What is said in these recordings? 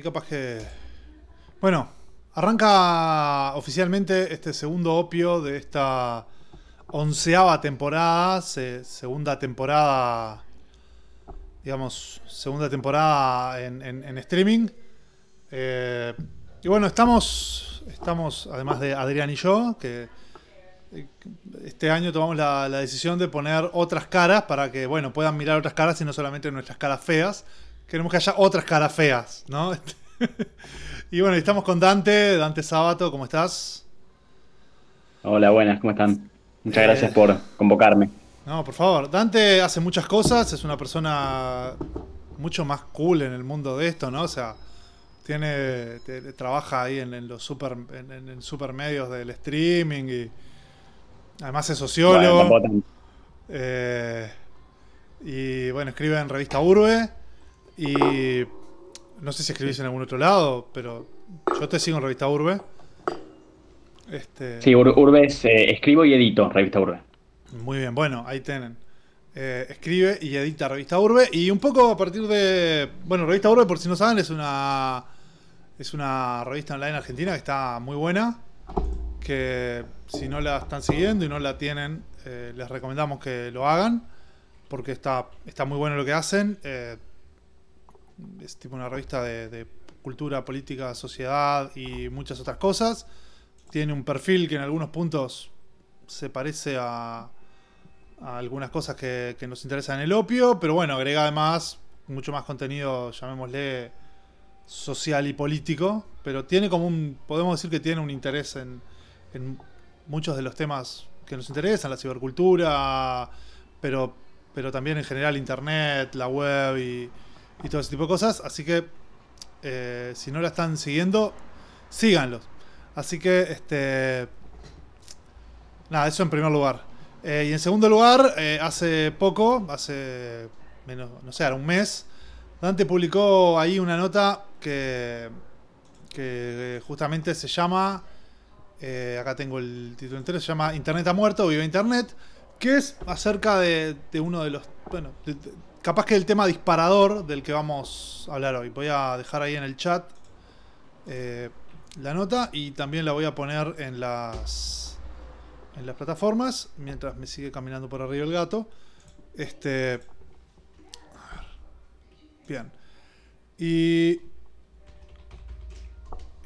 capaz que... Bueno, arranca oficialmente este segundo opio de esta onceava temporada, segunda temporada, digamos, segunda temporada en, streaming. Eh, y bueno, estamos, estamos, además de Adrián y yo, que eh, este año tomamos la, decisión de poner otras caras para que, bueno, puedan mirar otras caras y no solamente nuestras caras feas, queremos que haya otras caras feas, ¿no? y bueno, estamos con Dante, Dante Sabato, ¿cómo estás? Hola, buenas, ¿cómo están? Muchas gracias por convocarme. No, por favor, Dante hace muchas cosas, es una persona mucho más cool en el mundo de esto, ¿no? O sea, tiene trabaja ahí en, los super en, del streaming y además es sociólogo. Eh, y bueno, escribe en revista Urbe y no sé si escribís en algún otro lado, pero yo te sigo en Revista Urbe. Este... Sí, Urbe es, eh, escribo y edito Revista Urbe. Muy bien, bueno, ahí tienen. Eh, escribe y edita Revista Urbe. Y un poco a partir de. Bueno, Revista Urbe, por si no saben, es una. Es una revista online argentina que está muy buena. Que si no la están siguiendo y no la tienen, eh, les recomendamos que lo hagan. Porque está, está muy bueno lo que hacen es tipo una revista de, cultura, política, sociedad y muchas otras cosas. Tiene un perfil que en algunos puntos se parece a, algunas cosas que, nos interesan en el opio, pero bueno, agrega además mucho más contenido, llamémosle social y político, pero tiene como un, podemos decir que tiene un interés en, en muchos de los temas que nos interesan, la cibercultura, pero, pero también en general Internet, la web y y todo ese tipo de cosas. Así que eh, si no la están siguiendo, síganlos. Así que, este. Nada, eso en primer lugar. Eh, y en segundo lugar, eh, hace poco, hace menos, no sé, era un mes, Dante publicó ahí una nota que, que justamente se llama, acá tengo el título entero, se llama Internet ha muerto, viva Internet, que es acerca de, de uno de los, bueno, capaz que el tema disparador del que vamos a hablar hoy. Voy a dejar ahí en el chat eh, la nota y también la voy a poner en las, en las plataformas mientras me sigue caminando por arriba el gato. Este. Bien. Y.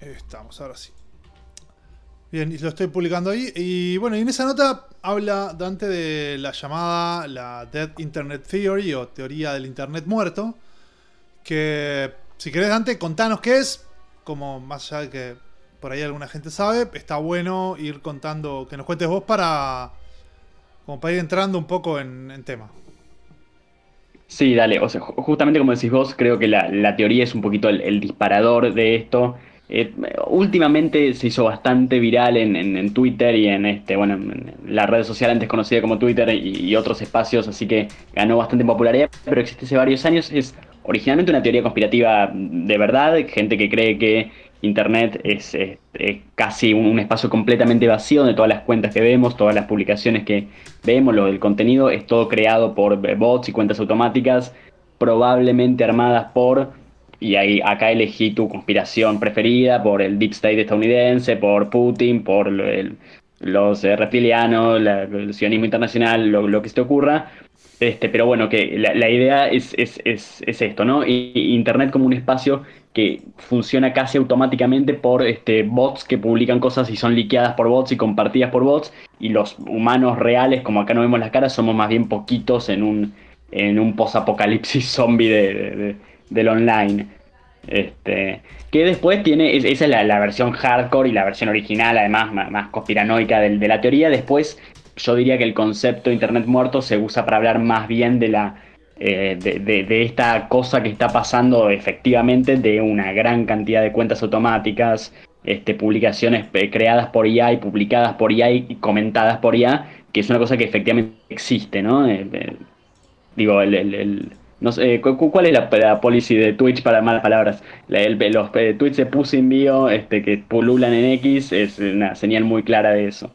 Estamos, ahora sí. Bien, y lo estoy publicando ahí. Y bueno, y en esa nota habla Dante de la llamada la Dead Internet Theory o teoría del Internet muerto. Que si querés, Dante, contanos qué es. Como más allá de que por ahí alguna gente sabe, está bueno ir contando, que nos cuentes vos para, como para ir entrando un poco en, tema. Sí, dale, o sea, justamente como decís vos, creo que la, teoría es un poquito el disparador de esto eh, últimamente se hizo bastante viral en, Twitter y en este, bueno, la red social antes conocida como Twitter y, otros espacios, así que ganó bastante popularidad, pero existe hace varios años. Es originalmente una teoría conspirativa de verdad, gente que cree que Internet es, casi un, un, espacio completamente vacío donde todas las cuentas que vemos, todas las publicaciones que vemos, lo del contenido, es todo creado por bots y cuentas automáticas, probablemente armadas por y ahí, acá elegí tu conspiración preferida por el Deep State estadounidense, por Putin, por los eh, reptilianos, el sionismo internacional, lo, que se te ocurra. Este, pero bueno, que la, idea es, esto, ¿no? Internet como un espacio que funciona casi automáticamente por este, bots que publican cosas y son liqueadas por bots y compartidas por bots. Y los humanos reales, como acá no vemos las caras, somos más bien poquitos en un, en un post-apocalipsis zombie de del online. Este, que después tiene, esa es la, versión hardcore y la versión original, además, más, conspiranoica de, la teoría. Después, yo diría que el concepto Internet muerto se usa para hablar más bien de la eh, de, esta cosa que está pasando efectivamente, de una gran cantidad de cuentas automáticas, este, publicaciones creadas por IA y publicadas por IA y comentadas por IA, que es una cosa que efectivamente existe, ¿no? digo, el no sé, ¿cuál es la, policy de Twitch para malas palabras? el, los eh, tweets de pussy envío este, que pululan en X es una señal muy clara de eso.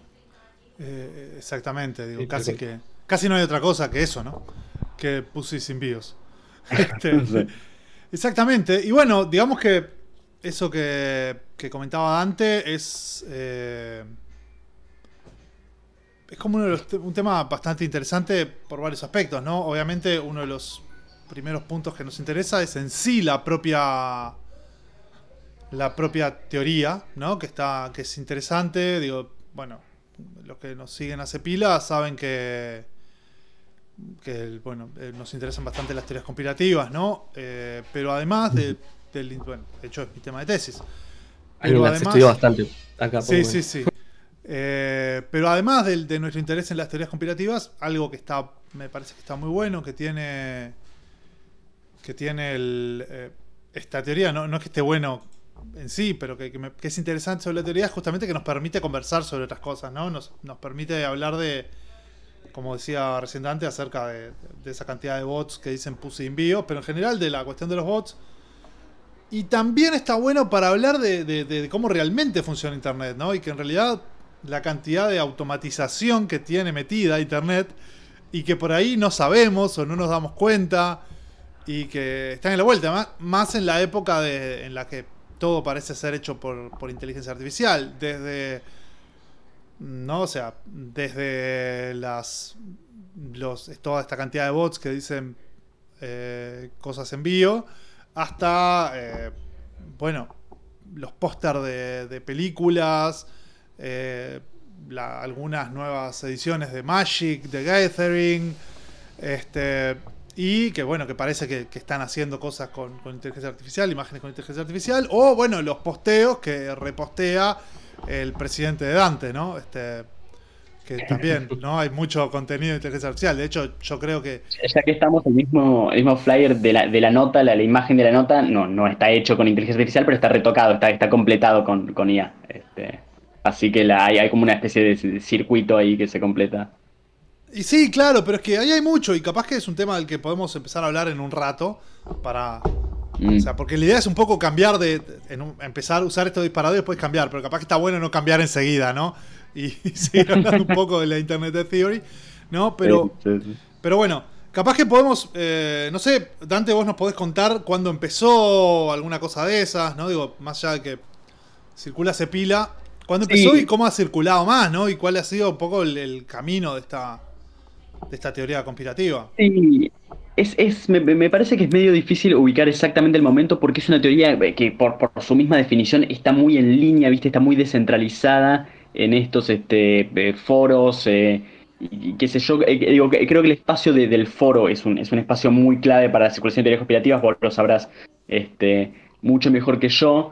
Eh, exactamente, digo, casi que casi no hay otra cosa que eso, ¿no? Que puse este, sin Exactamente, y bueno, digamos que eso que, que comentaba antes es... Eh, es como uno de los, un tema bastante interesante por varios aspectos, ¿no? Obviamente uno de los primeros puntos que nos interesa es en sí la propia la propia teoría, ¿no? Que está que es interesante, digo, bueno, los que nos siguen hace pila saben que bueno, eh, nos interesan bastante las teorías conspirativas, ¿no? Eh, pero además del bueno, de hecho es mi tema de tesis. Pero estudió bastante acá. Sí, sí, sí. Eh, pero además de, nuestro interés en las teorías conspirativas, algo que está, me parece que está muy bueno, que tiene que tiene eh, esta teoría. No, no, es que esté bueno en sí, pero que, es interesante sobre la teoría es justamente que nos permite conversar sobre otras cosas, ¿no? Nos, nos permite hablar de, como decía recién acerca de, esa cantidad de bots que dicen puse envío, pero en general de la cuestión de los bots. Y también está bueno para hablar de, de, cómo realmente funciona Internet, ¿no? Y que en realidad la cantidad de automatización que tiene metida Internet y que por ahí no sabemos o no nos damos cuenta y que están en la vuelta, más, en la época en la que todo parece ser hecho por, inteligencia artificial. Desde. ¿No? O sea, desde las. Los, toda esta cantidad de bots que dicen eh, cosas en vivo. Hasta. Eh, bueno. Los póster de, películas. Eh, algunas nuevas ediciones de Magic, de Gathering. Este y que bueno, que parece que, están haciendo cosas con, inteligencia artificial, imágenes con inteligencia artificial. O bueno, los posteos que repostea el presidente de Dante, ¿no? Este, que también, ¿no? Hay mucho contenido de inteligencia artificial. De hecho, yo creo que. Ya que estamos, el mismo, el mismo flyer de la, de la nota, la, la, imagen de la nota, no, no está hecho con inteligencia artificial, pero está retocado, está, está completado con, con IA. Este, así que la, hay, hay como una especie de circuito ahí que se completa. Y sí, claro, pero es que ahí hay mucho y capaz que es un tema del que podemos empezar a hablar en un rato para... O mm. sea, porque la idea es un poco cambiar de... empezar a usar estos disparadores y después cambiar, pero capaz que está bueno no cambiar enseguida, ¿no? Y, seguir hablando un poco de la Internet of Theory, ¿no? Pero, pero bueno, capaz que podemos... Eh, no sé, Dante, vos nos podés contar cuándo empezó alguna cosa de esas, ¿no? Digo, más allá de que circula se pila. ¿Cuándo empezó y cómo ha circulado más, ¿no? Y cuál ha sido un poco el camino de esta de esta teoría conspirativa. Sí, es, me, parece que es medio difícil ubicar exactamente el momento porque es una teoría eh, que por, su misma definición está muy en línea, ¿viste? está muy descentralizada en estos este, eh, foros. Eh, sé yo, creo que el espacio del foro es un, es un espacio muy clave para la circulación de teorías conspirativas, vos lo sabrás este, mucho mejor que yo.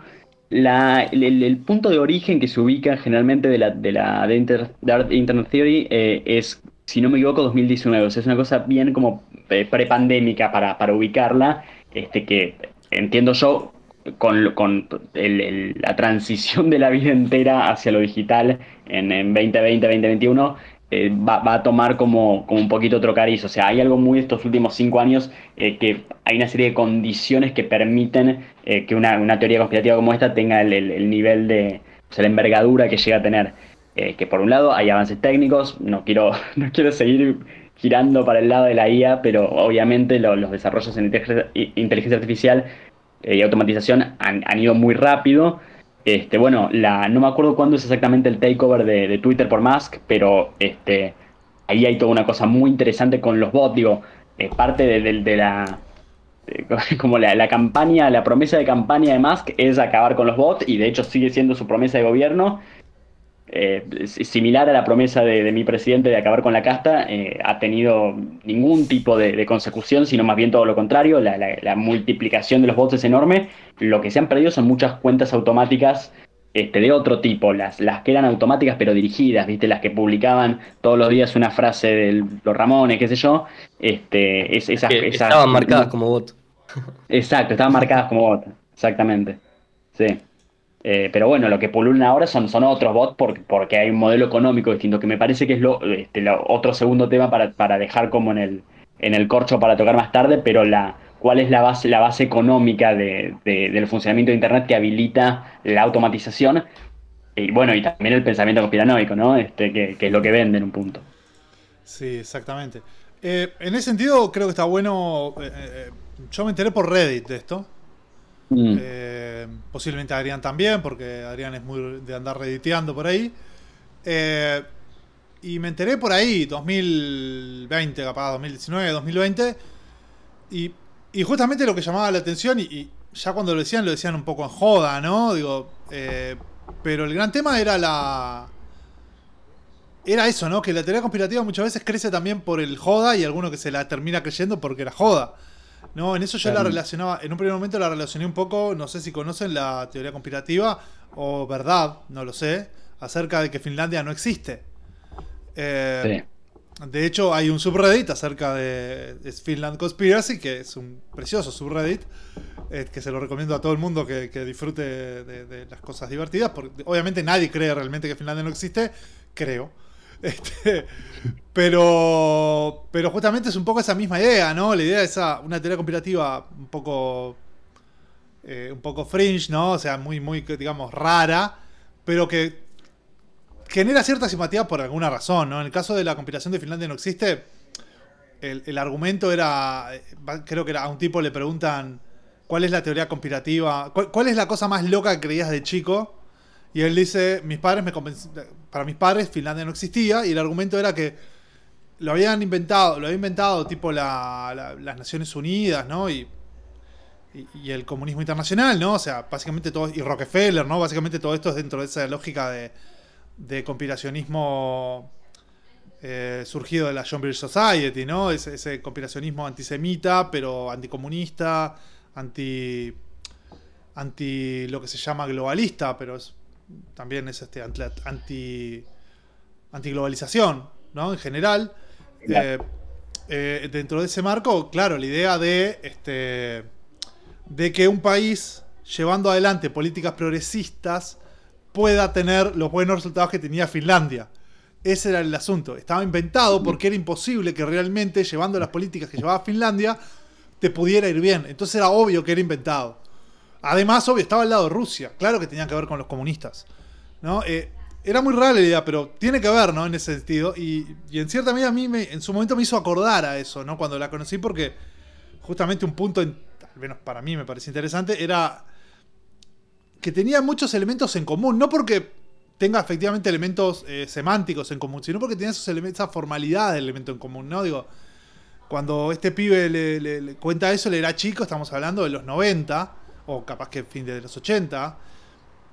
el, punto de origen que se ubica generalmente de la, de la Internet Theory es si no me equivoco, 2019. O sea, es una cosa bien como eh, prepandémica para, para ubicarla, este, que entiendo yo, con, con la transición de la vida entera hacia lo digital en, 2020, 2021, eh, va, a tomar como, como, un poquito otro cariz. O sea, hay algo muy de estos últimos cinco años eh, que hay una serie de condiciones que permiten que una, teoría conspirativa como esta tenga el, el nivel de, o la envergadura que llega a tener. Eh, que por un lado hay avances técnicos, no quiero, no quiero seguir girando para el lado de la IA, pero obviamente los desarrollos en inteligencia artificial eh, y automatización han, ido muy rápido. Este, bueno, la, no me acuerdo cuándo es exactamente el takeover de, Twitter por Musk, pero este, ahí hay toda una cosa muy interesante con los bots, digo, parte de, la como la, la, campaña, la promesa de campaña de Musk es acabar con los bots y de hecho sigue siendo su promesa de gobierno eh, similar a la promesa de, mi presidente de acabar con la casta, eh, ha tenido ningún tipo de, consecución, sino más bien todo lo contrario, la, multiplicación de los votos es enorme, lo que se han perdido son muchas cuentas automáticas este, de otro tipo, las, las que eran automáticas pero dirigidas, viste, las que publicaban todos los días una frase de los Ramones, qué sé yo, este, esas, estaban marcadas como bot. Exacto, estaban marcadas como bot, exactamente. Sí. Eh, pero bueno, lo que pululan ahora son, son otros bots porque, hay un modelo económico distinto, que me parece que es lo, este, otro segundo tema para, dejar como en el, en el corcho para tocar más tarde, pero la cuál es la base, la base económica del funcionamiento de Internet que habilita la automatización y bueno, y también el pensamiento conspiranoico, ¿no? Este, que, que es lo que venden un punto. Sí, exactamente. Eh, en ese sentido, creo que está bueno. Eh, yo me enteré por Reddit de esto. Mm. Eh, posiblemente Adrián también, porque Adrián es muy de andar rediteando por ahí. Eh, y me enteré por ahí, 2020, capaz, 2019, 2020. Y, justamente lo que llamaba la atención, y, ya cuando lo decían, lo decían un poco en joda, ¿no? Digo, eh, pero el gran tema era la. Era eso, ¿no? Que la teoría conspirativa muchas veces crece también por el joda y alguno que se la termina creyendo porque era joda. No, en eso yo la em. relacionaba, en un primer momento la relacioné un poco, no sé si conocen la teoría conspirativa o verdad, no lo sé, acerca de que Finlandia no existe. Eh, de hecho, hay un subreddit acerca de Finland Conspiracy, que es un precioso subreddit, eh, que se lo recomiendo a todo el mundo que, disfrute de, de, las cosas divertidas, porque obviamente nadie cree realmente que Finlandia no existe, creo. Este, pero, pero justamente es un poco esa misma idea, ¿no? La idea esa, una teoría conspirativa un poco, eh, un poco fringe, ¿no? O sea, muy, muy, digamos, rara, pero que genera cierta simpatía por alguna razón, ¿no? En el caso de la conspiración de Finlandia no existe, el, argumento era, eh, creo que a un tipo le preguntan cuál es la teoría conspirativa, cuál es la cosa más loca que creías de chico, y él dice, mis padres me para mis padres Finlandia no existía y el argumento era que lo habían inventado, lo había inventado tipo las Naciones Unidas, ¿no? Y, el comunismo internacional, ¿no? O sea, básicamente todo, y Rockefeller, ¿no? Básicamente todo esto es dentro de esa lógica de, de conspiracionismo eh, surgido de la John Society, ¿no? Ese, ese conspiracionismo antisemita, pero anticomunista, anti, anti lo que se llama globalista, pero es también es este anti antiglobalización, ¿no? En general. Eh, eh, dentro de ese marco, claro, la idea de, este, de que un país llevando adelante políticas progresistas pueda tener los buenos resultados que tenía Finlandia. Ese era el asunto. Estaba inventado porque era imposible que realmente llevando las políticas que llevaba Finlandia te pudiera ir bien. Entonces era obvio que era inventado. Además, obvio, estaba al lado de Rusia. Claro que tenía que ver con los comunistas. ¿no? Eh, era muy rara la idea, pero tiene que ver, ¿no? En ese sentido. Y, en cierta medida a mí en su momento me hizo acordar a eso, ¿no? Cuando la conocí, porque justamente un punto, al menos para mí me parece interesante, era que tenía muchos elementos en común. No porque tenga efectivamente elementos eh, semánticos en común, sino porque tenía elementos, esa formalidad de elemento en común, ¿no? Digo, cuando este pibe le, le cuenta eso, le era chico, estamos hablando de los 90 o capaz que fin de los 80.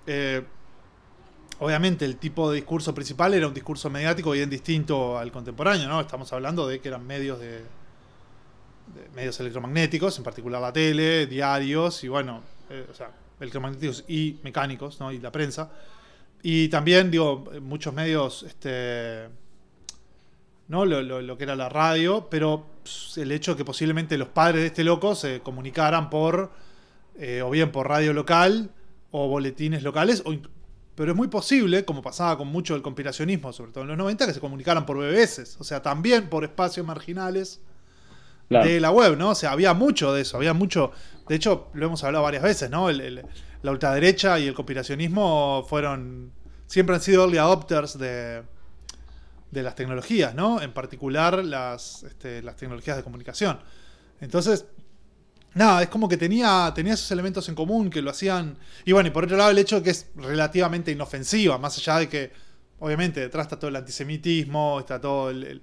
Eh, obviamente el tipo de discurso principal era un discurso mediático bien distinto al contemporáneo, ¿no? Estamos hablando de que eran medios de, medios electromagnéticos, en particular la tele, diarios y bueno, eh, electromagnéticos y mecánicos, ¿no? Y la prensa. Y también, digo, muchos medios, este, ¿no? Lo, lo que era la radio, pero el hecho de que posiblemente los padres de este loco se comunicaran por eh, o bien por radio local o boletines locales, pero es muy posible, como pasaba con mucho del conspiracionismo, sobre todo en los 90, que se comunicaran por BBS, o sea, también por espacios marginales de la web, ¿no? O sea, había mucho de eso, había mucho, de hecho, lo hemos hablado varias veces, ¿no? la ultraderecha y el conspiracionismo fueron, siempre han sido early adopters de, de las tecnologías, ¿no? En particular las, este, las tecnologías de comunicación. Entonces, nada, es como que tenía, tenía esos elementos en común que lo hacían. Y bueno, y por otro lado, el hecho que es relativamente inofensiva, más allá de que, obviamente, detrás está todo el antisemitismo, está todo el,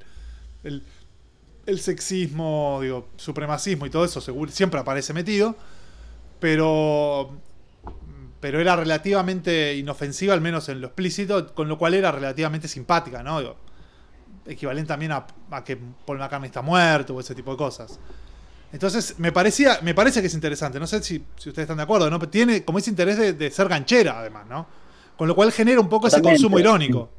el, sexismo, digo, supremacismo y todo eso, siempre aparece metido. Pero. Pero era relativamente inofensiva, al menos en lo explícito, con lo cual era relativamente simpática, ¿no? equivalente también a, a que Paul McCartney está muerto o ese tipo de cosas. Entonces, me, parecía, me parece que es interesante. No sé si, ustedes están de acuerdo, ¿no? Tiene como ese interés de, ser ganchera, además, ¿no? Con lo cual genera un poco ese consumo irónico.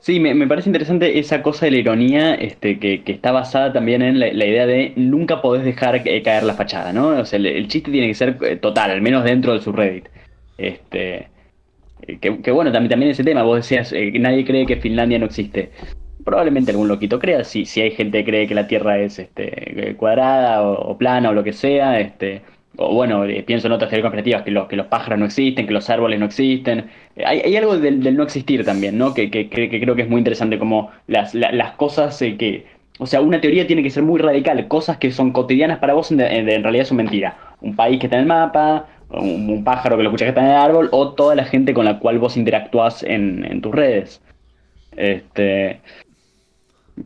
Sí, me, parece interesante esa cosa de la ironía este, que, está basada también en la, idea de nunca podés dejar eh, caer la fachada, ¿no? O sea, el, chiste tiene que ser eh, total, al menos dentro del subreddit. Este, eh, que, bueno, también, también ese tema, vos decías, nadie cree que Finlandia no existe probablemente algún loquito crea, si, si hay gente que cree que la Tierra es este, cuadrada o, plana o lo que sea, este, o bueno, eh, pienso en otras teorías conspirativas, que los, que los pájaros no existen, que los árboles no existen. Eh, hay, algo del, no existir también, ¿no? Que, creo que es muy interesante, como las, cosas eh, que... O sea, una teoría tiene que ser muy radical, cosas que son cotidianas para vos en, realidad son mentira. Un país que está en el mapa, un, pájaro que lo escuchas que está en el árbol, o toda la gente con la cual vos interactuás en, en tus redes. Este,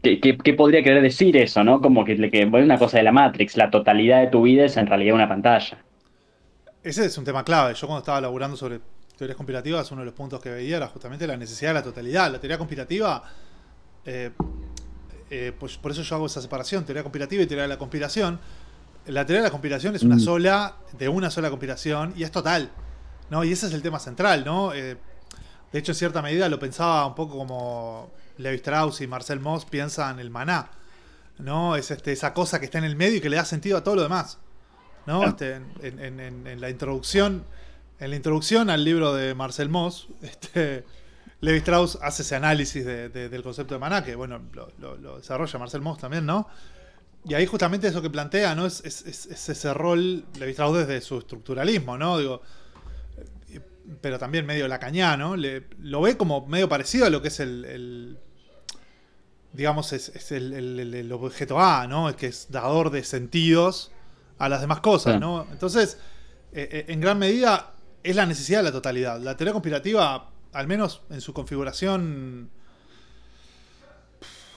¿Qué, podría querer decir eso, no? Como que, es una cosa de la Matrix, la totalidad de tu vida es en realidad una pantalla. Ese es un tema clave. Yo cuando estaba laburando sobre teorías conspirativas, uno de los puntos que veía era justamente la necesidad de la totalidad. La teoría compilativa, eh, eh, pues por eso yo hago esa separación, teoría compilativa y teoría de la conspiración. La teoría de la conspiración es una mm. sola, de una sola conspiración, y es total. ¿no? Y ese es el tema central, ¿no? Eh, de hecho, en cierta medida lo pensaba un poco como Levi Strauss y Marcel Moss piensan el maná. ¿no? Es este, esa cosa que está en el medio y que le da sentido a todo lo demás. ¿no? Ah. Este, en, la introducción, en la introducción al libro de Marcel Moss, este, Levi Strauss hace ese análisis del concepto de maná, que bueno, lo, desarrolla Marcel Moss también, ¿no? Y ahí justamente eso que plantea, ¿no? Es, ese rol, Levi Strauss desde su estructuralismo, ¿no? Digo, eh, pero también medio la cañá, ¿no? lo ve como medio parecido a lo que es el digamos, es, el, objeto A, ¿no? es que es dador de sentidos a las demás cosas, ¿no? Entonces, eh, eh, en gran medida es la necesidad de la totalidad. La teoría conspirativa, al menos en su configuración,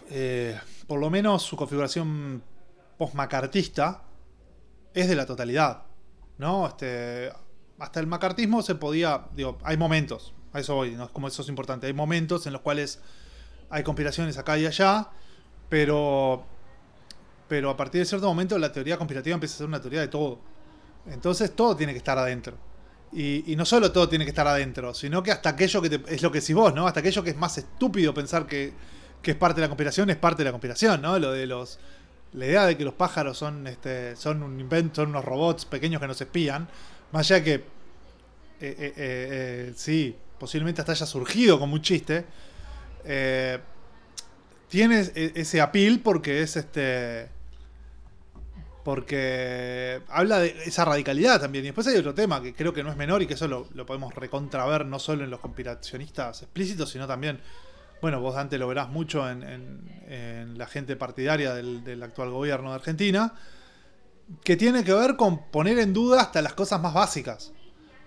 eh, por lo menos su configuración post-macartista, es de la totalidad, ¿no? Este, hasta el macartismo se podía, digo, hay momentos, a eso voy, ¿no? como eso es importante, hay momentos en los cuales hay conspiraciones acá y allá, pero, pero a partir de cierto momento la teoría conspirativa empieza a ser una teoría de todo. Entonces todo tiene que estar adentro. Y, no solo todo tiene que estar adentro, sino que hasta aquello que es lo que decís vos, ¿no? Hasta aquello que es más estúpido pensar que, que es parte de la conspiración, es parte de la conspiración, ¿no? Lo de los, la idea de que los pájaros son este, son un invento, son unos robots pequeños que nos espían, más allá que eh, eh, eh, sí, posiblemente hasta haya surgido como un chiste, eh, tiene e-, ese apil porque es este. Porque habla de esa radicalidad también. Y después hay otro tema que creo que no es menor y que eso lo, podemos recontraver no solo en los conspiracionistas explícitos, sino también. Bueno, vos antes lo verás mucho en, la gente partidaria del, actual gobierno de Argentina, que tiene que ver con poner en duda hasta las cosas más básicas.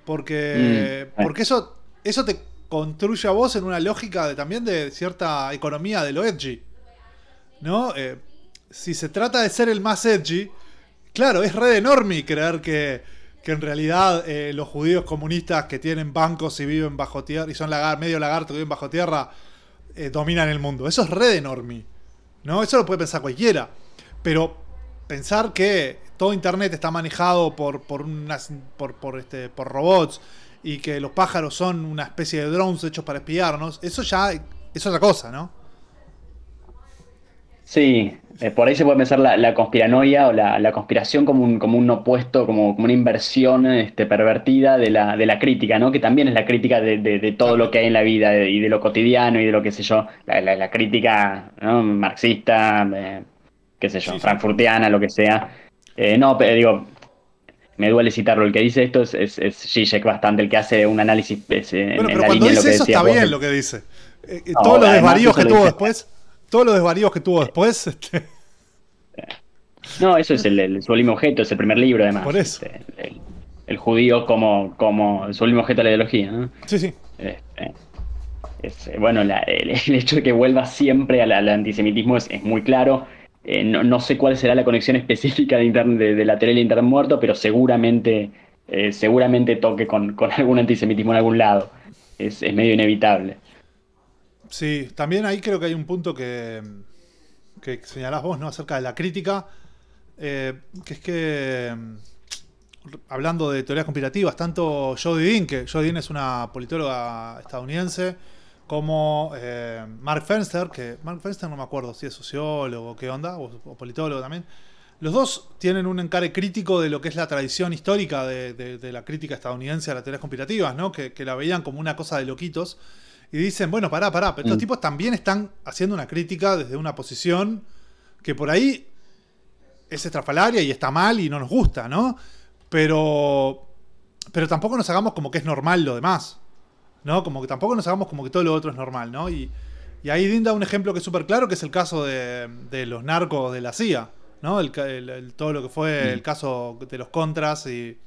Porque, mm, porque eso, eso te construye a vos en una lógica de, también de cierta economía de lo edgy. ¿No? Eh, si se trata de ser el más edgy, claro, es red enorme creer que, en realidad eh, los judíos comunistas que tienen bancos y viven bajo tierra, y son lagar, medio lagarto que viven bajo tierra, eh, dominan el mundo. Eso es red enorme. ¿No? Eso lo puede pensar cualquiera. Pero pensar que todo Internet está manejado por, por, este, por robots y que los pájaros son una especie de drones hechos para espiarnos, eso ya es otra cosa, ¿no? Sí, eh, por ahí se puede pensar la, conspiranoia o la, conspiración como un, como un opuesto, como, una inversión este, pervertida de la, de la crítica, ¿no? Que también es la crítica de, todo lo que hay en la vida eh, y de lo cotidiano y de lo que sé yo, la, crítica marxista, eh, qué sé yo, sí, lo que sea. no, pero digo, me duele citarlo, el que dice esto es, es, Zizek bastante, el que hace un análisis eh, en, la línea dice lo eso está bien lo que dice. Eh, eh, todos los desvaríos que tuvo después, todos los desvaríos que tuvo después. Este. No, eso es el, el, objeto, es el primer libro además. Por eso. Este, el, judío como, como su último objeto de la ideología, Sí, sí. Este, bueno, la, el, hecho de que vuelva siempre al, al antisemitismo es muy claro eh, no, sé cuál será la conexión específica de, la de, de muerto, pero seguramente, eh, seguramente toque con, algún antisemitismo en algún lado. Es, medio inevitable. Sí, también ahí creo que hay un punto que, que señalás vos, ¿no? Acerca de la crítica. Eh, que es que mm, hablando de teorías conspirativas, tanto Jody Dean, que es una politóloga estadounidense, como eh, Mark Fenster, que Mark Fenster no me acuerdo si es sociólogo o qué onda, o, politólogo también. Los dos tienen un encare crítico de lo que es la tradición histórica de, la crítica estadounidense a las teorías conspirativas, ¿no? Que, la veían como una cosa de loquitos. Y dicen, bueno, pará, pará, pero estos mm. tipos también están haciendo una crítica desde una posición que por ahí es estrafalaria y está mal y no nos gusta, ¿no? Pero, pero tampoco nos hagamos como que es normal lo demás. ¿no? Como que tampoco nos hagamos como que todo lo otro es normal, ¿no? Y, ahí Dean da un ejemplo que es súper claro, que es el caso de, los narcos de la CIA, ¿no? El, todo lo que fue mm. el caso de los contras y,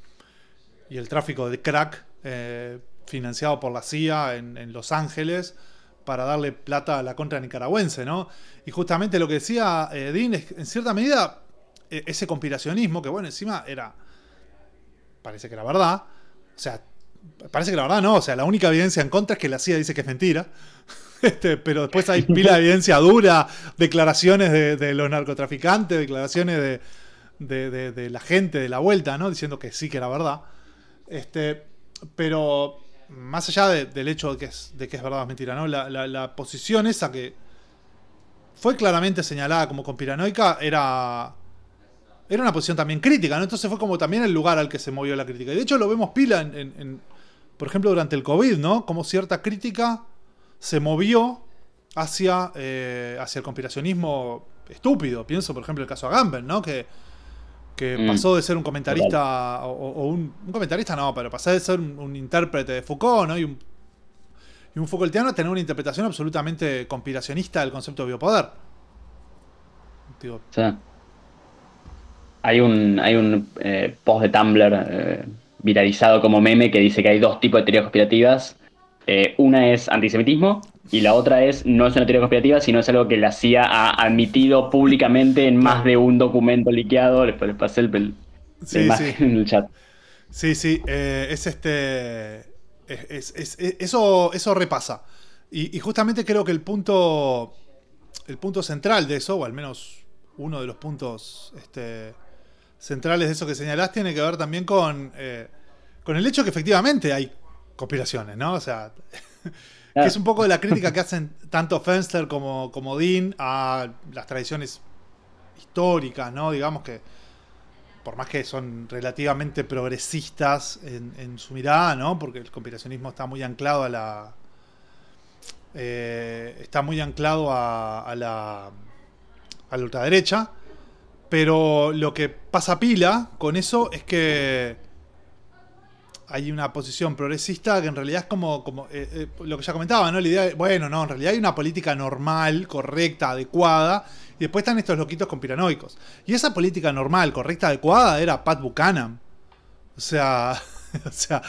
y el tráfico de crack eh, financiado por la CIA en, Los Ángeles para darle plata a la contra nicaragüense, ¿no? Y justamente lo que decía eh, Dean es, en cierta medida, e, ese conspiracionismo, que bueno, encima era, parece que era verdad, o sea, parece que la verdad no, o sea, la única evidencia en contra es que la CIA dice que es mentira. Este, pero después hay pila de evidencia dura, declaraciones de, los narcotraficantes, declaraciones de, la gente de la vuelta, ¿no? Diciendo que sí que era verdad. Este, pero más allá del hecho de que es, de que es verdad o es mentira, ¿no? La, la, posición esa que fue claramente señalada como conspiranoica era era una posición también crítica, ¿no? Entonces fue como también el lugar al que se movió la crítica. Y de hecho lo vemos pila, en, por ejemplo, durante el COVID, ¿no? Como cierta crítica se movió hacia, eh, hacia el conspiracionismo estúpido. Pienso, por ejemplo, el caso Agamben, ¿no? Que, mm. pasó de ser un comentarista, o, un, un, comentarista no, pero pasó de ser un, intérprete de Foucault, ¿no? Y un, y un Foucaultiano a tener una interpretación absolutamente conspiracionista del concepto de biopoder. Hay un, hay un eh, post de Tumblr eh, viralizado como meme que dice que hay dos tipos de teorías conspirativas. Eh, una es antisemitismo y la otra es no es una teoría conspirativa, sino es algo que la CIA ha admitido públicamente en más de un documento liqueado. Les, pasé el, el, en el chat. Sí, sí, es este. eso, eso repasa. Y, y justamente creo que el punto el punto central de eso, o al menos uno de los puntos este, centrales de eso que señalás tiene que ver también con, eh, el hecho que efectivamente hay conspiraciones, ¿no? O sea, que es un poco de la crítica que hacen tanto Fenster como, como Dean a las tradiciones históricas, ¿no? Digamos que, por más que son relativamente progresistas en, su mirada, ¿no? Porque el conspiracionismo está muy anclado a la... Eh, está muy anclado a, a la a la ultraderecha, pero lo que pasa pila con eso es que hay una posición progresista que en realidad es como, como eh, eh, lo que ya comentaba, ¿no? La idea bueno, no, en realidad hay una política normal, correcta, adecuada, y después están estos loquitos con piranoicos Y esa política normal, correcta, adecuada era Pat Buchanan. O sea, o sea,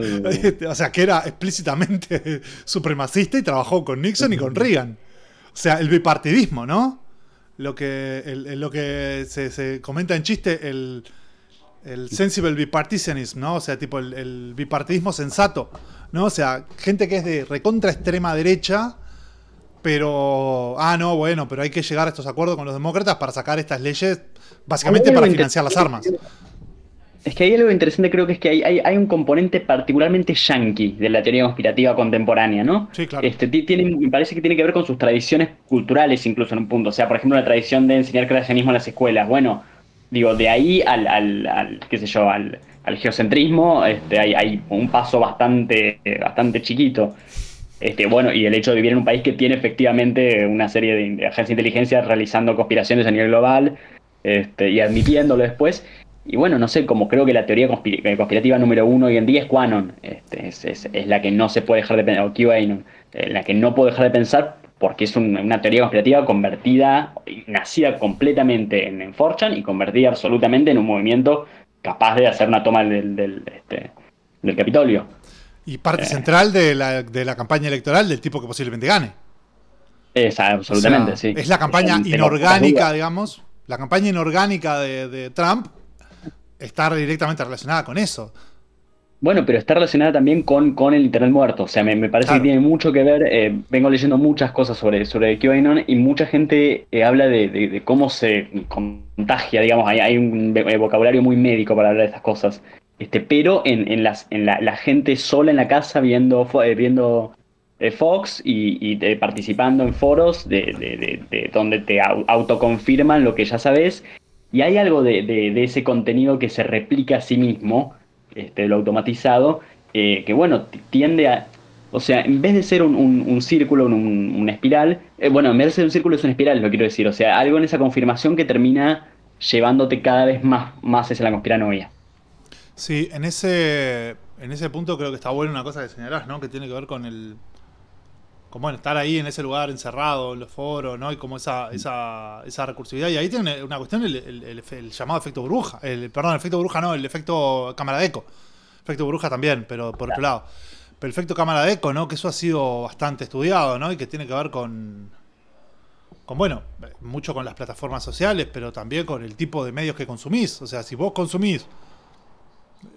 o sea, que era explícitamente supremacista y trabajó con Nixon y con Reagan. O sea, el bipartidismo, ¿no? lo que, el, lo que se, se, comenta en chiste, el, sensible bipartisanism, ¿no? O sea, tipo el, bipartidismo sensato, ¿no? O sea, gente que es de recontra extrema derecha, pero. Ah, no, bueno, pero hay que llegar a estos acuerdos con los demócratas para sacar estas leyes, básicamente para financiar las armas. Es que hay algo interesante, creo que es que hay, un componente particularmente yanqui de la teoría conspirativa contemporánea, ¿no? Sí, claro. Este, tiene, me parece que tiene que ver con sus tradiciones culturales, incluso en un punto. O sea, por ejemplo, la tradición de enseñar creacionismo en las escuelas. Bueno, digo, de ahí al, qué sé yo, al, geocentrismo, este, hay, hay, un paso bastante, bastante chiquito. Este, bueno, y el hecho de vivir en un país que tiene efectivamente una serie de, agencias de inteligencia realizando conspiraciones a nivel global este, y admitiéndolo después y bueno, no sé, como creo que la teoría eh, conspirativa número uno hoy en día es Quanon, este, es, es, la que no se puede dejar de pensar, o QAnon, en eh, la que no puedo dejar de pensar porque es una teoría conspirativa convertida, nacida completamente en, en y convertida absolutamente en un movimiento capaz de hacer una toma del, del, este, del Capitolio. Y parte eh. central de la, de la campaña electoral del tipo que posiblemente gane. Esa, absolutamente, sí. Es la campaña inorgánica, digamos, la campaña inorgánica de, de Trump ...estar directamente relacionada con eso. Bueno, pero está relacionada también con, con el Internet muerto. O sea, me, parece que tiene mucho que ver. Eh, vengo leyendo muchas cosas sobre, sobre QAnon y mucha gente eh, habla de, cómo se contagia, digamos. Hay, un eh, vocabulario muy médico para hablar de estas cosas. Este, pero en, las, en la, gente sola en la casa viendo, Fox y, participando en foros de, de donde te autoconfirman lo que ya sabes y hay algo de, ese contenido que se replica a sí mismo, este, lo automatizado, eh, que bueno, tiende a... O sea, en vez de ser un, círculo, una espiral, eh, bueno, en vez de ser un círculo es una espiral, lo quiero decir. O sea, algo en esa confirmación que termina llevándote cada vez más, más hacia la conspiranoia. Sí, en ese, en ese punto creo que está bueno una cosa que señalás, ¿no? Que tiene que ver con el, bueno, estar ahí en ese lugar encerrado, en los foros, ¿no? Y como esa, esa, esa recursividad. Y ahí tiene una cuestión el, llamado efecto bruja El, perdón, el efecto bruja no, el efecto cámara de eco. Efecto bruja también, pero por otro lado. efecto cámara de eco, ¿no? Que eso ha sido bastante estudiado, ¿no? Y que tiene que ver con, con bueno, mucho con las plataformas sociales, pero también con el tipo de medios que consumís. O sea, si vos consumís,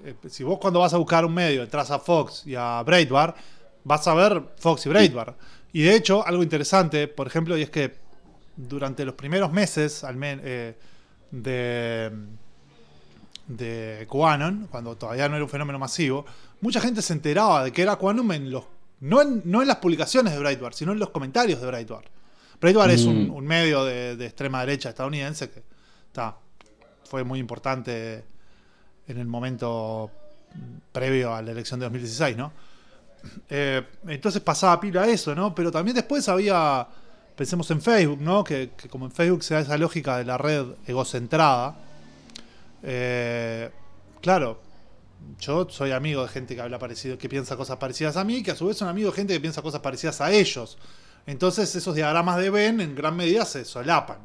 eh, si vos cuando vas a buscar un medio entras a Fox y a Breitbart, vas a ver Fox y Breitbart. Y de hecho, algo interesante, por ejemplo, y es que durante los primeros meses al eh, de, de QAnon, cuando todavía no era un fenómeno masivo, mucha gente se enteraba de que era QAnon en los, no, en, las publicaciones de Breitbart, sino en los comentarios de Breitbart. Breitbart es un, mm. medio de, extrema derecha estadounidense que está fue muy importante en el momento previo a la elección de 2016, ¿no? Eh, entonces pasaba pila eso, ¿no? Pero también después había, pensemos en Facebook, ¿no? Que, como en Facebook se da esa lógica de la red egocentrada. Eh, claro, yo soy amigo de gente que habla parecido, que piensa cosas parecidas a mí, que a su vez son amigos de gente que piensa cosas parecidas a ellos. Entonces esos diagramas de Ben en gran medida se solapan.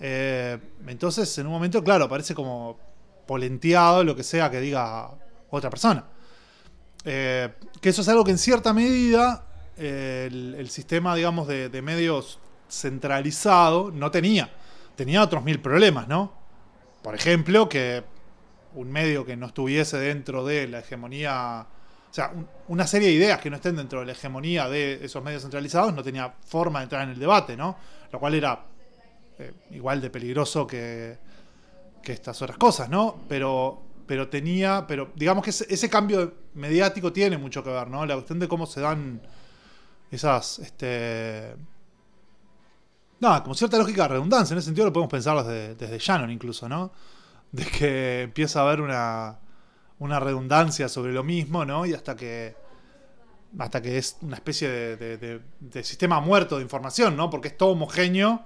Eh, entonces en un momento, claro, parece como polenteado lo que sea que diga otra persona. Eh, que eso es algo que en cierta medida eh, el, sistema, digamos, de, medios centralizado no tenía. Tenía otros mil problemas, ¿no? Por ejemplo, que un medio que no estuviese dentro de la hegemonía, o sea, una serie de ideas que no estén dentro de la hegemonía de esos medios centralizados no tenía forma de entrar en el debate, ¿no? Lo cual era eh, igual de peligroso que, que estas otras cosas, ¿no? Pero pero tenía, pero digamos que ese, cambio mediático tiene mucho que ver, ¿no? La cuestión de cómo se dan esas, este... Nada, como cierta lógica de redundancia, en ese sentido lo podemos pensar desde, Shannon incluso, ¿no? De que empieza a haber una, una redundancia sobre lo mismo, ¿no? Y hasta que hasta que es una especie de, de, de, sistema muerto de información, ¿no? Porque es todo homogéneo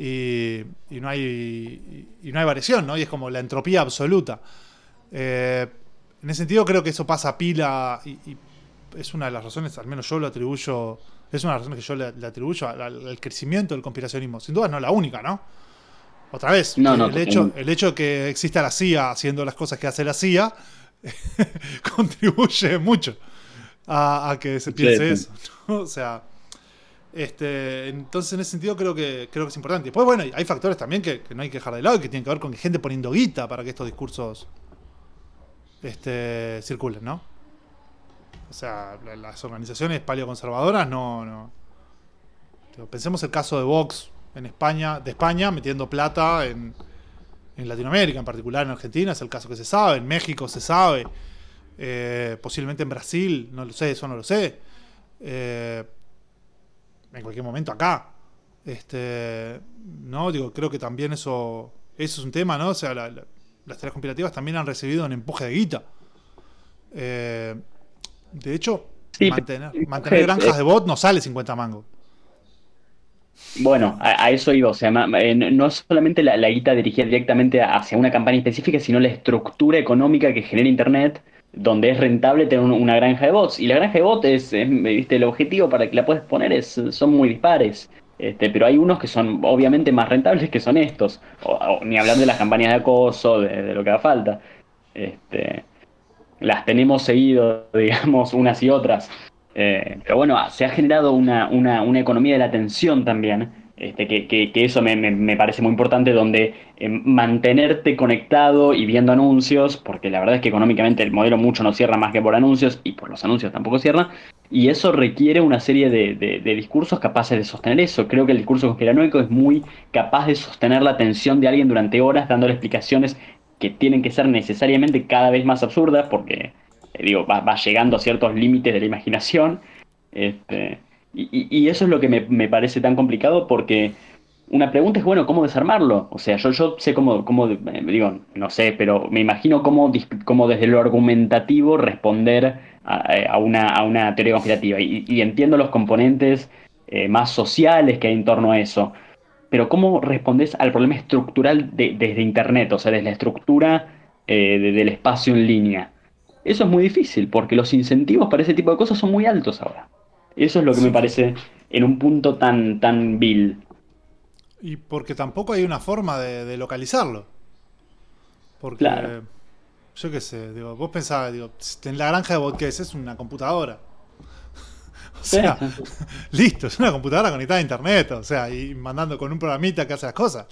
y, no, hay, no hay variación, ¿no? Y es como la entropía absoluta. Eh, en ese sentido creo que eso pasa pila y, es una de las razones, al menos yo lo atribuyo, es una de las razones que yo le, atribuyo al, crecimiento del conspiracionismo. Sin duda no la única, ¿no? Otra vez, no, el, hecho, el hecho de que exista la CIA haciendo las cosas que hace la CIA contribuye mucho a, que se piense eso. o sea... Este, entonces, en ese sentido, creo que, creo que es importante. Después, bueno, hay factores también que, no hay que dejar de lado y que tienen que ver con gente poniendo guita para que estos discursos este, circulen, ¿no? O sea, las organizaciones paleoconservadoras no, no. Pensemos el caso de Vox en España, de España metiendo plata en, Latinoamérica, en particular en Argentina, es el caso que se sabe, en México se sabe, eh, posiblemente en Brasil, no lo sé, eso no lo sé. Eh, en cualquier momento acá. Este, no, digo, creo que también eso, eso es un tema, ¿no? O sea, las tareas compilativas también han recibido un empuje de guita. Eh, de hecho, mantener, eh, granjas eh. de bot no sale 50 mangos. Bueno, a, eso iba, o no solamente la, la, guita dirigida directamente hacia una campaña específica, sino la estructura económica que genera Internet, donde es rentable tener una granja de bots. Y la granja de bots es, ¿viste? el objetivo para que la puedes poner es, son muy dispares. Este, pero hay unos que son obviamente más rentables que son estos. ni hablando de las campañas de acoso, de, lo que da falta. Este, las tenemos seguido, digamos, unas y otras. Eh, pero bueno, se ha generado una, una, una economía de la atención también, este, que, eso me, parece muy importante, donde eh, mantenerte conectado y viendo anuncios, porque la verdad es que económicamente el modelo mucho no cierra más que por anuncios y por los anuncios tampoco cierra, y eso requiere una serie de, discursos capaces de sostener eso. Creo que el discurso conspiranoico es muy capaz de sostener la atención de alguien durante horas dándole explicaciones que tienen que ser necesariamente cada vez más absurdas, porque, eh, digo, va, llegando a ciertos límites de la imaginación. Este, y, eso es lo que me, parece tan complicado porque una pregunta es, bueno, ¿cómo desarmarlo? O sea, yo, yo sé cómo, cómo, eh, digo, no sé, pero me imagino cómo, cómo desde lo argumentativo responder a, eh, una, teoría conspirativa. Y, entiendo los componentes eh, más sociales que hay en torno a eso. Pero ¿cómo respondes al problema estructural desde Internet? O sea, desde la estructura del espacio en línea. Eso es muy difícil porque los incentivos para ese tipo de cosas son muy altos ahora eso es lo que me parece en un punto tan, tan vil. Y porque tampoco hay una forma de, localizarlo. Porque, yo qué sé, digo, vos pensabas, digo, en la granja de Botques es una computadora. O sea, listo, es una computadora conectada a internet, o sea, y mandando con un programita que hace las cosas.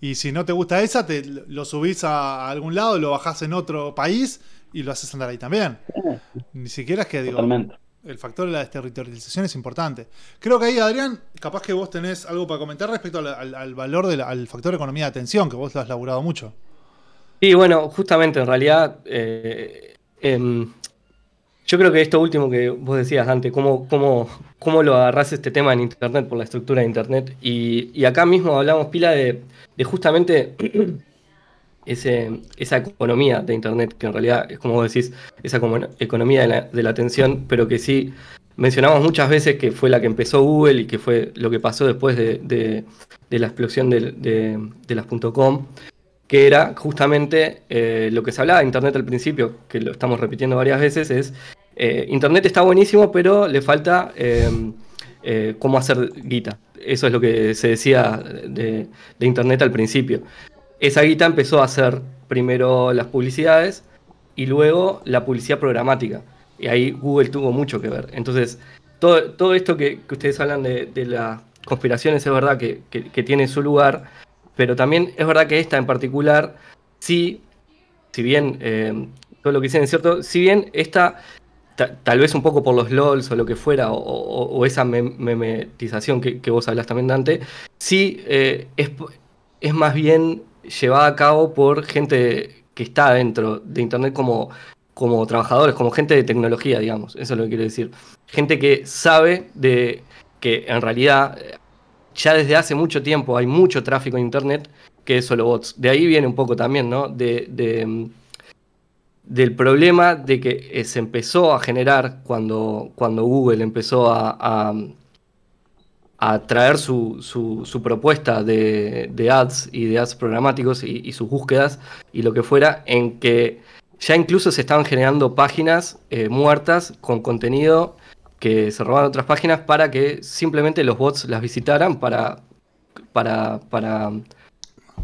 Y si no te gusta esa, te lo subís a algún lado, lo bajás en otro país y lo haces andar ahí también. Ni siquiera es que digo. Totalmente el factor de la desterritorialización es importante. Creo que ahí, Adrián, capaz que vos tenés algo para comentar respecto al, valor, del factor de economía de atención, que vos lo has laburado mucho. Sí, bueno, justamente en realidad, eh, em, yo creo que esto último que vos decías, antes, cómo, cómo, cómo lo agarrás este tema en Internet, por la estructura de Internet, y, acá mismo hablamos pila de justamente esa economía de Internet, que en realidad es como vos decís, esa economía de la, atención, pero que sí mencionamos muchas veces que fue la que empezó Google y que fue lo que pasó después de, la explosión de, las .com, que era justamente eh, lo que se hablaba de Internet al principio, que lo estamos repitiendo varias veces, es eh, Internet está buenísimo, pero le falta em, eh, cómo hacer guita. Eso es lo que se decía de Internet al principio esa guita empezó a hacer primero las publicidades y luego la publicidad programática. Y ahí Google tuvo mucho que ver. Entonces, todo, todo esto que, ustedes hablan de, las conspiraciones es verdad que, tiene su lugar, pero también es verdad que esta en particular, sí, si bien eh, todo lo que dicen es cierto, si bien esta tal vez un poco por los LOLs o lo que fuera, o, esa memetización que, vos hablas también, Dante, sí eh, es, es, más bien llevada a cabo por gente que está dentro de Internet como, como trabajadores, como gente de tecnología, digamos. Eso es lo que quiero decir. Gente que sabe de que en realidad ya desde hace mucho tiempo hay mucho tráfico en Internet que es solo bots. De ahí viene un poco también, ¿no? De, del problema de que eh, se empezó a generar cuando, cuando Google empezó a a traer su, su, propuesta de, ads y de ads programáticos y, sus búsquedas y lo que fuera, en que ya incluso se estaban generando páginas eh, muertas con contenido que se robaban otras páginas para que simplemente los bots las visitaran para, para, para,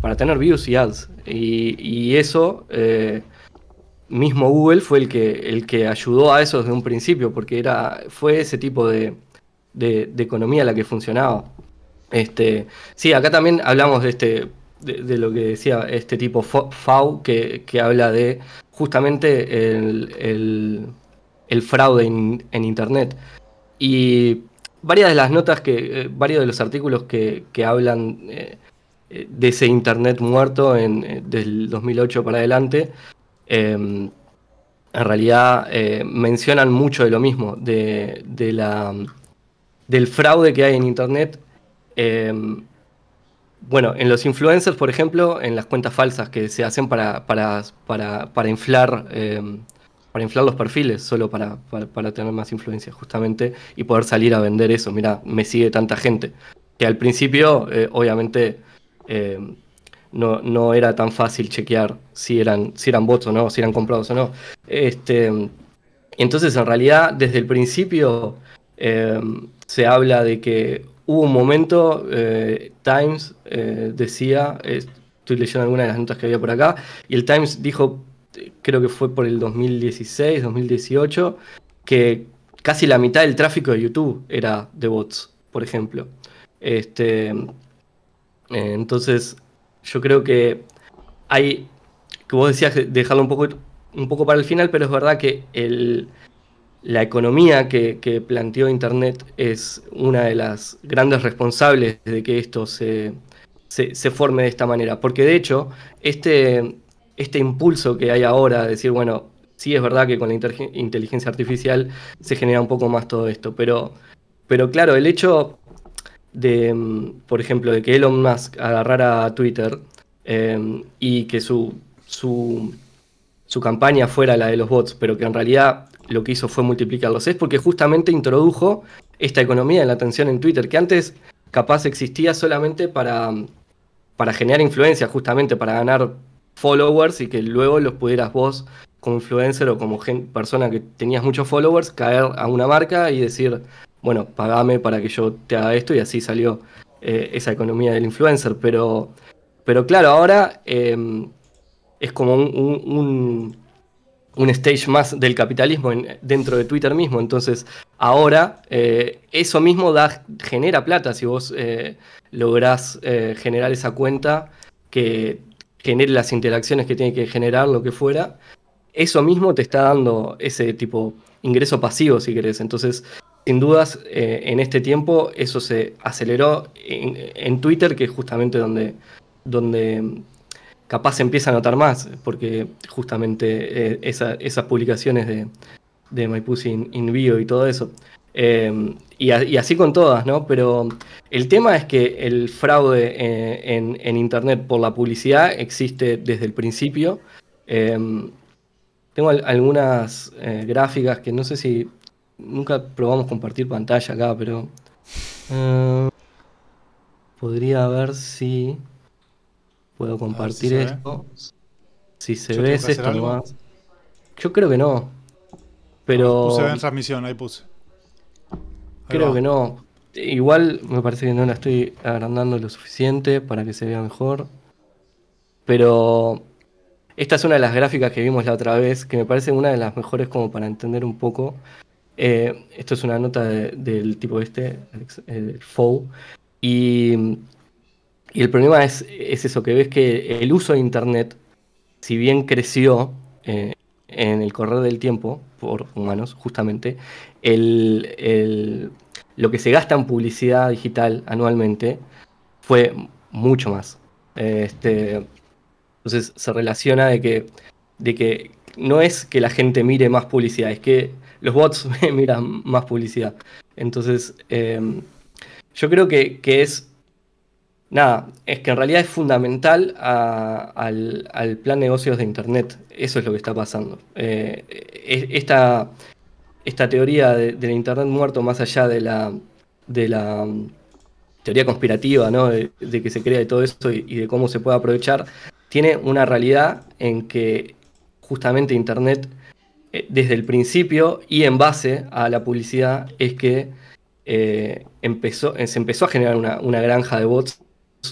para tener views y ads. Y, eso, eh, mismo Google fue el que, el que ayudó a eso desde un principio, porque era, fue ese tipo de de, economía la que funcionaba. Este, sí, acá también hablamos de, este, de, lo que decía este tipo FAU, que, habla de justamente el, el, fraude en Internet. Y varias de las notas, que, eh, varios de los artículos que, hablan eh, eh, de ese Internet muerto en, del 2008 para adelante, em, en realidad mencionan mucho de lo mismo, de la del fraude que hay en Internet. Em, bueno, en los influencers, por ejemplo, en las cuentas falsas que se hacen para, para, para, inflar. Em, para inflar los perfiles, solo para, tener más influencia, justamente, y poder salir a vender eso. Mira, me sigue tanta gente. Que al principio, eh, obviamente, em, no, no, era tan fácil chequear si eran, si eran bots o no, si eran comprados o no. Este, entonces, en realidad, desde el principio, se habla de que hubo un momento, eh, Times eh, decía, eh, estoy leyendo algunas de las notas que había por acá, y el Times dijo, creo que fue por el 2016, 2018, que casi la mitad del tráfico de YouTube era de bots, por ejemplo. Este, entonces, yo creo que hay, que vos decías dejarlo un poco, un poco para el final, pero es verdad que el, la economía que, planteó Internet es una de las grandes responsables de que esto se, forme de esta manera. Porque de hecho, este, este, impulso que hay ahora, de decir, bueno, sí es verdad que con la inteligencia artificial se genera un poco más todo esto, pero, claro, el hecho de, por ejemplo, de que Elon Musk agarrara a Twitter eh, y que su, su, su campaña fuera la de los bots, pero que en realidad lo que hizo fue multiplicarlos. Es porque justamente introdujo esta economía de la atención en Twitter, que antes capaz existía solamente para, para generar influencia, justamente para ganar followers y que luego los pudieras vos como influencer o como persona que tenías muchos followers caer a una marca y decir, bueno, pagame para que yo te haga esto y así salió eh, esa economía del influencer. Pero, pero claro, ahora eh, es como un un stage más del capitalismo dentro de Twitter mismo. Entonces, ahora eh, eso mismo da, genera plata si vos eh, lográs eh, generar esa cuenta que genere las interacciones que tiene que generar, lo que fuera. Eso mismo te está dando ese tipo ingreso pasivo, si querés. Entonces, sin dudas, en este tiempo eso se aceleró en, Twitter, que es justamente donde capaz empieza a notar más, porque justamente eh, esas publicaciones de, de My Pussy in, y todo eso. Em, y, así con todas, ¿no? Pero el tema es que el fraude eh, en, Internet por la publicidad existe desde el principio. Em, tengo algunas eh, gráficas que no sé si nunca probamos compartir pantalla acá, pero podría ver si... Puedo compartir esto. Si se ve, es esto Yo creo que no. Pero. Puse en transmisión, ahí puse. creo que no. Igual me parece que no la estoy agrandando lo suficiente para que se vea mejor. Pero esta es una de las gráficas que vimos la otra vez, que me parece una de las mejores como para entender un poco. Eh, esto es una nota del tipo este, el, eh, el FOU. Y y el problema es, es eso, que ves que el uso de Internet, si bien creció eh, en el correr del tiempo, por humanos justamente, el, lo que se gasta en publicidad digital anualmente fue mucho más. Este, entonces se relaciona de que, de que no es que la gente mire más publicidad, es que los bots miran más publicidad. Entonces, eh, yo creo que, que es Nada, es que en realidad es fundamental al, plan negocios de Internet. Eso es lo que está pasando. Eh, esta, teoría del Internet muerto, más allá de la, de la mm, teoría conspirativa, de, que se crea de todo eso y, de cómo se puede aprovechar, tiene una realidad en que justamente Internet, eh, desde el principio y en base a la publicidad, es que eh, se empezó a generar una granja de bots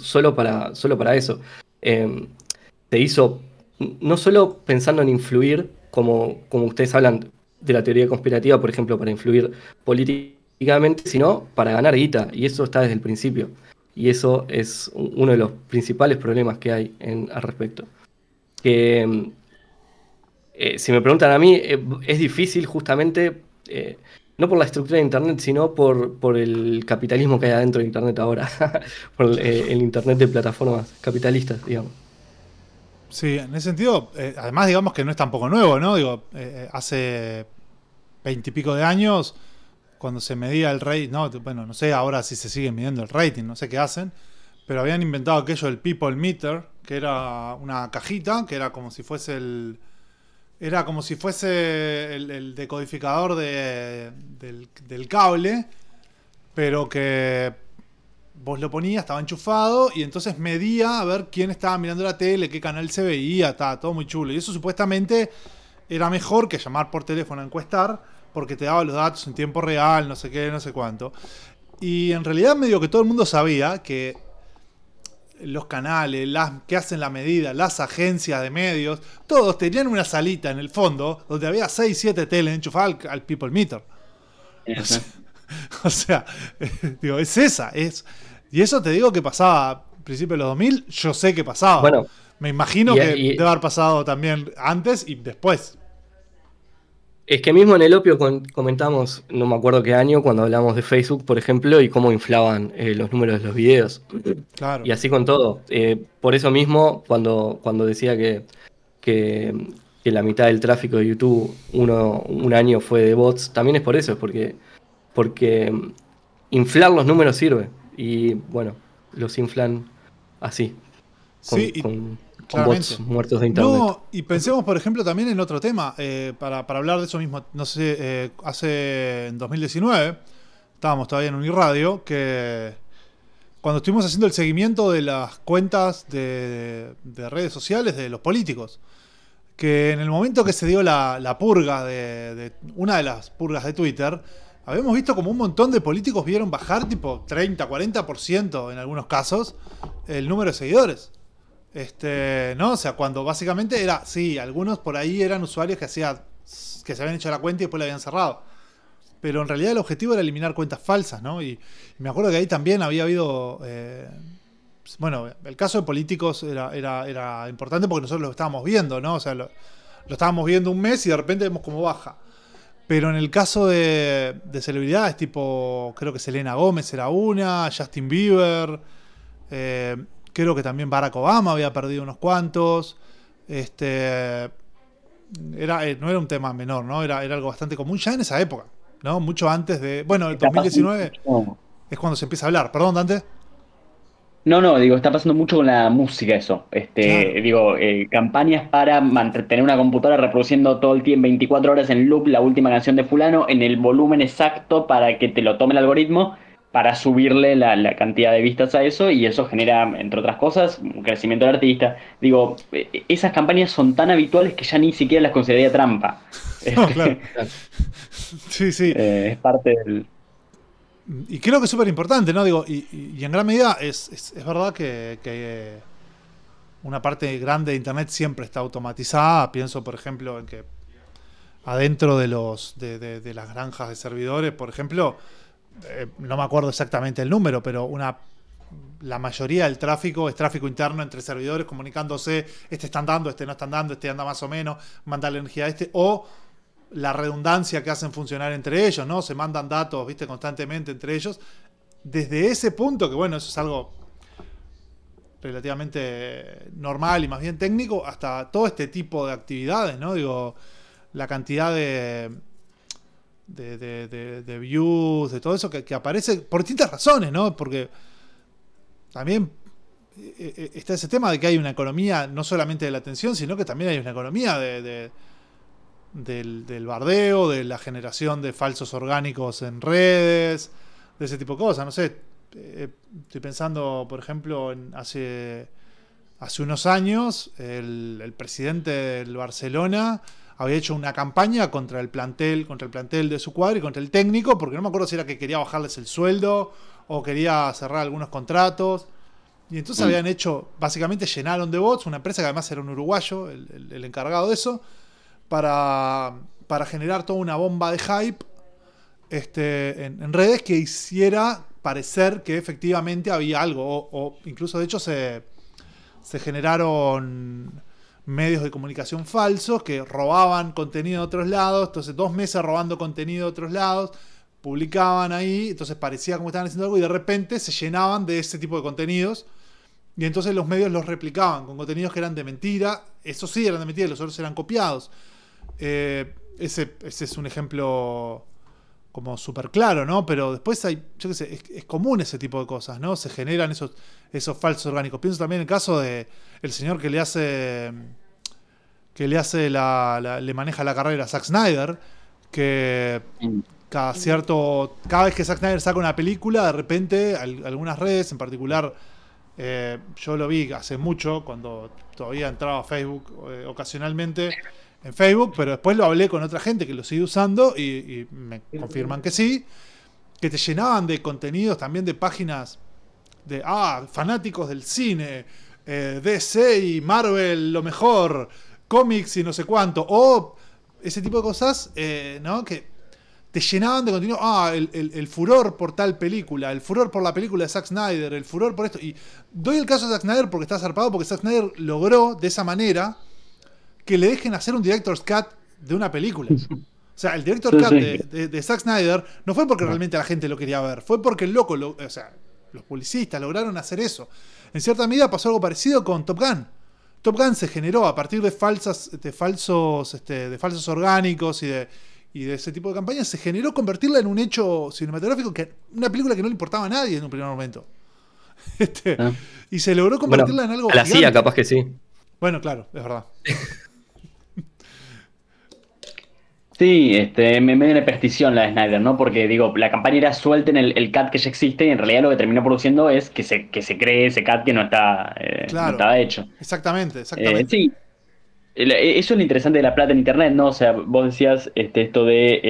solo para, solo para eso. se em, hizo no solo pensando en influir, como, como ustedes hablan de la teoría conspirativa, por ejemplo, para influir políticamente, sino para ganar guita, y eso está desde el principio. Y eso es uno de los principales problemas que hay al respecto. Em, eh, si me preguntan a mí, eh, es difícil justamente eh, no por la estructura de Internet, sino por, por el capitalismo que hay adentro de Internet ahora, por eh, el, Internet de plataformas capitalistas, digamos. Sí, en ese sentido, eh, además digamos que no es tampoco nuevo, ¿no? Digo, eh, hace veintipico de años, cuando se medía el rating, no, bueno, no sé ahora si se sigue midiendo el rating, no sé qué hacen, pero habían inventado aquello del People Meter, que era una cajita, que era como si fuese el era como si fuese el, decodificador del, cable, pero que vos lo ponías, estaba enchufado, y entonces medía a ver quién estaba mirando la tele, qué canal se veía, estaba todo muy chulo. Y eso supuestamente era mejor que llamar por teléfono a encuestar, porque te daba los datos en tiempo real, no sé qué, no sé cuánto. Y en realidad medio que todo el mundo sabía que los canales, las que hacen la medida, las agencias de medios, todos tenían una salita en el fondo donde había 6, 7 tele enchufadas al, al, People Meter. O sea, digo, es esa. Es, y eso te digo que pasaba a principios de los 2000, yo sé que pasaba. Bueno, Me imagino que debe haber pasado también antes y después. Es que mismo en el opio comentamos, no me acuerdo qué año, cuando hablamos de Facebook, por ejemplo, y cómo inflaban eh, los números de los videos. Claro. Y así con todo. Eh, por eso mismo, cuando, cuando decía que, que, la mitad del tráfico de YouTube un año fue de bots, también es por eso, es porque, porque mm, inflar los números sirve. Y bueno, los inflan así. sí, con muertos de internet. y pensemos, por ejemplo, también en otro tema, eh, para, hablar de eso mismo. No sé, eh, hace en 2019, estábamos todavía en Uniradio, que cuando estuvimos haciendo el seguimiento de las cuentas de, redes sociales de los políticos, que en el momento que se dio la, purga de, de, una de las purgas de Twitter, habíamos visto como un montón de políticos vieron bajar tipo 30, 40% en algunos casos el número de seguidores. Este, ¿no? O sea, cuando básicamente era, sí, algunos por ahí eran usuarios que hacía, que se habían hecho la cuenta y después la habían cerrado. Pero en realidad el objetivo era eliminar cuentas falsas, ¿no? Y, me acuerdo que ahí también había habido, eh, bueno, el caso de políticos era, importante porque nosotros lo estábamos viendo, ¿no? O sea, lo, estábamos viendo un mes y de repente vemos cómo baja. Pero en el caso de, de celebridades, tipo, creo que Selena Gómez era una, Justin Bieber, eh, Creo que también Barack Obama había perdido unos cuantos. Este, era, eh, no era un tema menor, ¿no? Era, era algo bastante común ya en esa época, ¿no? Mucho antes de. Bueno, el 2019 es cuando se empieza a hablar. Perdón, Dante. No, no, digo, está pasando mucho con la música eso. Este, digo, eh, campañas para mantener una computadora reproduciendo todo el tiempo, 24 horas en loop, la última canción de fulano, en el volumen exacto para que te lo tome el algoritmo para subirle la, cantidad de vistas a eso y eso genera, entre otras cosas, un crecimiento del artista. Digo, e, e, esas campañas son tan habituales que ya ni siquiera las consideraría trampa. claro. sí, sí. Eh, es parte del... Y creo que es súper importante, ¿no? Digo, y, en gran medida es, verdad que, una parte grande de Internet siempre está automatizada. Pienso, por ejemplo, en que adentro de, los, de, de las granjas de servidores, por ejemplo, eh, no me acuerdo exactamente el número, pero una la mayoría del tráfico es tráfico interno entre servidores comunicándose, este están dando, este no están dando, este anda más o menos, manda la energía a este, o la redundancia que hacen funcionar entre ellos, ¿no? Se mandan datos, viste, constantemente entre ellos. Desde ese punto, que bueno, eso es algo relativamente normal y más bien técnico, hasta todo este tipo de actividades, ¿no? Digo, la cantidad de de, de, de, views, de todo eso que, aparece por distintas razones, ¿no? Porque también eh, eh, está ese tema de que hay una economía no solamente de la atención, sino que también hay una economía de, del, bardeo, de la generación de falsos orgánicos en redes, de ese tipo de cosas. No sé, eh, estoy pensando, por ejemplo, en hace, hace unos años, el, el presidente del Barcelona había hecho una campaña contra el plantel, contra el plantel de su cuadro y contra el técnico, porque no me acuerdo si era que quería bajarles el sueldo o quería cerrar algunos contratos. Y entonces mm. habían hecho, básicamente llenaron de bots, una empresa que además era un uruguayo, el, encargado de eso, para, para, generar toda una bomba de hype este, en, redes que hiciera parecer que efectivamente había algo. O, incluso de hecho se, se generaron medios de comunicación falsos que robaban contenido de otros lados, entonces dos meses robando contenido de otros lados, publicaban ahí, entonces parecía como estaban haciendo algo y de repente se llenaban de ese tipo de contenidos y entonces los medios los replicaban con contenidos que eran de mentira, eso sí eran de mentira, los otros eran copiados. Eh, ese, ese es un ejemplo como súper claro, ¿no? Pero después hay, yo qué sé, es, común ese tipo de cosas, ¿no? Se generan esos, falsos orgánicos. Pienso también en el caso de el señor que le hace, que le hace la, le maneja la carrera a Zack Snyder, que cada cierto, cada vez que Zack Snyder saca una película, de repente algunas redes, en particular, eh, yo lo vi hace mucho, cuando todavía entraba a Facebook eh, ocasionalmente en Facebook, pero después lo hablé con otra gente que lo sigue usando y, me confirman que sí, que te llenaban de contenidos también de páginas de, ah, fanáticos del cine, eh, DC y Marvel, lo mejor, cómics y no sé cuánto, o ese tipo de cosas, eh, ¿no? Que te llenaban de contenido, ah, el, el, furor por tal película, el furor por la película de Zack Snyder, el furor por esto. Y doy el caso de Zack Snyder porque está zarpado, porque Zack Snyder logró de esa manera que le dejen hacer un director's cut de una película. O sea, el director's cut de, de, Zack Snyder no fue porque realmente la gente lo quería ver, fue porque el loco, o sea, los publicistas lograron hacer eso. En cierta medida pasó algo parecido con Top Gun. Top Gun se generó a partir de falsas, de falsos, este, de falsos orgánicos y de, ese tipo de campañas, se generó convertirla en un hecho cinematográfico que una película que no le importaba a nadie en un primer momento. Este, ah. Y se logró convertirla en algo. A la CIA, capaz que sí. Bueno, claro, es verdad. Sí, este, me dio una perdición la de Snyder, ¿no? Porque digo, la campaña era suelta en el, el cat que ya existe y en realidad lo que terminó produciendo es que se, que se cree ese cat que no está, eh, estaba hecho. Exactamente, eh, exactamente. sí. Eh, eso es lo interesante de la plata en Internet, ¿no? O sea, vos decías este, esto de.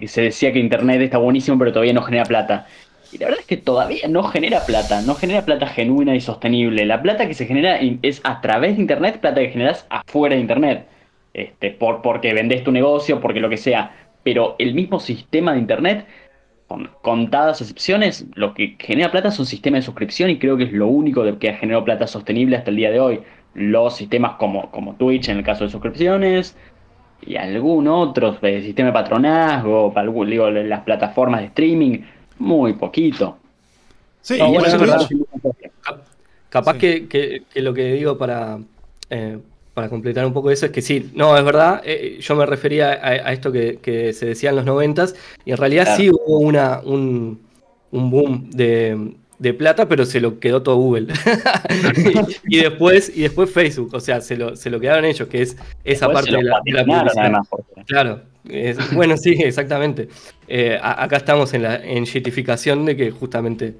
que se decía que Internet está buenísimo, pero todavía no genera plata. Y la verdad es que todavía no genera plata, no genera plata genuina y sostenible. La plata que se genera es a través de Internet, plata que generas afuera de Internet. Este, por, porque vendes tu negocio, porque lo que sea. Pero el mismo sistema de Internet, con contadas excepciones, lo que genera plata es un sistema de suscripción y creo que es lo único que ha generado plata sostenible hasta el día de hoy. Los sistemas como, como Twitch en el caso de suscripciones y algún otro sistema de patronazgo, las plataformas de streaming, muy poquito. Sí, Capaz que, lo que digo para, eh, para completar un poco eso, es que sí, no, es verdad, eh, eh, yo me refería a, esto que, se decía en los noventas, y en realidad sí hubo una, un, boom de, plata, pero se lo quedó todo Google. y, después, y después Facebook, o sea, se lo, quedaron ellos, que es esa parte de la, Claro, bueno, sí, exactamente. Eh, acá estamos en la en de que justamente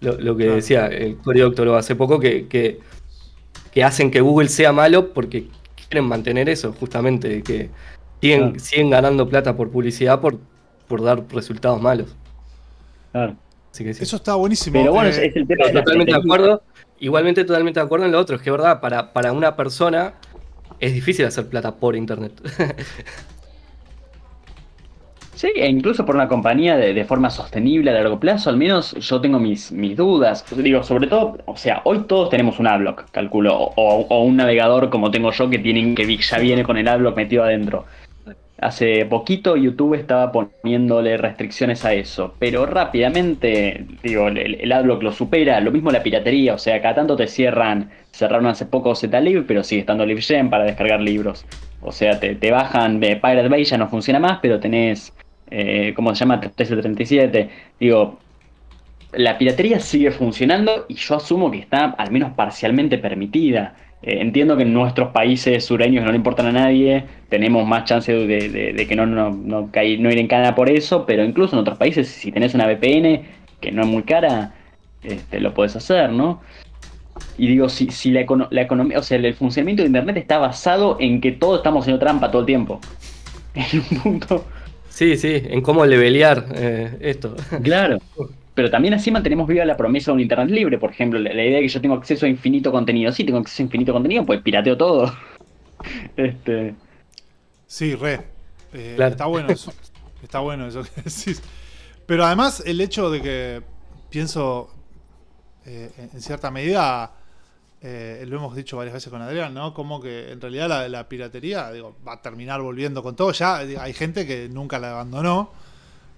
lo, que decía el Cory Doctor hace poco, que que hacen que Google sea malo porque quieren mantener eso, justamente, que siguen, ganando plata por publicidad por, por dar resultados malos. Claro. Así Eso está buenísimo. Eh, totalmente de acuerdo. Igualmente, totalmente de acuerdo en lo otro. Es que, verdad, para, para una persona es difícil hacer plata por internet. Sí, e incluso por una compañía de, forma sostenible a largo plazo, al menos yo tengo mis, mis dudas. Digo, sobre todo, o sea, hoy todos tenemos un AdBlock, calculo, o, un navegador como tengo yo que, tienen, que ya viene con el AdBlock metido adentro. Hace poquito YouTube estaba poniéndole restricciones a eso, pero rápidamente, digo, el, el, AdBlock lo supera, lo mismo la piratería, o sea, cada tanto te cierran, cerraron hace poco ZLib, pero sigue estando LibGen para descargar libros. O sea, te, te bajan de Pirate Bay, ya no funciona más, pero tenés eh, ¿cómo se llama? 1337. Digo, la piratería sigue funcionando y yo asumo que está al menos parcialmente permitida. Eh, entiendo que en nuestros países sureños no le importan a nadie, tenemos más chance de, que no, no, ir en Canadá por eso, pero incluso en otros países, si tenés una VPN que no es muy cara, este, lo podés hacer, ¿no? Y digo, si, la, economía, o sea, el, el funcionamiento de Internet está basado en que todos estamos haciendo trampa todo el tiempo. En un punto Sí, sí, en cómo levelear eh, esto. Claro. Pero también así mantenemos viva la promesa de un Internet libre, por ejemplo, la, idea de que yo tengo acceso a infinito contenido. Sí, tengo acceso a infinito contenido, pues pirateo todo. Este... Sí, re. Eh, está bueno eso. Está bueno eso que decís. Pero además el hecho de que pienso eh, en cierta medida eh, lo hemos dicho varias veces con Adrián, ¿no? Como que en realidad la, la piratería va a terminar volviendo con todo. Ya hay gente que nunca la abandonó,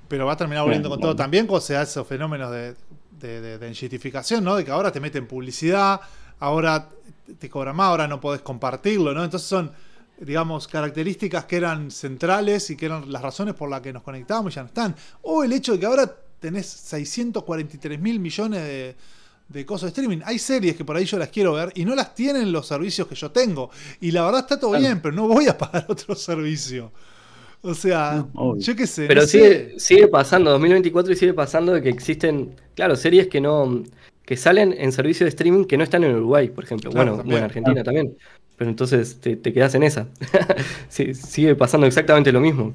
pero va a terminar volviendo con todo también o sea esos fenómenos de, de, ¿no? De que ahora te meten publicidad, ahora te cobran más, ahora no podés compartirlo, ¿no? Entonces son, digamos, características que eran centrales y que eran las razones por las que nos conectábamos y ya no están. O el hecho de que ahora tenés 643 mil millones de de cosas de streaming. Hay series que por ahí yo las quiero ver y no las tienen los servicios que yo tengo. Y la verdad está todo bien, pero no voy a pagar otro servicio. O sea, yo qué sé. Pero sigue, pasando, 2024 y sigue pasando de que existen, claro, series que no que salen en servicios de streaming que no están en Uruguay, por ejemplo. bueno, en Argentina también. Pero entonces te, quedas en esa. sí, sigue pasando exactamente lo mismo.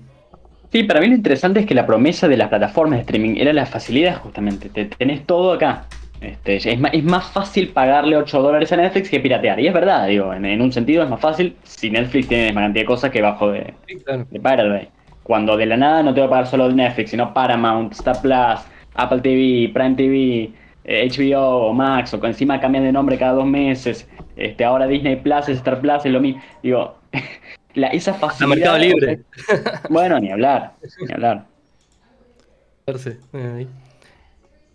Sí, para mí lo interesante es que la promesa de las plataformas de streaming era la facilidad, justamente. Te tenés todo acá. Este, es, es, más fácil pagarle 8 dólares a Netflix que piratear. Y es verdad, digo, en, un sentido es más fácil si Netflix tiene más cantidad de cosas que bajo de, Cuando de la nada no te va pagar solo Netflix, sino Paramount, Star Plus, Apple TV, Prime TV, HBO, eh, Max, o encima cambian de nombre cada dos meses. Este, ahora Disney Plus, Star Plus, es lo mismo. Digo, la, esa facilidad. mercado libre. Bueno, ni hablar, ni hablar. Eh,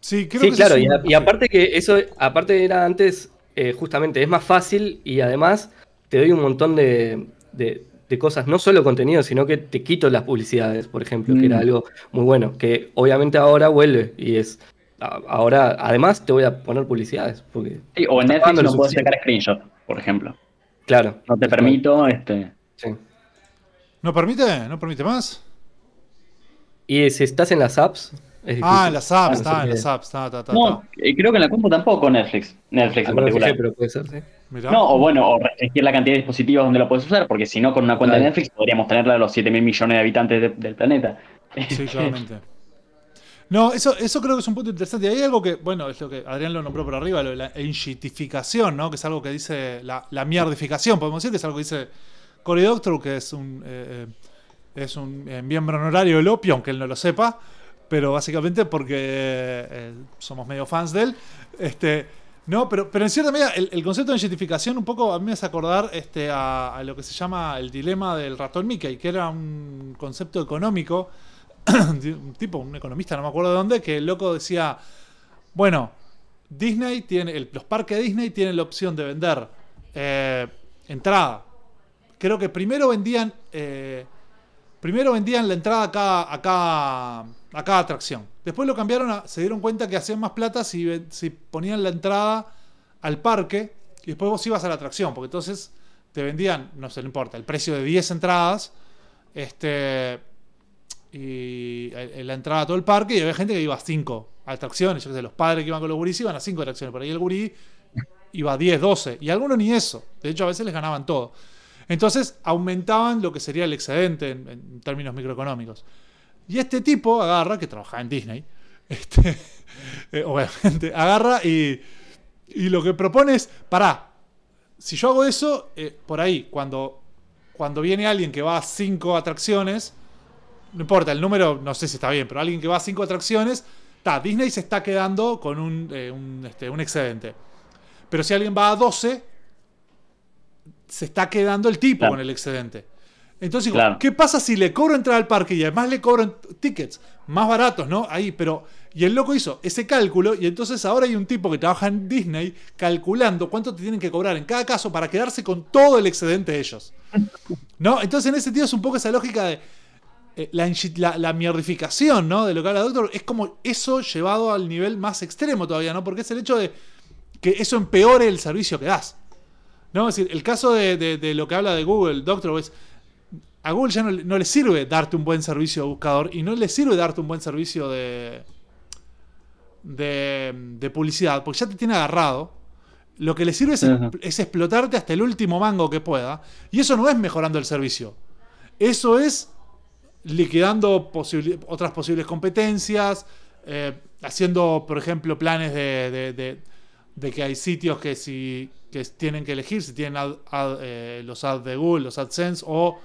Sí, claro, y, aparte que eso, aparte era antes, eh, justamente, es más fácil y además te doy un montón de, cosas, no solo contenido, sino que te quito las publicidades, por ejemplo, que era mm. algo muy bueno, que obviamente ahora vuelve y es... Ahora, además, te voy a poner publicidades. o en Netflix no puedo sacar screenshot, por ejemplo. Claro. No te permito, este. Sí. ¿No permite? ¿No permite más? Y si estás en las apps, Ah, en las apps, ah, está, en las apps, está, está, No, eh, creo que en la compu tampoco Netflix. Netflix en ah, particular. pero puede ser, No, o bueno, o restringir la cantidad de dispositivos donde lo puedes usar, porque si no, con una cuenta de Netflix podríamos tenerla a los 7 mil millones de habitantes del planeta. Sí, claramente. No, eso, eso creo que es un punto interesante. Y hay algo que, bueno, es lo que Adrián lo nombró por arriba, lo de la enchitificación, ¿no? Que es algo que dice la, mierdificación, podemos decir que es algo que dice Cory Doctor que es un, eh, eh, es un miembro honorario del opio, aunque él no lo sepa pero básicamente porque eh, eh, somos medio fans de él. Este, no, pero, pero en cierta medida el, concepto de gentrificación un poco a mí me hace acordar este, a, lo que se llama el dilema del ratón Mickey, que era un concepto económico, un tipo, un economista, no me acuerdo de dónde, que el loco decía, bueno, Disney tiene, los parques de Disney tienen la opción de vender eh, entrada. Creo que primero vendían, primero vendían la entrada acá, acá a cada atracción. Después lo cambiaron a. Se dieron cuenta que hacían más plata si, ponían la entrada al parque y después vos ibas a la atracción, porque entonces te vendían, no se le importa, el precio de 10 entradas. Este. Y eh, la entrada a todo el parque, y había gente que iba a 5 atracciones. Yo sé, los padres que iban con los gurís iban a 5 atracciones. Por ahí el gurí iba a 10, 12. Y algunos ni eso. De hecho, a veces les ganaban todo. Entonces aumentaban lo que sería el excedente en términos microeconómicos. Y este tipo agarra, que trabaja en Disney, este, eh, obviamente, agarra y, y, lo que propone es, pará, si yo hago eso, eh, por ahí, cuando, cuando viene alguien que va a cinco atracciones, no importa, el número no sé si está bien, pero alguien que va a cinco atracciones, está Disney se está quedando con un, eh, este, un, excedente. Pero si alguien va a 12, se está quedando el tipo con el excedente. Entonces digo, ¿qué pasa si le cobro entrar al parque y además le cobro tickets más baratos, ¿no? Ahí, pero. Y el loco hizo ese cálculo y entonces ahora hay un tipo que trabaja en Disney calculando cuánto te tienen que cobrar en cada caso para quedarse con todo el excedente de ellos. ¿No? Entonces en ese sentido es un poco esa lógica de. Eh, la, mierdificación, ¿no? De lo que habla Doctor, es como eso llevado al nivel más extremo todavía, ¿no? Porque es el hecho de que eso empeore el servicio que das. ¿No? Es decir, el caso de, de lo que habla de Google, Doctor, es a Google ya no, le sirve darte un buen servicio de buscador y no le sirve darte un buen servicio de, de, publicidad, porque ya te tiene agarrado. Lo que le sirve es, explotarte hasta el último mango que pueda. Y eso no es mejorando el servicio. Eso es liquidando otras posibles competencias, eh, haciendo, por ejemplo, planes de, de, que hay sitios que si tienen que elegir, si tienen eh, los ads de Google, los AdSense o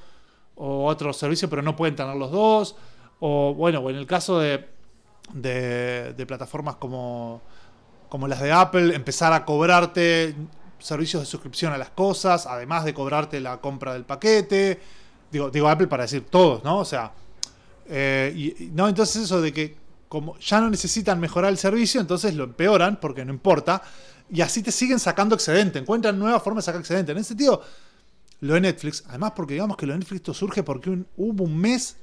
o otro servicio, pero no pueden tener los dos. O bueno, en el caso de, de, plataformas como, como las de Apple, empezar a cobrarte servicios de suscripción a las cosas, además de cobrarte la compra del paquete. Digo, digo Apple para decir todos, ¿no? O sea, eh, no, entonces eso de que como ya no necesitan mejorar el servicio, entonces lo empeoran porque no importa. Y así te siguen sacando excedente, encuentran nuevas formas de sacar excedente. En ese sentido, lo de Netflix, además porque digamos que lo de Netflix esto surge porque hubo un mes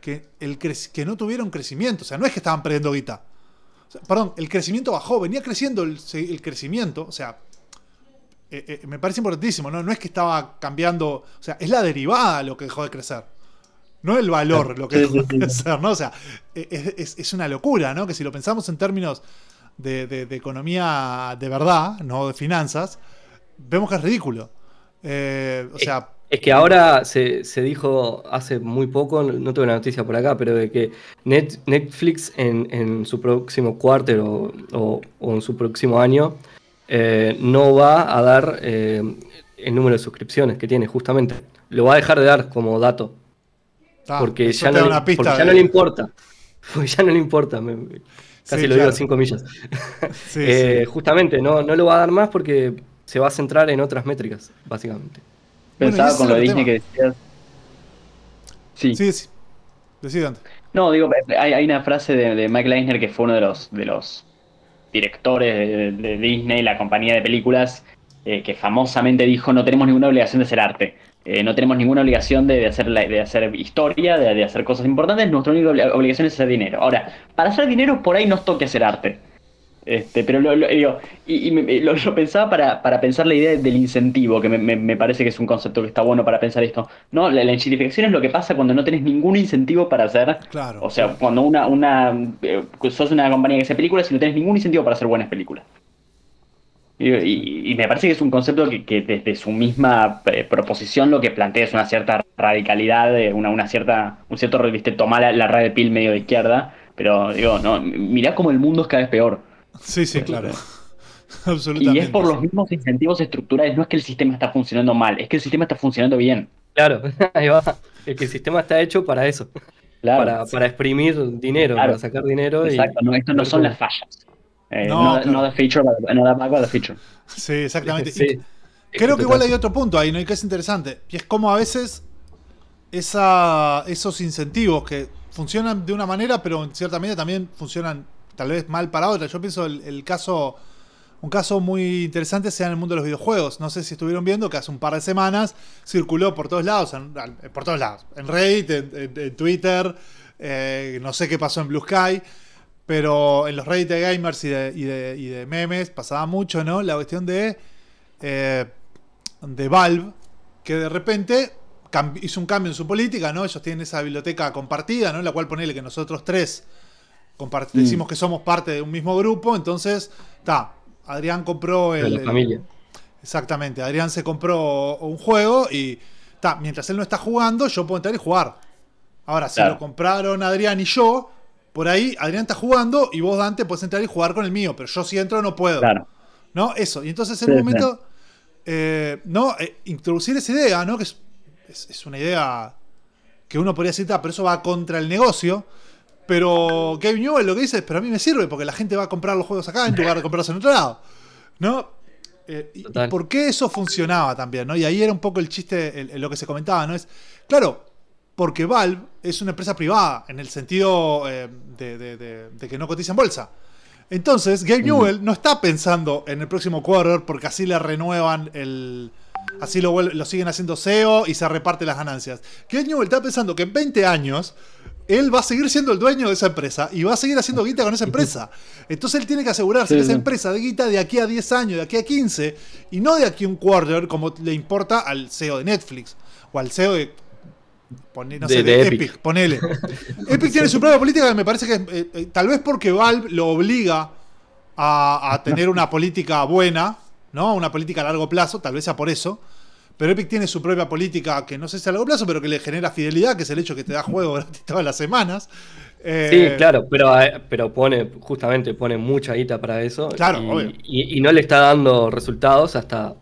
que, el que no tuvieron crecimiento, o sea, no es que estaban perdiendo guita. perdón, el crecimiento bajó, venía creciendo el, crecimiento, o sea, eh, eh, me parece importantísimo, ¿no? No es que estaba cambiando, o sea, es la derivada lo que dejó de crecer. No el valor lo que dejó de crecer, ¿no? O sea, e, es, una locura, ¿no? Que si lo pensamos en términos de, de economía de verdad, no de finanzas, vemos que es ridículo. Eh, es, que eh, ahora se, dijo hace muy poco, no tengo la noticia por acá, pero de que Netflix en, su próximo cuarto o, en su próximo año eh, no va a dar el número de suscripciones que tiene, justamente. Lo va a dejar de dar como dato. porque, ya no, le, importa. Porque ya no le importa. casi lo digo a 5 millas. Justamente, no, no lo va a dar más porque se va a centrar en otras métricas, básicamente. Pensaba con lo de Disney que decías. Sí. Sí, sí. No, digo, eh, hay, una frase de, Mike Leisner que fue uno de los, de los directores de, Disney, la compañía de películas, eh, que famosamente dijo: No tenemos ninguna obligación de hacer arte. Eh, no tenemos ninguna obligación de, hacer, de hacer historia, de, hacer cosas importantes. Nuestra única obligación es hacer dinero. Ahora, para hacer dinero, por ahí nos toca hacer arte. Este, pero lo, eh, digo, y, y eh, lo, pensaba para, pensar la idea del incentivo, que me, parece que es un concepto que está bueno para pensar esto. No, la, la es lo que pasa cuando no tenés ningún incentivo para hacer. Claro. O sea, cuando una, una eh, sos una compañía que hace películas y no tenés ningún incentivo para hacer buenas películas. Y, me parece que es un concepto que, que desde su misma proposición lo que plantea es una cierta radicalidad, una, cierta, un cierto, reviste tomar la, la red de pil medio de izquierda, pero digo, no, mirá cómo el mundo es cada vez peor Sí, sí, claro. Absolutamente. Y es por los mismos incentivos estructurales, no es que el sistema está funcionando mal, es que el sistema está funcionando bien. Claro, ahí va. Es que el sistema está hecho para eso. para, exprimir dinero, para sacar dinero. Exacto, no, esto no son las fallas. Eh, no, da feature, no, da feature, feature. Sí, exactamente. Creo que igual hay otro punto ahí, que es interesante. Y es como a veces esa, esos incentivos que funcionan de una manera, pero en cierta medida también funcionan tal vez mal para otra. Yo pienso el, caso, un caso muy interesante sea en el mundo de los videojuegos. No sé si estuvieron viendo que hace un par de semanas circuló por todos lados, en, eh, por todos lados, en Reddit, en, Twitter, eh, no sé qué pasó en Blue Sky. Pero en los Reddit de gamers y de, memes pasaba mucho, ¿no? La cuestión de, eh, de Valve, que de repente hizo un cambio en su política, ¿no? Ellos tienen esa biblioteca compartida, ¿no? En la cual ponele que nosotros tres Mm. decimos que somos parte de un mismo grupo, entonces, está, Adrián compró el... De la familia. exactamente, Adrián se compró un juego y, está, mientras él no está jugando, yo puedo entrar y jugar. Ahora, si lo compraron Adrián y yo, por ahí Adrián está jugando y vos, Dante, puedes entrar y jugar con el mío, pero yo si entro no puedo. Claro. ¿No? Eso. Y entonces en momento, eh, ¿no? Eh, introducir esa idea, ¿no? Que es, una idea que uno podría citar, pero eso va contra el negocio. Pero Gabe Newell lo que dice es, pero a mí me sirve porque la gente va a comprar los juegos acá en lugar de comprarlos en otro lado. ¿No? Eh, por qué eso funcionaba también? ¿no? Y ahí era un poco el chiste, lo que se comentaba, ¿no? Es, claro, porque Valve es una empresa privada, en el sentido eh, de, que no cotiza en bolsa. Entonces, Gabe mm. Newell no está pensando en el próximo quarter porque así le renuevan el. Así lo, lo siguen haciendo SEO y se reparte las ganancias. Gabe Newell está pensando que en 20 años él va a seguir siendo el dueño de esa empresa y va a seguir haciendo guita con esa empresa. Entonces él tiene que asegurarse de que esa empresa de guita de aquí a 10 años, de aquí a 15, y no de aquí a un quarter, como le importa al CEO de Netflix o al CEO de. no sé, de, Epic. Epic, ponele. Epic tiene su propia política que me parece que eh, eh, tal vez porque Valve lo obliga a, a tener una política buena, ¿no? Una política a largo plazo, tal vez sea por eso. Pero Epic tiene su propia política que no sé si a largo plazo, pero que le genera fidelidad, que es el hecho que te da juego gratis todas las semanas. sí, eh, claro, pero, eh, pero pone, justamente pone mucha guita para eso. Claro, y, obvio. Y, no le está dando resultados hasta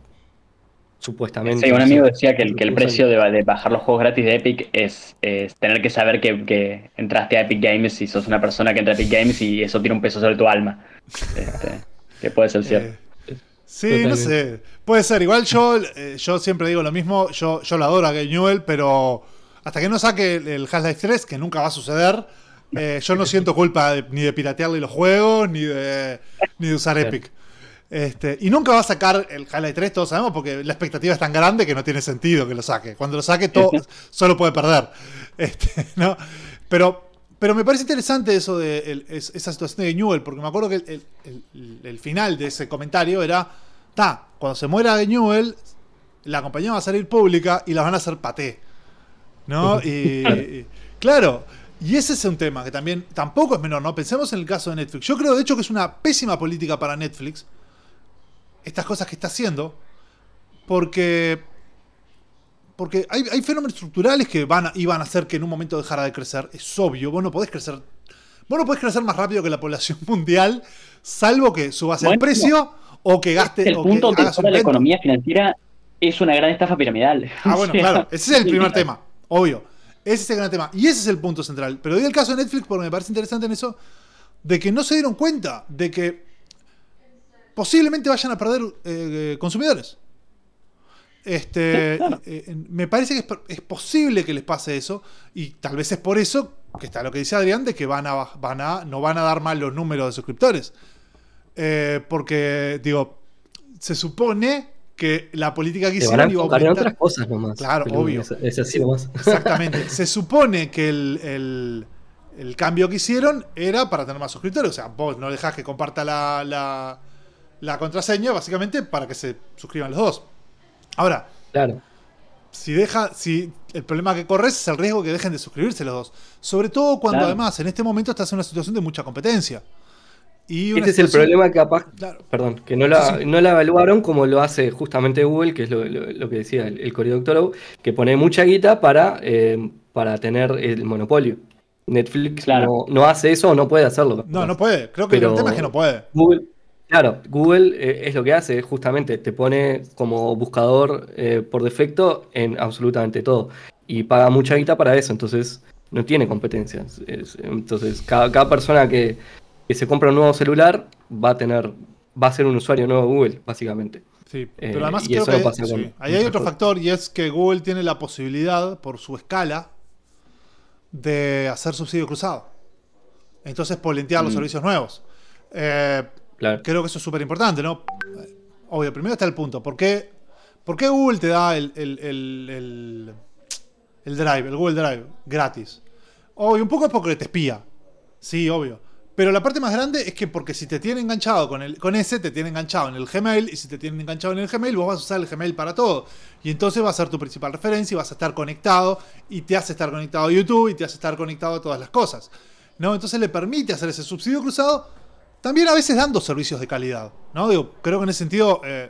supuestamente. Sí, un amigo decía que el, que el precio de, bajar los juegos gratis de Epic es, tener que saber que, entraste a Epic Games y sos una persona que entra a Epic Games y eso tiene un peso sobre tu alma. Este, que puede ser cierto. Eh, sí, no sé. Puede ser, igual yo, eh, yo siempre digo lo mismo, yo, yo lo adoro a Gabe Newell, pero hasta que no saque el, Half-Life 3, que nunca va a suceder, eh, yo no siento culpa ni de piratearle los juegos, ni de, ni usar Epic. Este, y nunca va a sacar el Half-Life 3, todos sabemos, porque la expectativa es tan grande que no tiene sentido que lo saque. Cuando lo saque, todo, solo puede perder. Este, pero, pero me parece interesante eso de esa situación de Newell, porque me acuerdo que el, el final de ese comentario era, ta, cuando se muera de Newell, la compañía va a salir pública y la van a hacer paté. ¿No? Y, claro, y ese es un tema que también tampoco es menor, ¿no? Pensemos en el caso de Netflix. Yo creo, de hecho, que es una pésima política para Netflix estas cosas que está haciendo, porque porque hay, fenómenos estructurales que van a, iban a hacer que en un momento dejara de crecer. Es obvio, vos no podés crecer. Vos no podés crecer más rápido que la población mundial, salvo que subas el precio o que gaste. el punto de la economía financiera es una gran estafa piramidal. Ah, bueno, claro. Ese es el primer tema, obvio. Ese es el gran tema. Y ese es el punto central. Pero doy el caso de Netflix porque me parece interesante en eso, de que no se dieron cuenta de que posiblemente vayan a perder eh, consumidores. Este, eh, me parece que es, posible que les pase eso y tal vez es por eso que está lo que dice Adrián de que van a, van a, no van a dar mal los números de suscriptores. Eh, porque, digo, se supone que la política que hicieron iba a aumentar. otras cosas nomás. Claro, obvio. Es, así nomás. Exactamente. se supone que el, cambio que hicieron era para tener más suscriptores. O sea, vos no dejás que comparta la, la, contraseña, básicamente, para que se suscriban los dos. Ahora. Claro. Si deja, si el problema que corres es el riesgo que dejen de suscribirse los dos. Sobre todo cuando además en este momento estás en una situación de mucha competencia. Y es el problema perdón, que no la, no la evaluaron como lo hace justamente Google, que es lo, que decía el, el Doctorow, que pone mucha guita para, eh, para tener el monopolio. Netflix no, hace eso o no puede hacerlo. No, no puede. Creo que el tema es que no puede. Google, claro, Google eh, es lo que hace, justamente, te pone como buscador eh, por defecto en absolutamente todo. Y paga mucha guita para eso, entonces no tiene competencias. entonces, cada, cada persona que que se compra un nuevo celular va a tener, va a ser un usuario nuevo de Google, básicamente. Sí, eh, pero además que ahí hay otro factor y es que Google tiene la posibilidad, por su escala, de hacer subsidio cruzado. Entonces polentear los mm. servicios nuevos. Eh, claro. Creo que eso es súper importante, ¿no? Obvio, primero está el punto. ¿Por qué, Google te da el, el, el, Drive, el Google Drive, gratis? Obvio, un poco es porque te espía. Sí, obvio. Pero la parte más grande es que porque si te tiene enganchado con, el, con ese, te tiene enganchado en el Gmail, y si te tiene enganchado en el Gmail, vos vas a usar el Gmail para todo. Y entonces va a ser tu principal referencia y vas a estar conectado, y te hace estar conectado a YouTube, y te hace estar conectado a todas las cosas. ¿no? Entonces le permite hacer ese subsidio cruzado, también a veces dando servicios de calidad. ¿no? creo que en ese sentido eh,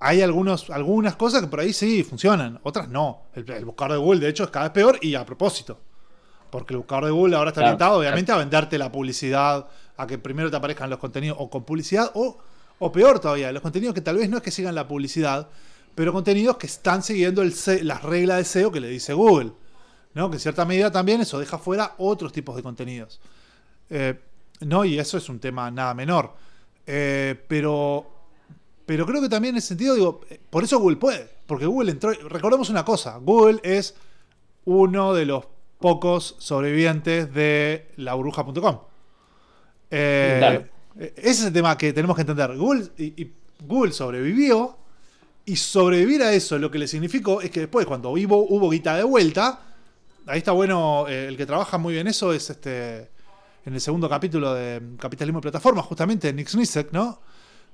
hay algunos, algunas cosas que por ahí sí funcionan, otras no. El, buscar de Google, de hecho, es cada vez peor y a propósito. Porque el buscador de Google ahora está orientado, obviamente, a venderte la publicidad, a que primero te aparezcan los contenidos o con publicidad, o, o peor todavía, los contenidos que tal vez no es que sigan la publicidad, pero contenidos que están siguiendo La las reglas de SEO que le dice Google. ¿no? Que en cierta medida también eso deja fuera otros tipos de contenidos. Eh, ¿no? Y eso es un tema nada menor. Eh, pero, pero creo que también en ese sentido, digo, eh, por eso Google puede. Porque Google entró. Recordemos una cosa: Google es uno de los pocos sobrevivientes de la burbuja.com. Eh, e-, ese es el tema que tenemos que entender. Google, sobrevivió y sobrevivir a eso lo que le significó es que después, cuando hubo, hubo guita de vuelta, ahí está bueno, eh, el que trabaja muy bien eso es este en el segundo capítulo de Capitalismo y Plataforma, justamente, Nick Smith, ¿no?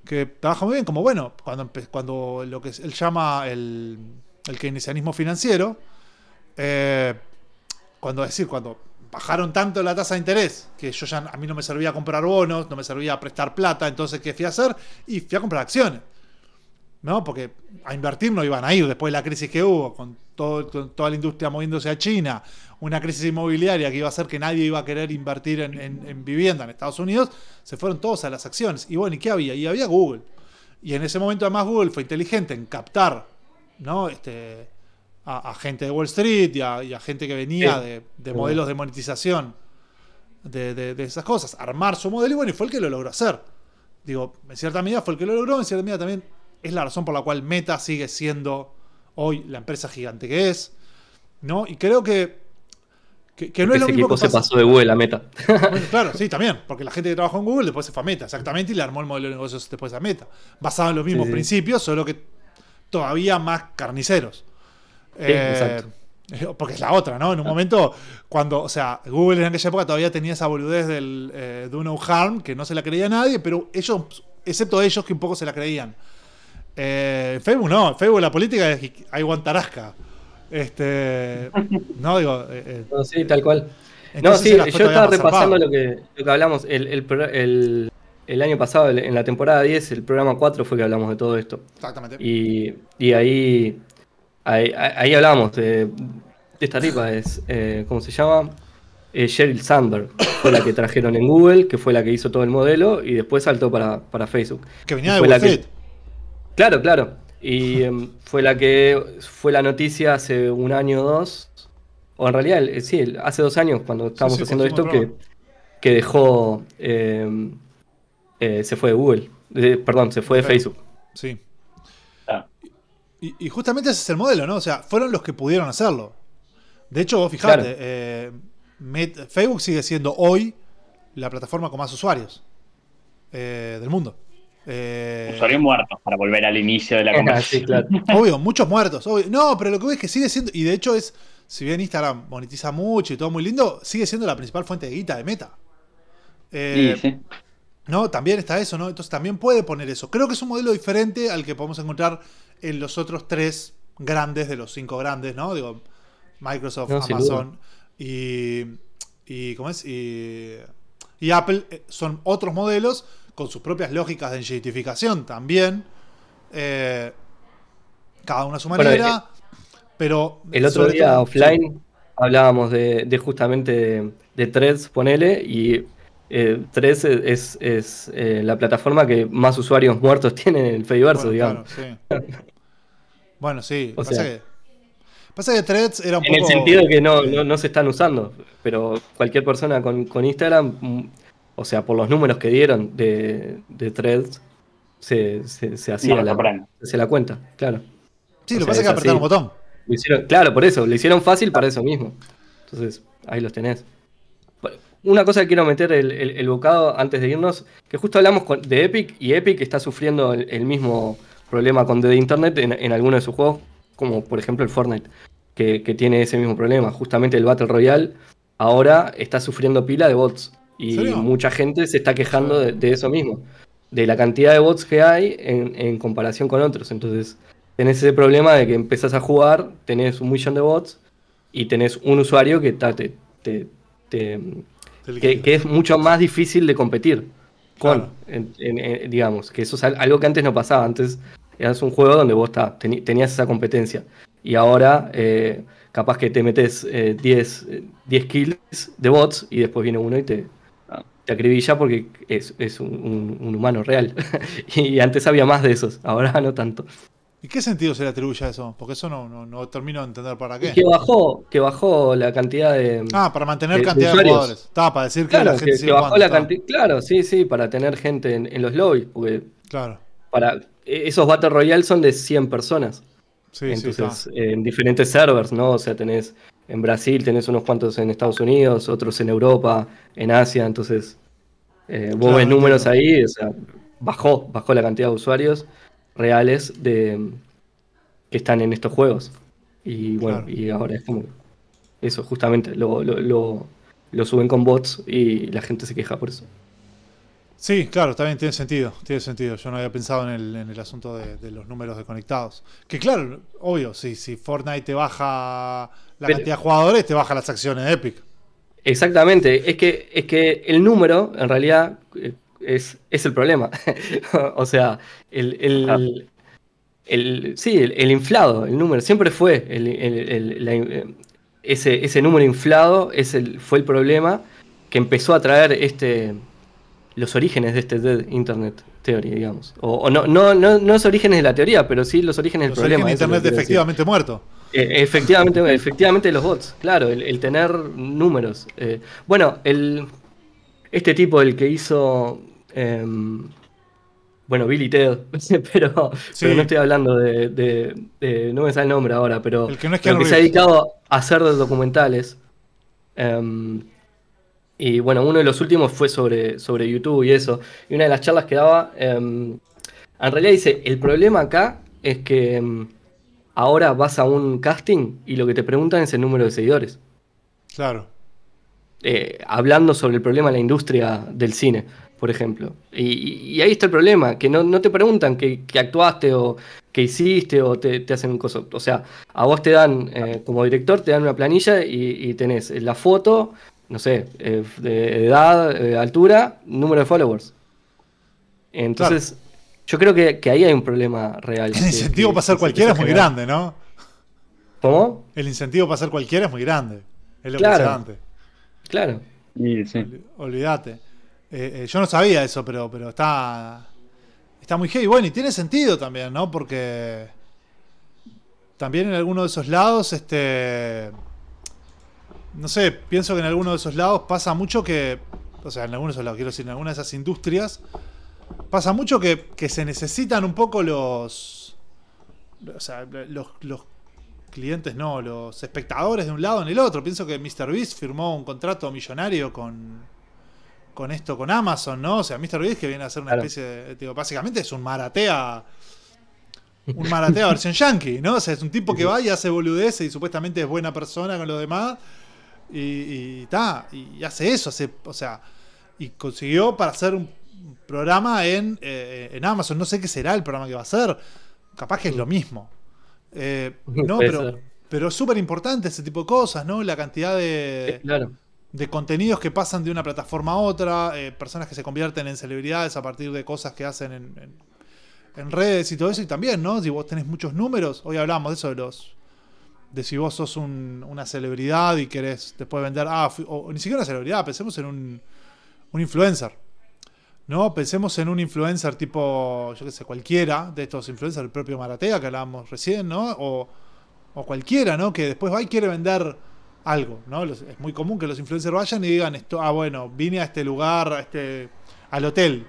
Que trabaja muy bien, como bueno, cuando, cuando lo que él llama el, el keynesianismo financiero, eh, cuando decir, cuando bajaron tanto la tasa de interés que yo ya a mí no me servía comprar bonos, no me servía prestar plata, entonces ¿qué fui a hacer? Y fui a comprar acciones. ¿No? Porque a invertir no iban a ir después de la crisis que hubo, con, todo, toda la industria moviéndose a China, una crisis inmobiliaria que iba a hacer que nadie iba a querer invertir en, en vivienda en Estados Unidos, se fueron todos a las acciones. Y bueno, ¿y qué había? Y había Google. Y en ese momento además Google fue inteligente en captar ¿no? este, a, gente de Wall Street y a, gente que venía de, modelos de monetización de, esas cosas, armar su modelo y bueno, y fue el que lo logró hacer. Digo, en cierta medida fue el que lo logró, en cierta medida también es la razón por la cual Meta sigue siendo hoy la empresa gigante que es, ¿no? Y creo que que, no es lo equipo se pasó de Google a Meta. claro, sí, también. Porque la gente que trabajó en Google después se fue a Meta, exactamente, y le armó el modelo de negocios después a Meta. Basado en los mismos principios, solo que todavía más carniceros. Eh, exacto. Eh, porque es la otra, ¿no? En un ah. momento, cuando, o sea, Google en aquella época todavía tenía esa boludez del eh, No Harm, que no se la creía nadie, pero ellos, excepto ellos, que un poco se la creían. Eh, Facebook no, Facebook la política es hay guantarasca. Este, no, digo. sí, tal cual. No, sí, yo estaba repasando lo que, hablamos. El, año pasado, en la temporada 10, el programa 4 fue que hablamos de todo esto. Exactamente. y ahí Ahí, ahí hablábamos de, esta tipa, es, eh, ¿cómo se llama? Eh, Sheryl Sandberg, fue la que trajeron en Google, que fue la que hizo todo el modelo y después saltó para, Facebook. Que venía de Google. Claro, claro. Y em, fue la que fue la noticia hace un año o dos, o en realidad, sí, hace dos años cuando estábamos haciendo esto, que, dejó, em, eh, se fue de Google, perdón, se fue de Facebook. Sí. Y, justamente ese es el modelo, ¿no? O sea, fueron los que pudieron hacerlo. De hecho, vos fijate, eh, Facebook sigue siendo hoy la plataforma con más usuarios eh, del mundo. Eh, usuarios muertos, para volver al inicio de la conversación. Obvio, muchos muertos. No, pero lo que ves es que sigue siendo, y de hecho es, si bien Instagram monetiza mucho y todo muy lindo, sigue siendo la principal fuente de guita de meta. sí, sí. No, también está eso, ¿no? Entonces también puede poner eso. Creo que es un modelo diferente al que podemos encontrar en los otros tres grandes de los cinco grandes, ¿no? Digo, Microsoft, Amazon y, y, Y, Apple eh, son otros modelos con sus propias lógicas de identificación también. Eh, cada una a su manera. Eh, pero. El otro día offline hablábamos de, justamente de, de threads, ponele, y eh, 3 es, eh, la plataforma que más usuarios muertos tiene en el Fediverso, digamos. bueno, sí. pasa, que, pasa Threads era un poco. En el sentido que no, se están usando, pero cualquier persona con, Instagram, o sea, por los números que dieron de, Threads, se, hacía la, la cuenta, claro. Sí, lo que pasa es que apretaron un botón. claro, por eso, lo hicieron fácil para eso mismo. Entonces, ahí los tenés una cosa que quiero meter el, el, bocado antes de irnos, que justo hablamos de Epic y Epic está sufriendo el, mismo problema con de Internet en, en algunos de sus juegos, como por ejemplo el Fortnite, que, que tiene ese mismo problema. Justamente el Battle Royale ahora está sufriendo pila de bots y mucha gente se está quejando de, eso mismo, de la cantidad de bots que hay en, comparación con otros. Entonces tenés ese problema de que empezás a jugar, tenés un millón de bots y tenés un usuario que te, que, es mucho más difícil de competir con, digamos, que eso es algo que antes no pasaba, antes eras un juego donde vos tenías esa competencia y ahora eh, capaz que te metes 10 eh, kills de bots y después viene uno y te, te acribilla porque es, un, humano real y antes había más de esos, ahora no tanto. ¿Y qué sentido se le atribuye a eso? Porque eso no, no, no termino de entender para qué. que bajó, que bajó la cantidad de. Ah, para mantener cantidad de, jugadores. para decir claro, Claro, sí, sí, para tener gente en, los lobbies. claro. Para, e, esos Battle Royale son de 100 personas. Sí, en diferentes servers, ¿no? O sea, tenés en Brasil, tenés unos cuantos en Estados Unidos, otros en Europa, en Asia. Entonces, eh, vos ves números ahí, o sea, bajó, bajó la cantidad de usuarios reales de, que están en estos juegos. Y bueno, y ahora es como eso, justamente, lo, suben con bots y la gente se queja por eso. Sí, claro, también tiene sentido, tiene sentido. Yo no había pensado en el, asunto de, los números de conectados. Que claro, obvio, si, Fortnite te baja la cantidad de jugadores, te baja las acciones de Epic. Exactamente, es que, es que el número, en realidad, eh, es, el problema. o sea, el, el, sí, el, inflado, el número, siempre fue ese, número inflado es fue el problema que empezó a traer este, los orígenes de este Dead Internet teoría digamos. O, no, no, no, no, los orígenes de la teoría, pero sí los orígenes del problema. Orígenes Internet efectivamente muerto. Eh, efectivamente, efectivamente los bots, claro, el, tener números. Eh, bueno, el, este tipo, el que hizo Em, bueno, Billy Ted, pero, no estoy hablando de, No me sale el nombre ahora, pero. El que, se ha dedicado a hacer documentales. Em, y bueno, uno de los últimos fue sobre, sobre YouTube y eso. Y una de las charlas que daba. Em, en realidad dice: el problema acá es que ahora vas a un casting y lo que te preguntan es el número de seguidores. Claro. Eh, hablando sobre el problema de la industria del cine por ejemplo. Y, ahí está el problema, que no, te preguntan que, actuaste o qué hiciste o te, hacen un coso. O sea, a vos te dan, eh, como director, te dan una planilla y, tenés la foto, no sé, eh, de edad, altura, número de followers. Entonces, yo creo que, ahí hay un problema real. El incentivo para ser cualquiera es muy grande, ¿no? ¿Cómo? El incentivo para ser cualquiera es muy grande. Es lo claro. y Claro. Olvídate. Eh, eh, yo no sabía eso, pero, pero está, está muy heavy. Bueno, y tiene sentido también, ¿no? Porque también en alguno de esos lados, este... No sé, pienso que en alguno de esos lados pasa mucho que... O sea, en algunos de esos lados, quiero decir, en alguna de esas industrias, pasa mucho que, se necesitan un poco los... O sea, los, clientes no, los espectadores de un lado en el otro. Pienso que Beast firmó un contrato millonario con con esto con Amazon, ¿no? O sea, Mr. Beast que viene a ser una especie de. Digo, básicamente es un maratea. Un maratea versión yankee, ¿no? O sea, es un tipo que va y hace boludeces y supuestamente es buena persona con los demás. Y, está y hace eso, hace, o sea, y consiguió para hacer un programa eh, en, Amazon. No sé qué será el programa que va a hacer. Capaz que es lo mm. mismo. Eh, no, pero, pero es súper importante ese tipo de cosas, ¿no? La cantidad de. Claro de contenidos que pasan de una plataforma a otra, eh, personas que se convierten en celebridades a partir de cosas que hacen en, en, redes y todo eso, y también, ¿no? Si vos tenés muchos números, hoy hablamos de eso de los. De si vos sos una celebridad y querés después vender. Ah, o, ni siquiera una celebridad, pensemos en un, un influencer. ¿No? Pensemos en un influencer tipo, yo qué sé, cualquiera de estos influencers, el propio Maratea que hablábamos recién, ¿no? O, o cualquiera, ¿no? Que después va y quiere vender algo, ¿no? es muy común que los influencers vayan y digan esto, ah, bueno, vine a este lugar, este, al hotel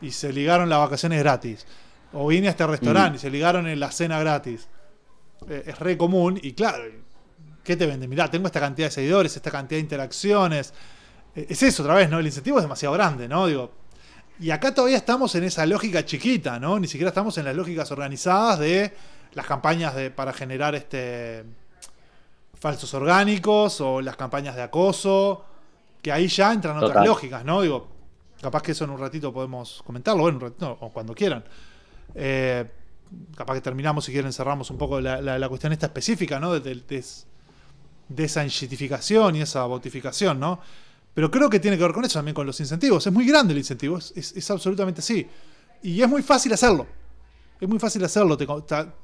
y se ligaron las vacaciones gratis. O vine a este mm. restaurante y se ligaron en la cena gratis. Eh, es re común y claro, ¿qué te vende? Mirá, tengo esta cantidad de seguidores, esta cantidad de interacciones. Eh, es eso otra vez, ¿no? El incentivo es demasiado grande, ¿no? Digo, y acá todavía estamos en esa lógica chiquita, ¿no? Ni siquiera estamos en las lógicas organizadas de las campañas para generar este falsos orgánicos o las campañas de acoso, que ahí ya entran otras lógicas, ¿no? Digo, capaz que eso en un ratito podemos comentarlo, bueno, un ratito, o cuando quieran. Eh, capaz que terminamos, si quieren, cerramos un poco la, cuestión esta específica, ¿no? De, de esa enchitificación y esa botificación, ¿no? Pero creo que tiene que ver con eso también, con los incentivos. Es muy grande el incentivo, es absolutamente así. Y es muy fácil hacerlo es muy fácil hacerlo.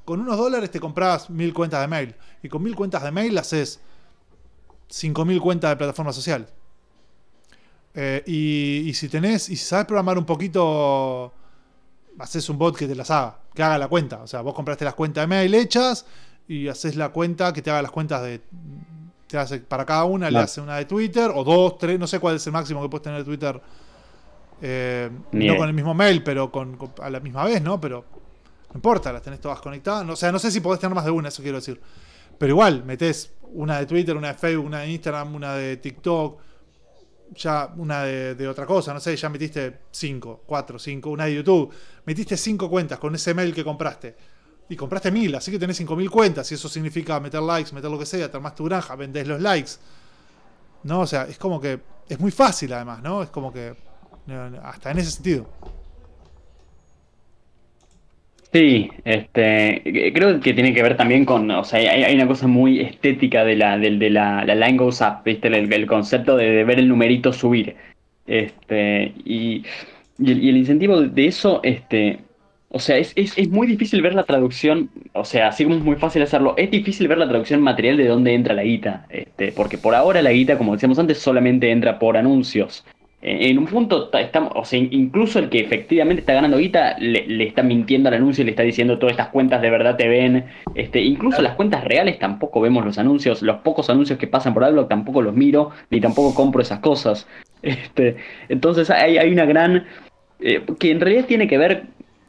con unos dólares te compras mil cuentas de mail. Y con mil cuentas de mail haces mil cuentas de plataforma social. Eh, y, si tenés, y si sabes programar un poquito, haces un bot que te las haga, que haga la cuenta. O sea, vos compraste las cuentas de mail hechas y haces la cuenta que te haga las cuentas de. hace, para cada una le hace una de Twitter, o dos, tres, no sé cuál es el máximo que puedes tener de Twitter. Eh, no con el mismo mail, pero a la misma vez, ¿no? Pero no importa, las tenés todas conectadas. o sea, no sé si podés tener más de una, eso quiero decir. Pero igual, metés una de Twitter, una de Facebook, una de Instagram, una de TikTok, ya una de, otra cosa, no sé, ya metiste 5, 4, 5, una de YouTube. Metiste cinco cuentas con ese mail que compraste. Y compraste mil, así que tenés 5.000 cuentas. Y eso significa meter likes, meter lo que sea, más tu granja, vendés los likes. ¿No? O sea, es como que. Es muy fácil además, ¿no? Es como que. Hasta en ese sentido. Sí, este, creo que tiene que ver también con, o sea, hay, una cosa muy estética de la, de, de la, la, line goes up, ¿viste? El, concepto de, ver el numerito subir. Este, y, y, el, incentivo de eso, este, o sea, es, es, muy difícil ver la traducción, o sea, así como es muy fácil hacerlo, es difícil ver la traducción material de dónde entra la guita, este, porque por ahora la guita, como decíamos antes, solamente entra por anuncios. Eh, en un punto estamos, o sea, incluso el que efectivamente está ganando guita le, está mintiendo al anuncio y le está diciendo todas estas cuentas de verdad te ven. Este, incluso las cuentas reales tampoco vemos los anuncios, los pocos anuncios que pasan por AdBlock tampoco los miro, ni tampoco compro esas cosas. Este, entonces hay, hay una gran. Eh, que en realidad tiene que ver,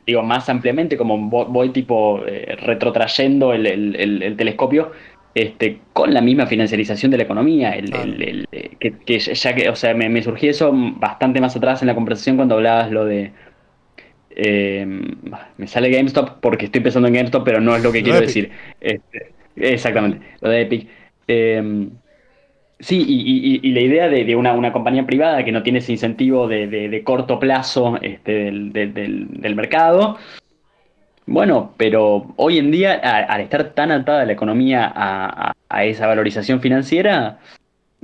digo, más ampliamente, como voy, tipo eh, retrotrayendo el, el telescopio, este, con la misma financiarización de la economía. Eh, que, ya que, o sea, me, surgió eso bastante más atrás en la conversación cuando hablabas lo de. Em, me sale GameStop porque estoy pensando en GameStop, pero no es lo que quiero decir. Este, exactamente, lo de Epic. Em, sí, y, la idea de, una, una, compañía privada que no tiene ese incentivo de, de, corto plazo este, del, del, del mercado, bueno, pero hoy en día, al estar tan atada la economía a, esa valorización financiera,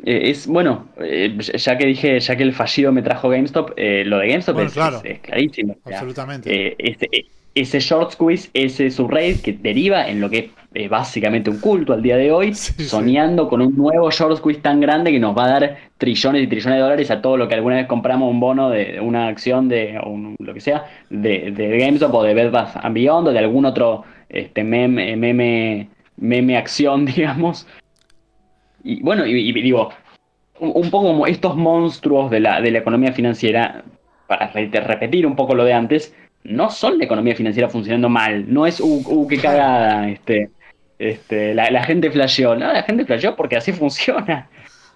eh, es bueno, eh, ya que dije, ya que el fallido me trajo GameStop, eh, lo de GameStop es, es, clarísimo. Absolutamente. Ese, ese short squeeze, ese subrate que deriva en lo que eh, básicamente un culto al día de hoy, soñando con un nuevo short squeeze tan grande que nos va a dar trillones y trillones de dólares a todo lo que alguna vez compramos un bono de una acción de lo que sea, de, de GameStop o de Bed Bath Beyond o de algún otro este meme, eh, meme, meme acción, digamos. Y bueno, y, digo, un, poco como estos monstruos de la, de la economía financiera, para repetir un poco lo de antes, no son la economía financiera funcionando mal. No es, uh, uh qué cagada, este, este, la, gente flasheó. No, la gente flasheó porque así funciona.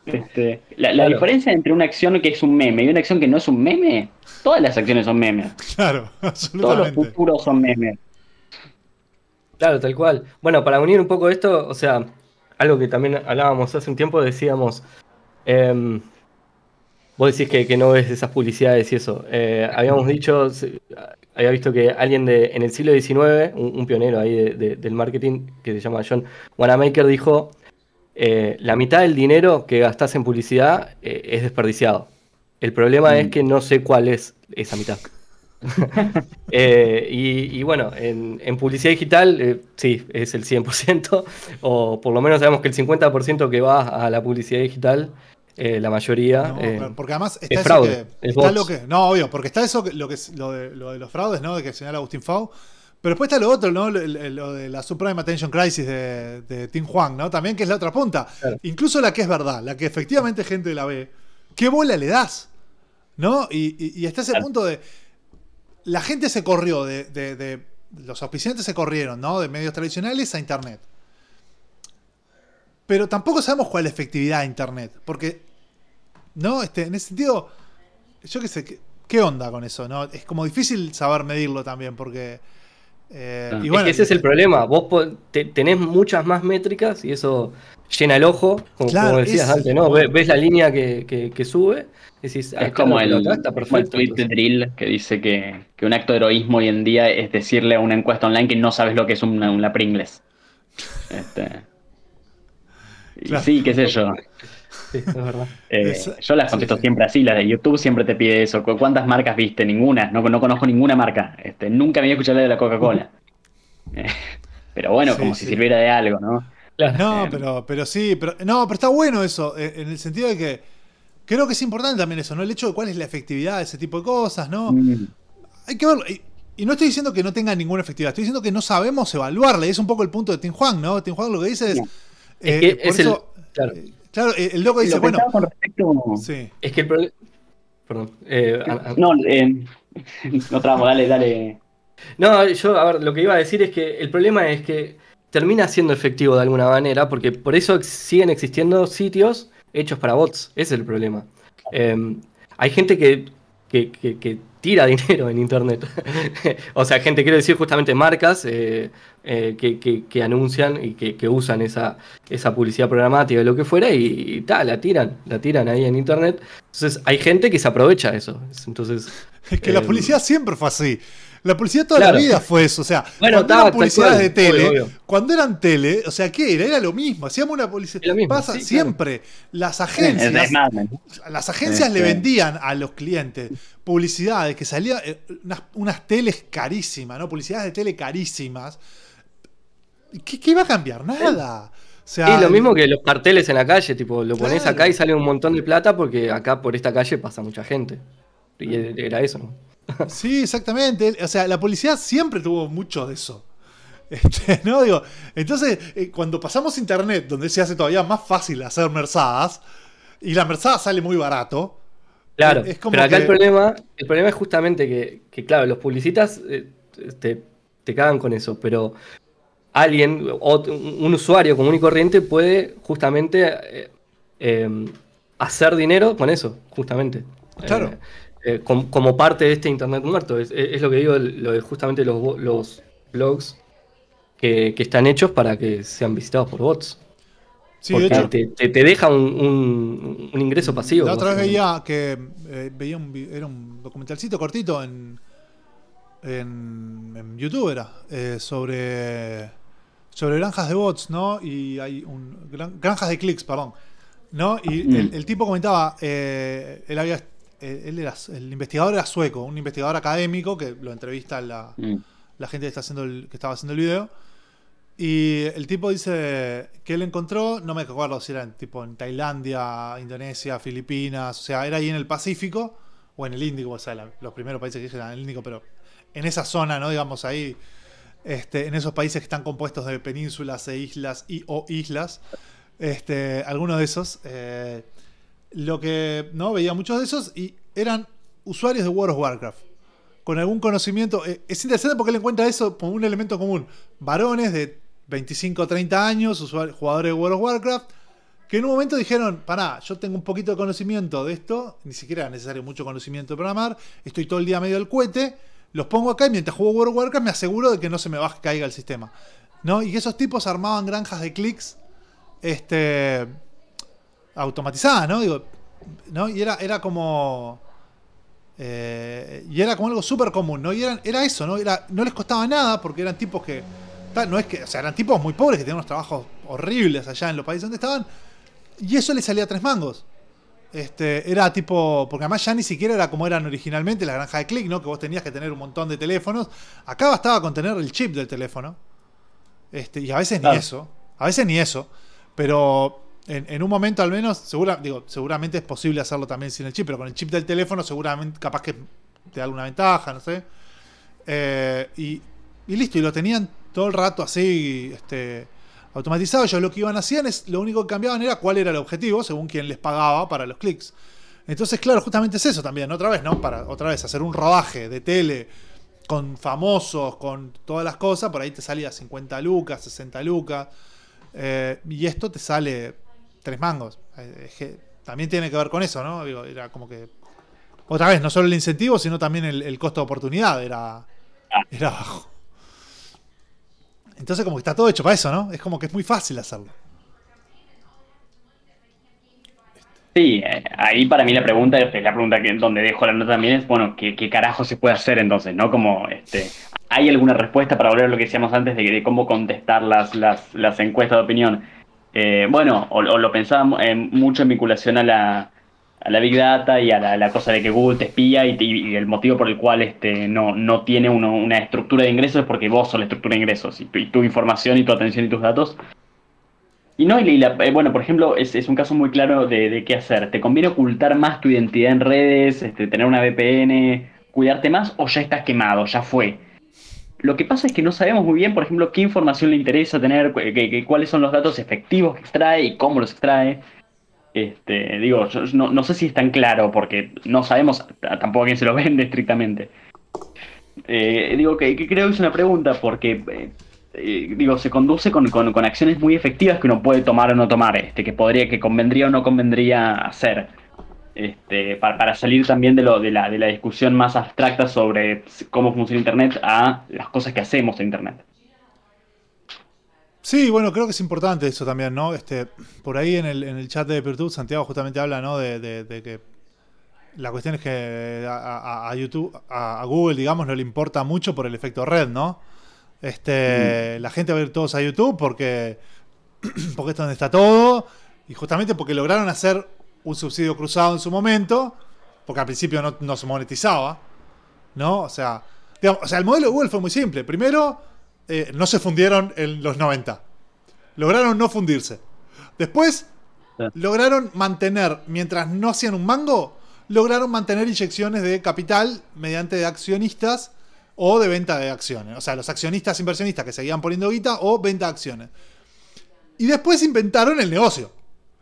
Este, la, diferencia entre una acción que es un meme y una acción que no es un meme, todas las acciones son memes. Claro, absolutamente. Todos los futuros son memes. Claro, tal cual. Bueno, para unir un poco esto, o sea, algo que también hablábamos hace un tiempo, decíamos, em, Vos decís que, no ves esas publicidades y eso. Eh, habíamos dicho, había visto que alguien de, en el siglo XIX, un, pionero ahí del marketing, que se llama John Wanamaker, dijo, eh, la mitad del dinero que gastas en publicidad eh, es desperdiciado. El problema es mm. que no sé cuál es esa mitad. y, bueno, en, publicidad digital sí, es el 100%, o por lo menos sabemos que el 50% que va a la publicidad digital eh, la mayoría. Eh, porque además está, es está lo que. No, obvio, porque está eso, lo, que, de, los fraudes, ¿no? De que señala Agustín Fau. Pero después está lo otro, ¿no? Lo, de la Supreme Attention Crisis de, de, Tim Juan, ¿no? También que es la otra punta. Incluso la que es verdad, la que efectivamente gente la ve. ¿Qué bola le das? ¿No? Y, y, ese punto de. La gente se corrió de, de, de, Los auspiciantes se corrieron, ¿no? De medios tradicionales a Internet. Pero tampoco sabemos cuál es la efectividad de Internet. Porque ¿No? Este, en ese sentido, yo qué sé, ¿qué, onda con eso? ¿no? Es como difícil saber medirlo también, porque. Eh, ah, es ese es el problema. Vos tenés muchas más métricas y eso llena el ojo, como, decías antes, ¿no? Ves, la línea que, que, que sube, decís, ah, es como el, está perfecto, de Drill que dice que, un acto de heroísmo hoy en día es decirle a una encuesta online que no sabes lo que es un una inglés. Este. Sí, qué sé yo. Eh, yo las contesto siempre así, las de YouTube siempre te pide eso. ¿Cuántas marcas viste? Ninguna, no, no conozco ninguna marca. Este, nunca me había escuchado de la Coca-Cola. pero bueno, como si sirviera de algo, ¿no? No, em. pero, pero sí, pero, no, pero está bueno eso, eh, en el sentido de que creo que es importante también eso, ¿no? El hecho de cuál es la efectividad de ese tipo de cosas, ¿no? Mm. Hay que verlo. Y no estoy diciendo que no tenga ninguna efectividad, estoy diciendo que no sabemos evaluarla. Y es un poco el punto de Tim Juan, ¿no? Tim Juan lo que dice es. Eh, que Claro, el loco dice, bueno. Es que el problema. Perdón. Eh, no, no tramo, dale, dale. No, yo, a ver, lo que iba a decir es que el problema es que termina siendo efectivo de alguna manera, porque por eso siguen existiendo sitios hechos para bots. Ese es el problema. Em, hay gente que que, tira dinero en Internet. o sea, gente, quiero decir justamente marcas eh, eh, que, que, anuncian y que, usan esa, esa publicidad programática, o lo que fuera, y, tal, la tiran, la tiran ahí en Internet. Entonces, hay gente que se aprovecha de eso. Entonces, es que la eh, publicidad siempre fue así. La publicidad toda la vida fue eso. O sea, cuando eran publicidades de tele, cuando eran tele, o sea, ¿qué era? Era lo mismo. Hacíamos una publicidad. pasa siempre. Las agencias. Las agencias le este. vendían a los clientes publicidades que salían. Eh, unas, teles carísimas, ¿no? Publicidades de tele carísimas. ¿Qué, iba a cambiar? Nada. O sea, y lo mismo que los carteles en la calle, tipo, lo pones acá y sale un montón de plata porque acá por esta calle pasa mucha gente. Y era eso, ¿no? Sí, exactamente. O sea, la policía siempre tuvo mucho de eso. Este, ¿no? Digo, entonces, eh, cuando pasamos internet, donde se hace todavía más fácil hacer merzadas, y la merzada sale muy barato. Claro, eh, es pero acá el, problema, el problema es justamente que, claro, los publicistas eh, te, cagan con eso, pero alguien, o un usuario común y corriente puede justamente hacer dinero con eso, justamente. Claro. Eh, como, parte de este Internet muerto. Es, lo que digo, justamente los, blogs que, están hechos para que sean visitados por bots. Te, deja un, ingreso pasivo. La otra vez veía que eh, veía un, era un documentalcito cortito en, en, YouTube era eh, sobre sobre granjas de bots, ¿no? Y hay un granjas de clics, perdón, ¿no? Y mm. el, tipo comentaba, él había eh, el investigador era sueco, un investigador académico que lo entrevista la, mm. gente que, está haciendo que estaba haciendo el video. Y el tipo dice que él encontró, no me acuerdo si era en, tipo en Tailandia, Indonesia, Filipinas, o sea, era ahí en el Pacífico o en el Índico, o sea, los primeros países que eran en el Índico, pero en esa zona, ¿no? Digamos ahí, este, en esos países que están compuestos de penínsulas e islas y o islas, este, algunos de esos. Eh, lo que no veía muchos de esos y eran usuarios de World of Warcraft con algún conocimiento. Eh, es interesante porque él encuentra eso como un elemento común. Varones de 25 o 30 años, jugadores de World of Warcraft, que en un momento dijeron, pará, yo tengo un poquito de conocimiento de esto, ni siquiera es necesario mucho conocimiento de programar, estoy todo el día medio del cohete, los pongo acá y mientras juego World of Warcraft me aseguro de que no se me caiga el sistema. ¿No? Y esos tipos armaban granjas de clics este, automatizada, ¿no? Digo, ¿no? Y era, era como... Eh, y era como algo súper común, ¿no? Y era eso, ¿no? Era, no les costaba nada porque eran tipos que... no es que, o sea, eran tipos muy pobres que tenían unos trabajos horribles allá en los países donde estaban. Y eso les salía a tres mangos. Este, era tipo, porque además ya ni siquiera era como eran originalmente la granja de click, ¿no? Que vos tenías que tener un montón de teléfonos. Acá bastaba con tener el chip del teléfono. Este, y a veces ni eso. A veces ni eso. Pero en, un momento al menos, digo, seguramente es posible hacerlo también sin el chip, pero con el chip del teléfono seguramente capaz que te da alguna ventaja, no sé. Eh, y, listo, y lo tenían todo el rato así, este, automatizado. Ellos lo que iban hacían es, lo único que cambiaban era cuál era el objetivo, según quién les pagaba para los clics. Entonces, claro, justamente es eso también, otra vez, ¿no? Para otra vez hacer un rodaje de tele con famosos, con todas las cosas, por ahí te salía 50 lucas, 60 lucas. Eh, y esto te sale tres mangos. Eh, también tiene que ver con eso, ¿no? era como que. Otra vez, no solo el incentivo, sino también el, costo de oportunidad era, ah. era bajo. Entonces, como que está todo hecho para eso, ¿no? Es como que es muy fácil hacerlo. Sí, eh, ahí para mí la pregunta, este, la pregunta que donde dejo la nota también es, bueno, ¿qué, carajo se puede hacer entonces, no? Como, este, ¿hay alguna respuesta para volver a lo que decíamos antes de, de cómo contestar las, las, las encuestas de opinión? Eh, bueno, o, lo pensaba en, eh, mucho en vinculación a la, la Big Data y a la, cosa de que Google te espía y, el motivo por el cual este, no, tiene una estructura de ingresos es porque vos sos la estructura de ingresos y tu, información y tu atención y tus datos. Y no, y eh, bueno, por ejemplo, es, es, un caso muy claro de, qué hacer. ¿Te conviene ocultar más tu identidad en redes, este, tener una VPN, cuidarte más o ya estás quemado, ya fue? Lo que pasa es que no sabemos muy bien, por ejemplo, qué información le interesa tener, cuáles son los datos efectivos que extrae y cómo los extrae. Este, digo, no, sé si es tan claro, porque no sabemos tampoco a quién se lo vende estrictamente. Eh, digo que, creo que es una pregunta, porque eh, eh, digo, se conduce con, con, acciones muy efectivas que uno puede tomar o no tomar, este, que podría, que convendría o no convendría hacer este, para, para, salir también de, de, la, discusión más abstracta sobre cómo funciona Internet a las cosas que hacemos en Internet. Sí, bueno, creo que es importante eso también, ¿no? Este, por ahí en el, chat de Virtud, Santiago justamente habla, ¿no? De, que la cuestión es que a, YouTube, a, Google, digamos, no le importa mucho por el efecto red, ¿no? Este, mm. La gente va a ir todos a YouTube porque, porque es donde está todo y justamente porque lograron hacer un subsidio cruzado en su momento, porque al principio no, se monetizaba, ¿no? O sea, el modelo de Google fue muy simple. Primero, eh, no se fundieron en los 90. Lograron no fundirse. Después, lograron mantener, mientras no hacían un mango, lograron mantener inyecciones de capital mediante de accionistas o de venta de acciones. O sea, los accionistas inversionistas que seguían poniendo guita o venta de acciones. Y después inventaron el negocio.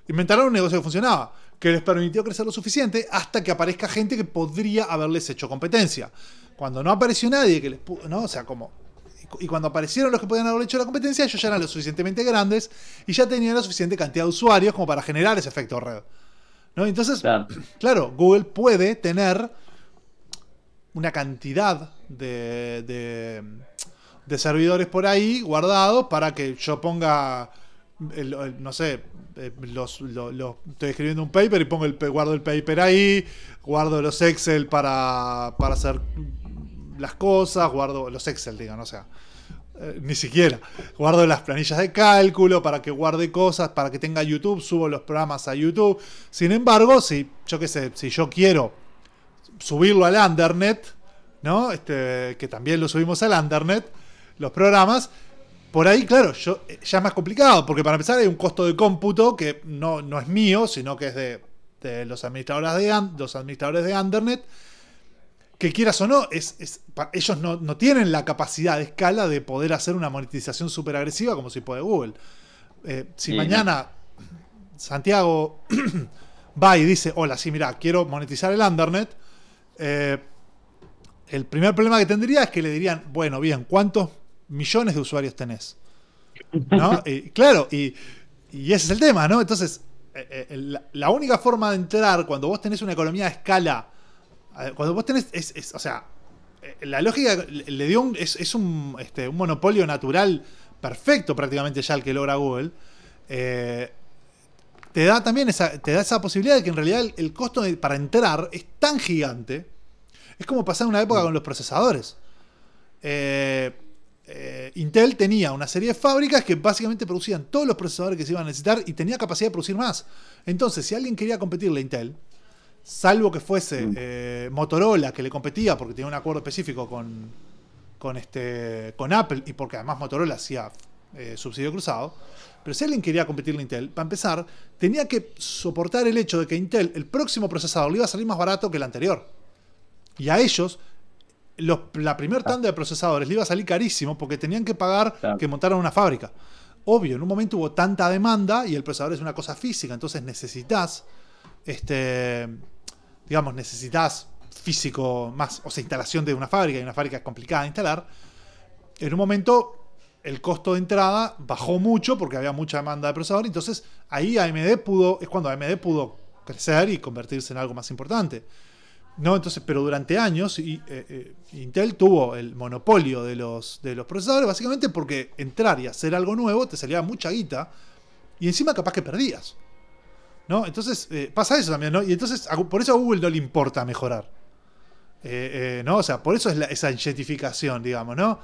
Inventaron un negocio que funcionaba que les permitió crecer lo suficiente hasta que aparezca gente que podría haberles hecho competencia. Cuando no apareció nadie que les ¿no? O sea, como y cuando aparecieron los que podían haberle hecho la competencia, ellos ya eran lo suficientemente grandes y ya tenían la suficiente cantidad de usuarios como para generar ese efecto red. ¿No? Entonces, claro. Google puede tener una cantidad de, de, servidores por ahí guardados para que yo ponga, no sé, eh, los, estoy escribiendo un paper y pongo el, guardo el paper ahí, guardo los Excel para, hacer las cosas, guardo los Excel, digan, o sea, eh, ni siquiera. Guardo las planillas de cálculo para que guarde cosas, para que tenga YouTube, subo los programas a YouTube. Sin embargo, si yo qué sé, si yo quiero subirlo al internet, ¿no? Este, que también lo subimos al internet, los programas, por ahí, claro, yo, eh, ya es más complicado, porque para empezar hay un costo de cómputo que no, es mío, sino que es de, los, administradores de, los administradores de Undernet. Que quieras o no, es, ellos no, tienen la capacidad de escala de poder hacer una monetización súper agresiva como si puede Google. Eh, si mañana Santiago va y dice, hola, sí, mira, quiero monetizar el Andernet eh, el primer problema que tendría es que le dirían, bueno, bien, ¿cuánto? millones de usuarios tenés. ¿no? claro, y, ese es el tema, ¿no? Entonces, eh, eh, la, única forma de entrar cuando vos tenés una economía de escala, eh, cuando vos tenés, es, o sea, la lógica le dio un, es, este, un, monopolio natural perfecto prácticamente ya el que logra Google. te da también esa, te da esa posibilidad de que en realidad el, costo para entrar es tan gigante. Es como pasar una época mm. con los procesadores. Eh, eh, Intel tenía una serie de fábricas que básicamente producían todos los procesadores que se iban a necesitar y tenía capacidad de producir más. Entonces, si alguien quería competirle a Intel, salvo que fuese mm. eh, Motorola que le competía porque tenía un acuerdo específico con, este, con Apple y porque además Motorola hacía eh, subsidio cruzado, pero si alguien quería competirle a Intel, para empezar, tenía que soportar el hecho de que Intel, el próximo procesador, le iba a salir más barato que el anterior. Y a ellos la primer ah. tanda de procesadores le iba a salir carísimo porque tenían que pagar que montaran una fábrica. Obvio, en un momento hubo tanta demanda y el procesador es una cosa física, entonces necesitas, este, digamos, necesitas físico más, o sea, instalación de una fábrica, y una fábrica es complicada de instalar. En un momento el costo de entrada bajó mucho porque había mucha demanda de procesador, entonces ahí AMD pudo, es cuando AMD pudo crecer y convertirse en algo más importante. ¿no? Entonces, pero durante años eh, eh, Intel tuvo el monopolio de los, de los procesadores, básicamente porque entrar y hacer algo nuevo te salía mucha guita y encima capaz que perdías. ¿no? Entonces, eh, pasa eso también, ¿no? Y entonces, por eso a Google no le importa mejorar. ¿no? O sea, por eso es esa gentificación digamos, ¿no?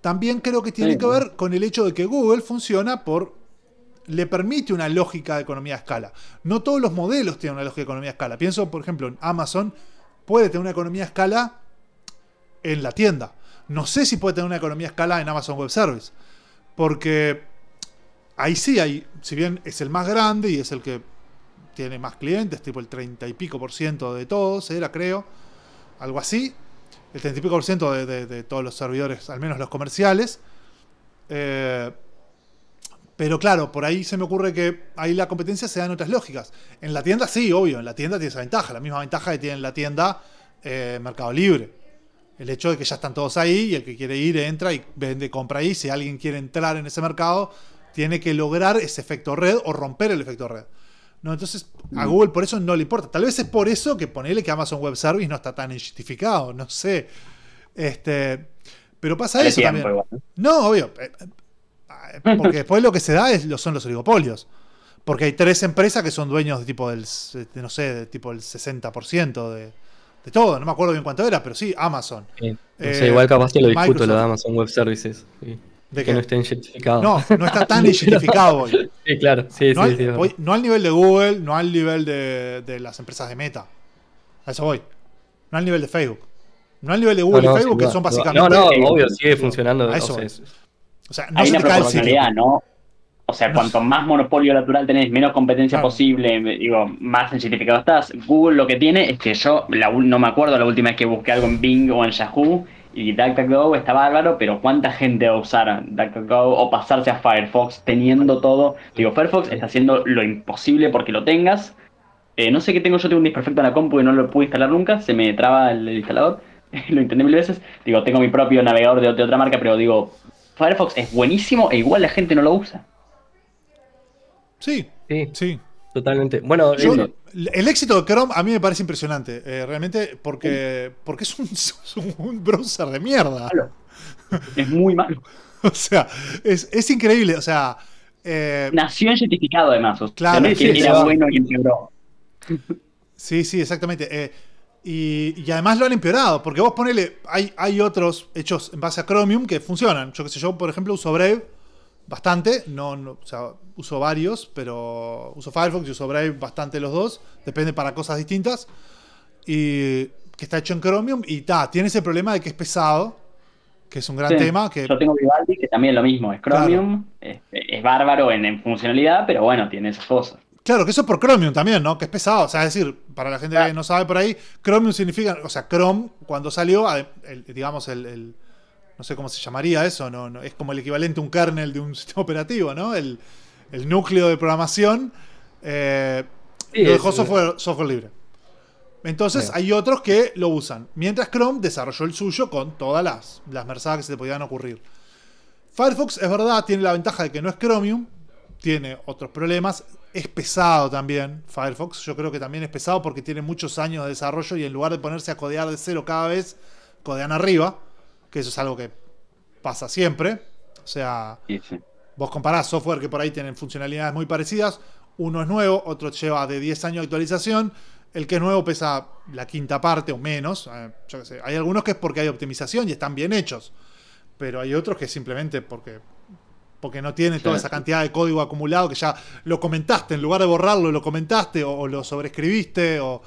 También creo que tiene que ver con el hecho de que Google funciona por le permite una lógica de economía a escala. No todos los modelos tienen una lógica de economía a escala. Pienso, por ejemplo, en Amazon, puede tener una economía a escala en la tienda. No sé si puede tener una economía a escala en Amazon Web Service. Porque ahí sí hay, si bien es el más grande y es el que tiene más clientes, tipo el 30 y pico por ciento de todos, era creo, algo así, el 30 y pico por ciento de, de todos los servidores, al menos los comerciales. Eh, pero claro, por ahí se me ocurre que ahí la competencia se da en otras lógicas. En la tienda sí, obvio, en la tienda tiene esa ventaja, la misma ventaja que tiene en la tienda eh, Mercado Libre. El hecho de que ya están todos ahí y el que quiere ir entra y vende, compra ahí. Si alguien quiere entrar en ese mercado, tiene que lograr ese efecto red o romper el efecto red. No, entonces a mm. Google por eso no le importa. Tal vez es por eso que ponerle que Amazon Web Service no está tan justificado, no sé. Este, pero pasa eso también. No, obvio. Eh, eh, porque después lo que se da es, son los oligopolios. Porque hay tres empresas que son dueños de tipo del, no sé, tipo el 60% de, de todo. No me acuerdo bien cuánto era, pero sí, Amazon. o No eh, igual capaz que lo discuto lo de Amazon Web Services. que no estén identificado. No, no está tan identificado hoy. Sí, claro. Sí, no, sí, al, no al nivel de Google, no al nivel de, de, las empresas de Meta. A eso voy. No al nivel de Facebook. No al nivel de Google y Facebook, que son básicamente. No, no, obvio, sigue funcionando. A eso o o sea, Hay una proporcionalidad, ¿no? O sea, cuanto más monopolio natural tenés, menos competencia ah. posible, digo, más certificado estás. Google lo que tiene es que yo no me acuerdo la última vez que busqué algo en Bing o en Yahoo y DuckDuckGo está bárbaro, pero ¿cuánta gente va a usar DuckDuckGo o pasarse a Firefox teniendo todo? Digo, Firefox está haciendo lo imposible porque lo tengas. Eh, no sé qué tengo, yo tengo un disperfecto en la compu y no lo pude instalar nunca, se me traba el, instalador, lo intenté mil veces. Digo, tengo mi propio navegador de, otra marca, pero digo, Firefox es buenísimo e igual la gente no lo usa. Sí, sí. sí. Totalmente. Bueno, eh, el, éxito de Chrome a mí me parece impresionante, eh, realmente, porque, porque es un, browser de mierda. Es muy malo. o sea, es, increíble. O sea. Eh, Nació en certificado, además. claro, sí, era bueno y Sí, sí, exactamente. Eh, y, además lo han empeorado, porque vos ponele, hay, hay otros hechos en base a Chromium que funcionan. Yo qué sé, yo por ejemplo uso Brave bastante, no, uso varios, pero uso Firefox y uso Brave bastante los dos, depende para cosas distintas. Y que está hecho en Chromium y ta, tiene ese problema de que es pesado, que es un gran tema. Que... Yo tengo Vivaldi, que también lo mismo, es Chromium, es, bárbaro en funcionalidad, pero bueno, tiene esas cosas. Claro, que eso por Chromium también, ¿no? Que es pesado. O sea, es decir, para la gente que no sabe por ahí, Chromium significa. O sea, Chrome, cuando salió, digamos, el, No sé cómo se llamaría eso, no, Es como el equivalente a un kernel de un sistema operativo, ¿no? El, núcleo de programación. Eh, lo dejó software, libre. Entonces hay otros que lo usan. Mientras Chrome desarrolló el suyo con todas las, las merzadas que se te podían ocurrir. Firefox es verdad, tiene la ventaja de que no es Chromium, tiene otros problemas. Es pesado también Firefox. Yo creo que también es pesado porque tiene muchos años de desarrollo y en lugar de ponerse a codear de cero cada vez, codean arriba. Que eso es algo que pasa siempre. O sea, vos comparás software que por ahí tienen funcionalidades muy parecidas. Uno es nuevo, otro lleva de 10 años de actualización. El que es nuevo pesa la quinta parte o menos. Eh, hay algunos que es porque hay optimización y están bien hechos. Pero hay otros que simplemente porque porque no tiene toda esa cantidad de código acumulado que ya lo comentaste, en lugar de borrarlo, lo comentaste o, lo sobreescribiste, o,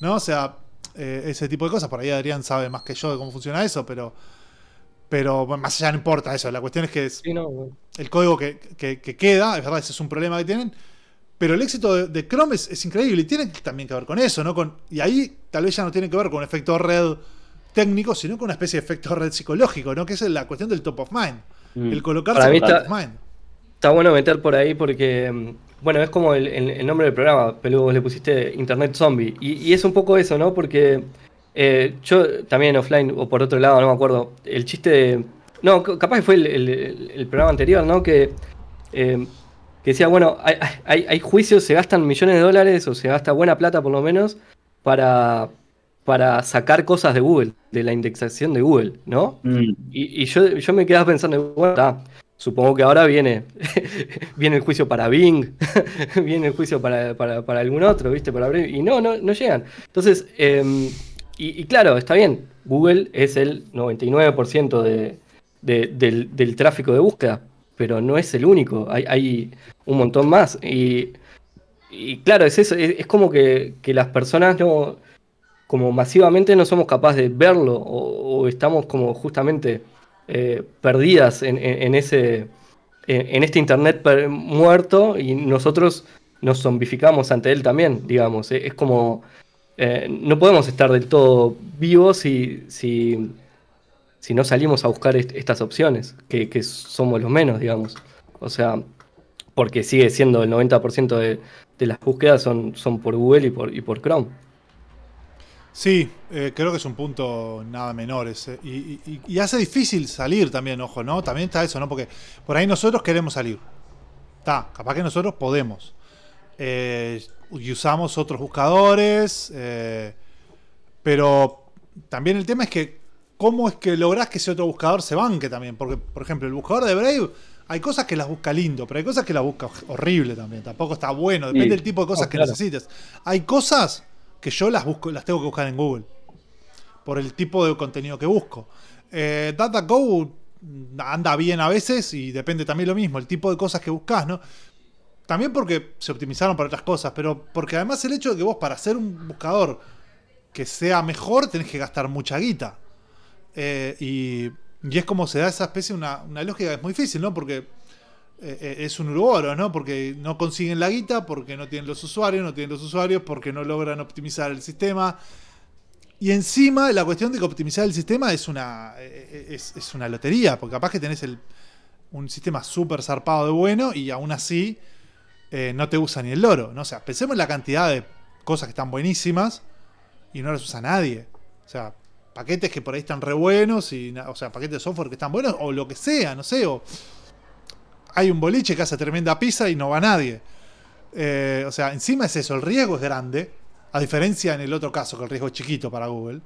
¿no? O sea, eh, ese tipo de cosas. Por ahí Adrián sabe más que yo de cómo funciona eso, pero, pero más allá no importa eso. La cuestión es que es, el código que, que, queda, es verdad, ese es un problema que tienen, pero el éxito de, de Chrome es, increíble y tiene también que ver con eso, ¿no? Con, y ahí tal vez ya no tiene que ver con un efecto red técnico, sino con una especie de efecto red psicológico, ¿no? Que es la cuestión del top of mind. Mm. El colocarse Para mí está, bueno meter por ahí porque, mm, bueno, es como el, nombre del programa, pero vos le pusiste Internet Zombie. Y, es un poco eso, ¿no? Porque eh, yo también offline o por otro lado, no me acuerdo, el chiste de... No, capaz que fue el, programa anterior, ¿no? Que... Eh, que decía, bueno, hay, juicios, se gastan millones de dólares o se gasta buena plata por lo menos para, para sacar cosas de Google, de la indexación de Google, ¿no? Mm. Y, yo, me quedaba pensando, bueno, supongo que ahora viene, viene el juicio para Bing, viene el juicio para, algún otro, ¿viste? Para y no, no, no llegan. Entonces, em, y, claro, está bien, Google es el 99% del, tráfico de búsqueda, pero no es el único, hay, un montón más. Y, claro, es, eso, es, como que las personas no como masivamente no somos capaces de verlo o, estamos como justamente eh, perdidas en, ese en, este internet muerto y nosotros nos zombificamos ante él también, digamos. E, es como. Eh, no podemos estar del todo vivos si, si, si no salimos a buscar estas opciones, que, somos los menos, digamos. O sea, porque sigue siendo el 90% de, de, las búsquedas son, son por Google y por, y por Chrome. Sí, eh, creo que es un punto nada menor ese. Y, hace difícil salir también, ojo, ¿no? También está eso, ¿no? Porque por ahí nosotros queremos salir. Está, capaz que nosotros podemos. Eh, y usamos otros buscadores. Eh, pero también el tema es que, ¿cómo es que lográs que ese otro buscador se banque también? Porque, por ejemplo, el buscador de Brave, hay cosas que las busca lindo, pero hay cosas que las busca horrible también. Tampoco está bueno, depende del tipo de cosas que necesites. Hay cosas que yo las busco, las tengo que buscar en Google. Por el tipo de contenido que busco. Eh, DataGo anda bien a veces y depende también lo mismo, el tipo de cosas que buscas, ¿no? También porque se optimizaron para otras cosas, pero porque además el hecho de que vos para ser un buscador que sea mejor tenés que gastar mucha guita. Eh, y, es como se da esa especie, una, una lógica que es muy difícil, ¿no? Porque eh, eh, es un uruboro, ¿no? Porque no consiguen la guita, porque no tienen los usuarios, no tienen los usuarios, porque no logran optimizar el sistema. Y encima la cuestión de que optimizar el sistema es una, eh, es, una lotería, porque capaz que tenés un sistema súper zarpado de bueno y aún así no te usa ni el loro. ¿no? O sea, pensemos en la cantidad de cosas que están buenísimas y no las usa nadie. O sea, paquetes que por ahí están re buenos, y, o sea, paquetes de software que están buenos, o lo que sea, no sé, o, hay un boliche que hace tremenda pizza y no va nadie. Eh, o sea, encima es eso, el riesgo es grande, a diferencia en el otro caso, que el riesgo es chiquito para Google.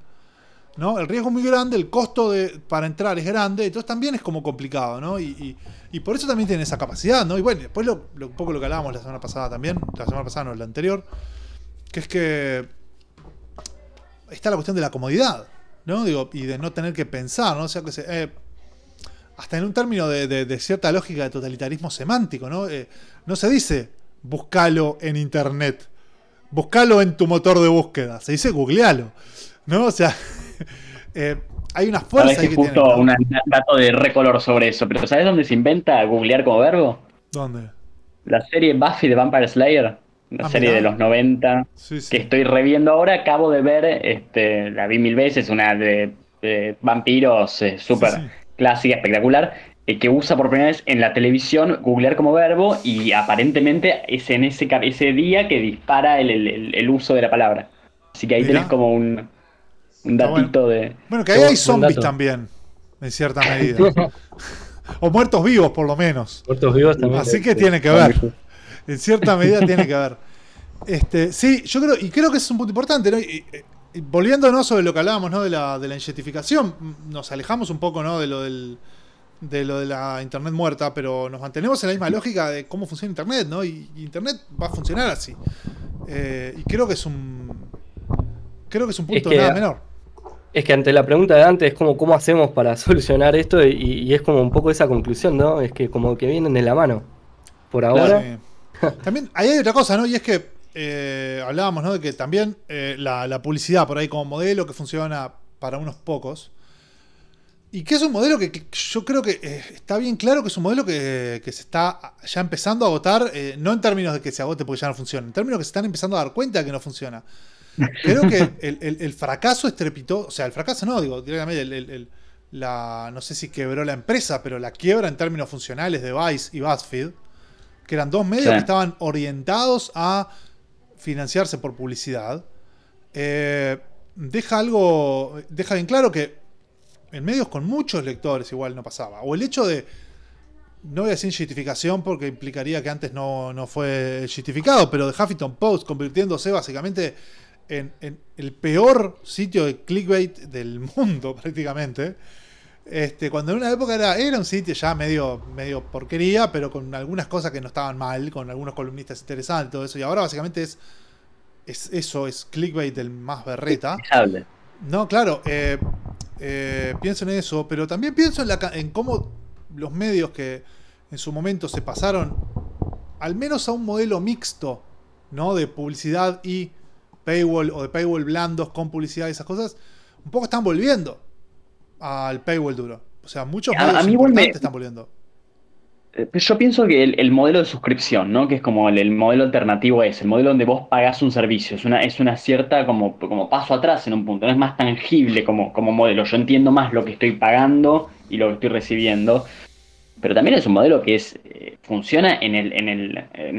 ¿no? El riesgo es muy grande, el costo de, para entrar es grande, entonces también es como complicado, ¿no? Y, por eso también tiene esa capacidad, ¿no? Y bueno, después un poco lo que hablábamos la semana pasada también, la semana pasada no, la anterior, que es que está la cuestión de la comodidad, ¿no? Digo, y de no tener que pensar, ¿no? O sea, que se, eh, hasta en un término de, cierta lógica de totalitarismo semántico, ¿no? Eh, no se dice Búscalo en internet, buscalo en tu motor de búsqueda, se dice googlealo, ¿no? O sea, eh, hay unas fuerza un dato de recolor sobre eso, pero ¿sabes dónde se inventa googlear como verbo? ¿Dónde? La serie Buffy de Vampire Slayer, una ah, serie de los 90, que estoy reviendo ahora, acabo de ver, este, la vi mil veces, una de, vampiros eh, súper clásica, espectacular, eh, que usa por primera vez en la televisión googlear como verbo y aparentemente es en ese, ese día que dispara el, uso de la palabra. Así que ahí tenés como un, un datito de... Bueno, que ahí hay zombies también, en cierta medida. o muertos vivos por lo menos. Muertos vivos también. Así que este, tiene que ver. En cierta medida tiene que ver. Este, sí, yo creo, y creo que es un punto importante, ¿no? Eh, volviéndonos sobre lo que hablábamos ¿no? de, la, de la inyectificación, nos alejamos un poco ¿no? de, lo del, de lo de la Internet muerta, pero nos mantenemos en la misma lógica de cómo funciona Internet, ¿no? Y, Internet va a funcionar así. Eh, y creo que es un. Creo que es un punto nada menor. Es que ante la pregunta de antes, como cómo hacemos para solucionar esto? Y, es como un poco esa conclusión, ¿no? Es que como que vienen de la mano. Por ahora. También hay otra cosa, ¿no? Y es que eh, hablábamos ¿no? de que también eh, la, publicidad por ahí como modelo que funciona para unos pocos. Y que es un modelo que, yo creo que eh, está bien claro que es un modelo que, se está ya empezando a agotar, no en términos de que se agote porque ya no funciona, en términos que se están empezando a dar cuenta de que no funciona. Creo que el, fracaso estrepitó, o sea, el fracaso no, digo, directamente no sé si quebró la empresa, pero la quiebra en términos funcionales de Vice y BuzzFeed, que eran dos medios que estaban orientados a financiarse por publicidad, eh, deja algo, deja bien claro que en medios con muchos lectores igual no pasaba. O el hecho de, no voy a decir justificación porque implicaría que antes no, fue justificado, pero de Huffington Post convirtiéndose básicamente en el peor sitio de clickbait del mundo prácticamente. Este, cuando en una época era, era un sitio ya medio, medio porquería, pero con algunas cosas que no estaban mal, con algunos columnistas interesantes, todo eso. Y ahora básicamente es, es eso, es clickbait del más berreta. No, claro, eh, eh, pienso en eso, pero también pienso en, en cómo los medios que en su momento se pasaron al menos a un modelo mixto, ¿no? De publicidad y paywall o de paywall blandos con publicidad y esas cosas, un poco están volviendo al paywall duro. O sea, muchos a, están volviendo. Eh, yo pienso que el, modelo de suscripción, ¿no? Que es como el, modelo alternativo es, el modelo donde vos pagás un servicio, es una, es una cierta como, como paso atrás en un punto, no es más tangible como, como modelo. Yo entiendo más lo que estoy pagando y lo que estoy recibiendo. Pero también es un modelo que es, eh, funciona en el, en en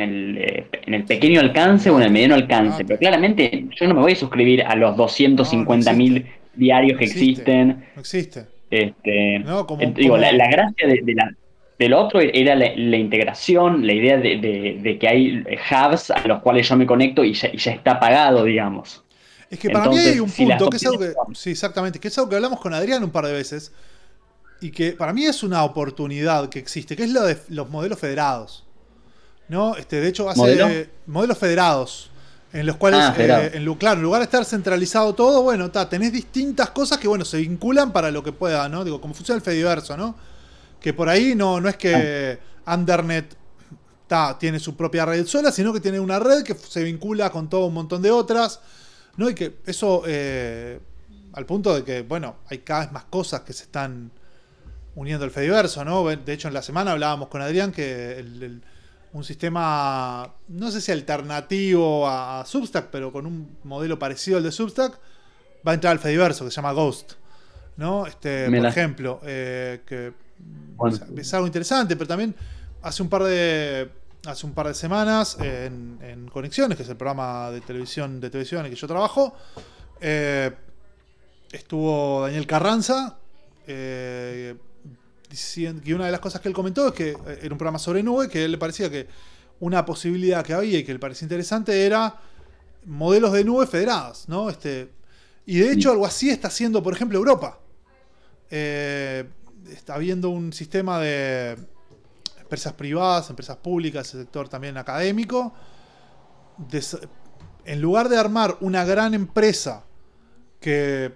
el, eh, en el, pequeño alcance o en el mediano alcance. Ah, Pero claramente yo no me voy a suscribir a los 250 mil diarios que existen. No existe. Este, La, gracia de, del otro era la, integración, la idea de, que hay hubs a los cuales yo me conecto y ya, está pagado, digamos. Es que para mí hay un punto, que es algo que, exactamente, que es algo que hablamos con Adrián un par de veces, y que para mí es una oportunidad que existe, que es lo de los modelos federados. ¿no? Este, de hecho, hace ser modelos federados en los cuales, ah, eh, en, claro, en lugar de estar centralizado todo, bueno, tenés distintas cosas que, bueno, se vinculan para lo que pueda, ¿no? Digo, como funciona el Fediverso, ¿no? Que por ahí no, no es que ah. Undernet tiene su propia red sola, sino que tiene una red que se vincula con todo un montón de otras, ¿no? Y que eso, eh, al punto de que, bueno, hay cada vez más cosas que se están uniendo al Fediverso, ¿no? De hecho, en la semana hablábamos con Adrián que el un sistema, no sé si alternativo a Substack, pero con un modelo parecido al de Substack, va a entrar al Fediverso, que se llama Ghost. ¿no? Este, por ejemplo, eh, que es algo interesante, pero también hace un par de hace un par de semanas en, Conexiones, que es el programa de televisión de televisión en el que yo trabajo, eh, estuvo Daniel Carranza, eh, y una de las cosas que él comentó es que eh, era un programa sobre nube, que él le parecía que una posibilidad que había y que le parecía interesante era modelos de nube federadas, Este, y de hecho algo así está haciendo, por ejemplo, Europa. Eh, está habiendo un sistema de empresas privadas, empresas públicas, el sector también académico. en lugar de armar una gran empresa que,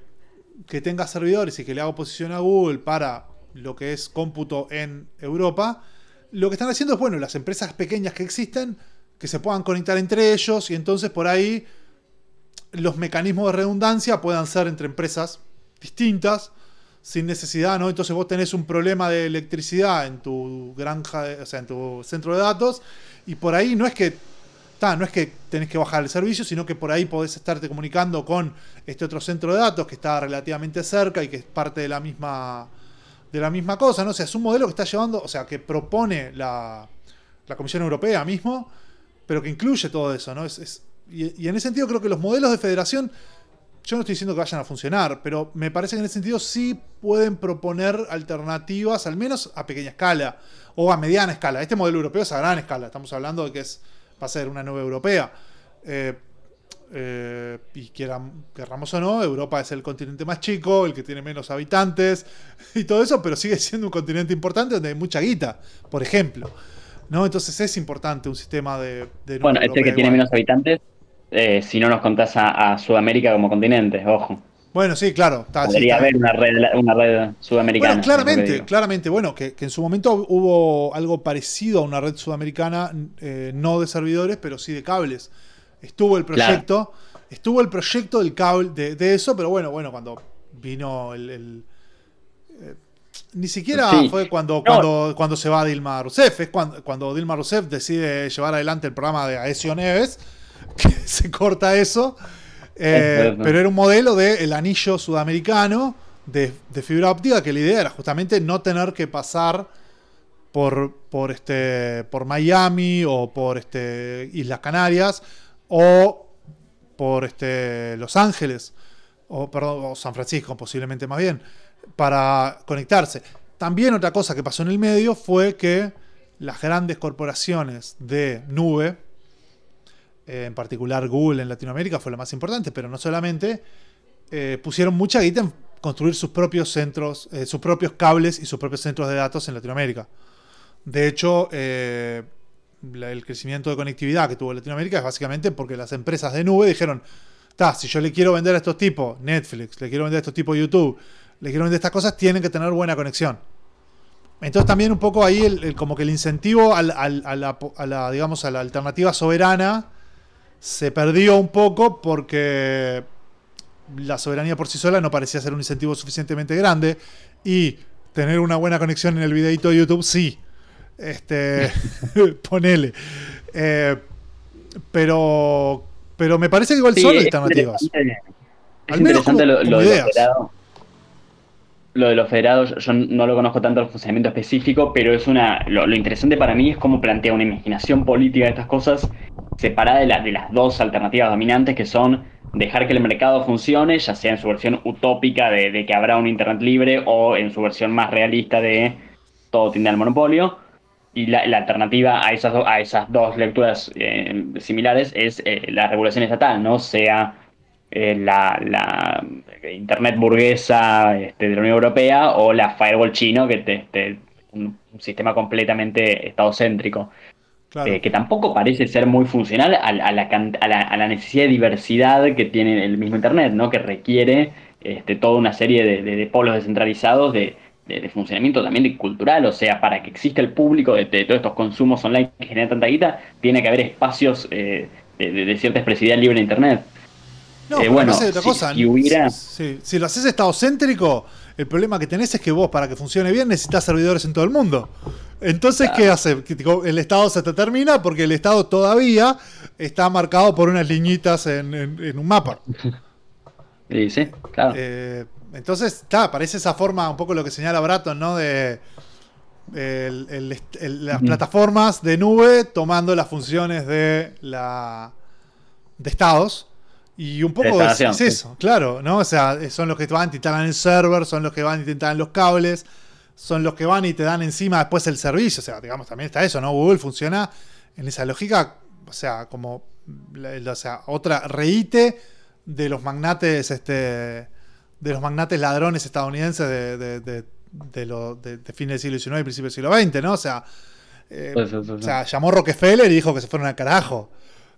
que tenga servidores y que le haga oposición a Google para lo que es cómputo en Europa, lo que están haciendo es, bueno, las empresas pequeñas que existen, que se puedan conectar entre ellos y entonces por ahí los mecanismos de redundancia puedan ser entre empresas distintas sin necesidad, ¿no? Entonces vos tenés un problema de electricidad en tu granja, o sea, en tu centro de datos y por ahí no es que no es que tenés que bajar el servicio, sino que por ahí podés estarte comunicando con este otro centro de datos que está relativamente cerca y que es parte de la misma de la misma cosa, ¿no? O sea, es un modelo que está llevando, o sea, que propone la, Comisión Europea mismo, pero que incluye todo eso, ¿no? Es, y, en ese sentido creo que los modelos de federación, yo no estoy diciendo que vayan a funcionar, pero me parece que en ese sentido sí pueden proponer alternativas, al menos a pequeña escala o a mediana escala. Este modelo europeo es a gran escala, estamos hablando de que es, va a ser una nueva europea. Eh, eh, y quieran, querramos o no, Europa es el continente más chico, el que tiene menos habitantes y todo eso, pero sigue siendo un continente importante donde hay mucha guita, por ejemplo. ¿no? Entonces es importante un sistema de... bueno, este que tiene menos habitantes, eh, si no nos contás a, Sudamérica como continente, ojo. Bueno, sí, claro. Está, Podría haber una red, sudamericana. Bueno, claramente, claramente. Bueno, que, en su momento hubo algo parecido a una red sudamericana, eh, no de servidores, pero sí de cables estuvo el proyecto, estuvo el proyecto del cable de, eso, pero bueno, bueno, cuando vino el, eh, ni siquiera fue cuando, cuando, se va Dilma Rousseff, es cuando, Dilma Rousseff decide llevar adelante el programa de Aesio Neves, que se corta eso, eh, pero era un modelo del anillo sudamericano de, de, fibra óptica que la idea era justamente no tener que pasar por, por, este, por Miami o por este, Islas Canarias, o por este, Los Ángeles, o, perdón, San Francisco posiblemente más bien, para conectarse. También otra cosa que pasó en el medio fue que las grandes corporaciones de nube, eh, en particular Google en Latinoamérica fue la más importante, pero no solamente, eh, pusieron mucha guita en construir sus propios centros, eh, sus propios cables y sus propios centros de datos en Latinoamérica. De hecho, el crecimiento de conectividad que tuvo Latinoamérica es básicamente porque las empresas de nube dijeron, si yo le quiero vender a estos tipos Netflix, le quiero vender a estos tipos YouTube, le quiero vender estas cosas, tienen que tener buena conexión. Entonces también un poco ahí como que el incentivo a, la, digamos, a la alternativa soberana se perdió un poco porque la soberanía por sí sola no parecía ser un incentivo suficientemente grande y tener una buena conexión en el videito de YouTube sí. Este, ponele. Eh, pero, pero me parece que igual sí, son alternativas. Al interesante lo, de lo, de los federados, yo no lo conozco tanto el funcionamiento específico, pero es una lo, interesante para mí es cómo plantea una imaginación política de estas cosas separada de, la, de las dos alternativas dominantes que son dejar que el mercado funcione, ya sea en su versión utópica de, de que habrá un Internet libre o en su versión más realista de todo tiende al monopolio y la, alternativa a esas, a esas dos lecturas eh, similares es eh, la regulación estatal, ¿no? Sea eh, la, la, Internet burguesa este, de la Unión Europea o la firewall chino, que es un, sistema completamente estadocéntrico. céntrico que tampoco parece ser muy funcional a, la, necesidad de diversidad que tiene el mismo Internet, ¿no? que requiere este, toda una serie de polos descentralizados de, de, funcionamiento también cultural, o sea, para que exista el público de, todos estos consumos online que genera tanta guita, tiene que haber espacios eh, de, cierta expresividad libre en Internet. No, eh, bueno, si, lo haces estado céntrico, el problema que tenés es que vos, para que funcione bien, necesitas servidores en todo el mundo. Entonces, ¿qué hace? El Estado se te termina porque el Estado todavía está marcado por unas liñitas en, un mapa. Sí, sí, claro. Eh, entonces, está, aparece esa forma, un poco lo que señala Bratton, ¿no? De las plataformas de nube tomando las funciones de la de estados. Y un poco es, eso, claro, ¿no? O sea, eh, son los que van y te dan el server, son los que van y te dan los cables, son los que van y te dan encima después el servicio. O sea, digamos, también está eso, ¿no? Google funciona en esa lógica, o sea, como sea, otra reite de los magnates este, de los magnates ladrones estadounidenses de, de, de, del siglo XIX y principios del siglo XX, ¿no? O sea, eh, o sea, llamó Rockefeller y dijo que se fueron al carajo.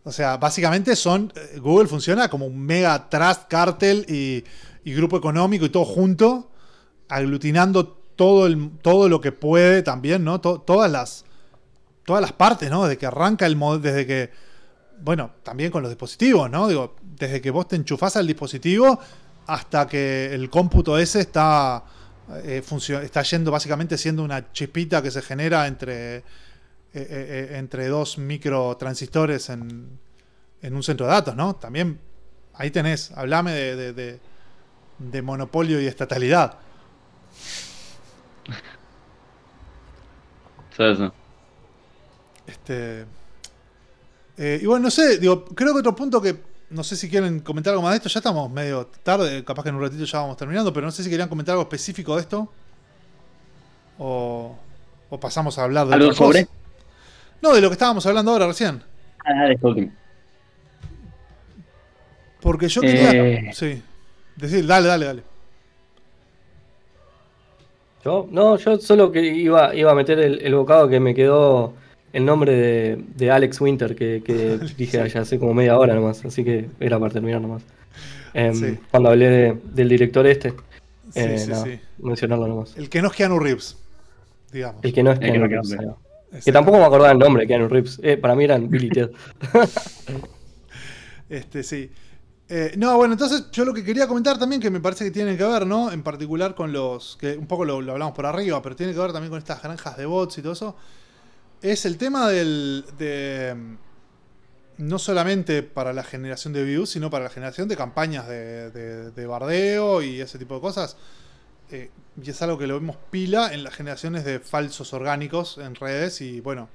O sea, básicamente son. Eh, Google funciona como un mega trust, cartel y, grupo económico y todo junto, aglutinando todo, el, todo lo que puede también, ¿no? todas las. Todas las partes, ¿no? Desde que arranca el modelo. desde que. Bueno, también con los dispositivos, ¿no? Digo, desde que vos te enchufás al dispositivo, hasta que el cómputo ese está, eh, está yendo básicamente siendo una chispita que se genera entre, eh, eh, entre dos microtransistores en, en un centro de datos, ¿no? También ahí tenés, hablame de, de, monopolio y estatalidad. Este, y bueno, no sé, digo, creo que otro punto que no sé si quieren comentar algo más de esto. Ya estamos medio tarde, capaz que en un ratito ya vamos terminando, pero no sé si querían comentar algo específico de esto. O, pasamos a hablar de sobre? No, de lo que estábamos hablando ahora recién. Ah, de Porque yo quería. Eh. Sí. Decir, dale, dale, dale. Yo, no, yo solo que iba, iba a meter el bocado que me quedó el nombre de, Alex Winter que, dije allá hace como media hora nomás, así que era para terminar nomás. Em, cuando hablé del director este, eh, mencionarlo nomás. El que no es Keanu Reeves, digamos. El que no es Keanu, Reeves. Eh. Que tampoco me acordaba el nombre, Keanu Reeves. Eh, para mí eran Billy Ted. este, sí. no, bueno, entonces yo lo que quería comentar también, que me parece que tiene que ver, ¿no? En particular con los, que un poco lo hablamos por arriba, pero tiene que ver también con estas granjas de bots y todo eso es el tema del. De, no solamente para la generación de views, sino para la generación de campañas de, bardeo y ese tipo de cosas. Eh, y es algo que lo vemos pila en las generaciones de falsos orgánicos en redes. Y bueno,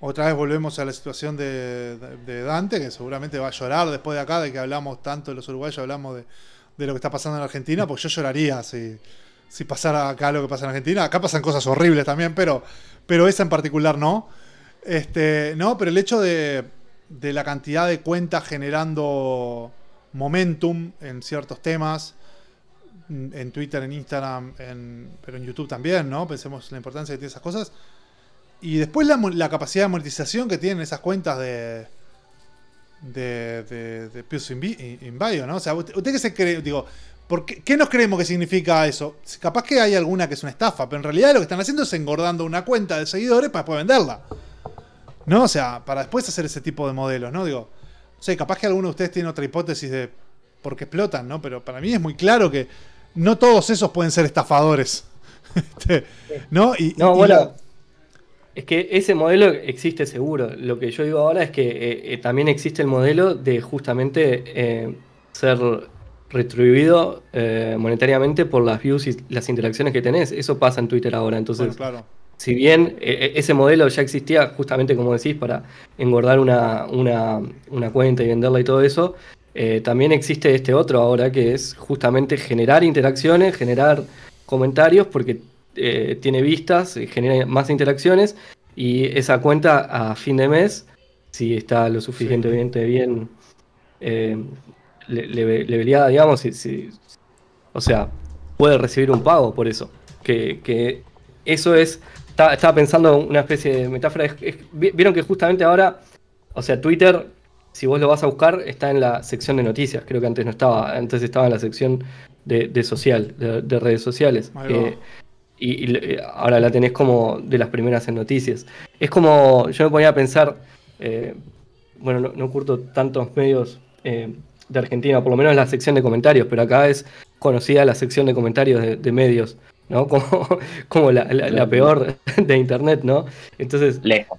otra vez volvemos a la situación de, Dante, que seguramente va a llorar después de acá, de que hablamos tanto de los uruguayos, hablamos de, lo que está pasando en Argentina, pues yo lloraría si si pasara acá lo que pasa en Argentina. Acá pasan cosas horribles también, pero, pero esa en particular no. Este, no, pero el hecho de, de la cantidad de cuentas generando momentum en ciertos temas, mm, en Twitter, en Instagram, en, pero en YouTube también, ¿no? Pensemos la importancia de esas cosas. Y después la, capacidad de monetización que tienen esas cuentas de, de, de, Pius in, Bio, ¿no? O sea, usted, usted que se cree, digo, ¿Qué nos creemos que significa eso? Capaz que hay alguna que es una estafa, pero en realidad lo que están haciendo es engordando una cuenta de seguidores para después venderla. ¿No? O sea, para después hacer ese tipo de modelos, ¿no? Digo, no sé, capaz que alguno de ustedes tiene otra hipótesis de por qué explotan, ¿no? Pero para mí es muy claro que no todos esos pueden ser estafadores. Este, ¿No? Y, no, bueno. Es que ese modelo existe seguro. Lo que yo digo ahora es que eh, eh, también existe el modelo de justamente eh, ser retribuido eh, monetariamente por las views y las interacciones que tenés. Eso pasa en Twitter ahora. Entonces, claro. si bien eh, eh, ese modelo ya existía, justamente como decís, para engordar una, cuenta y venderla y todo eso, también existe este otro ahora que es justamente generar interacciones, generar comentarios, porque tiene vistas, genera más interacciones y esa cuenta a fin de mes, si está lo suficientemente bien le, digamos, si, si, o sea, puede recibir un pago por eso. Que, eso es, estaba pensando una especie de metáfora. Vieron que justamente ahora, o sea, Twitter, si vos lo vas a buscar, está en la sección de noticias. Creo que antes no estaba, antes estaba en la sección de, social, de, redes sociales. Eh, y, ahora la tenés como de las primeras en noticias. Es como, yo me ponía a pensar, eh, bueno, no, curto tantos medios. Eh, de Argentina, por lo menos la sección de comentarios, pero acá es conocida la sección de comentarios de, medios, ¿no? Como, como la, peor de Internet, ¿no? Entonces... Lejos,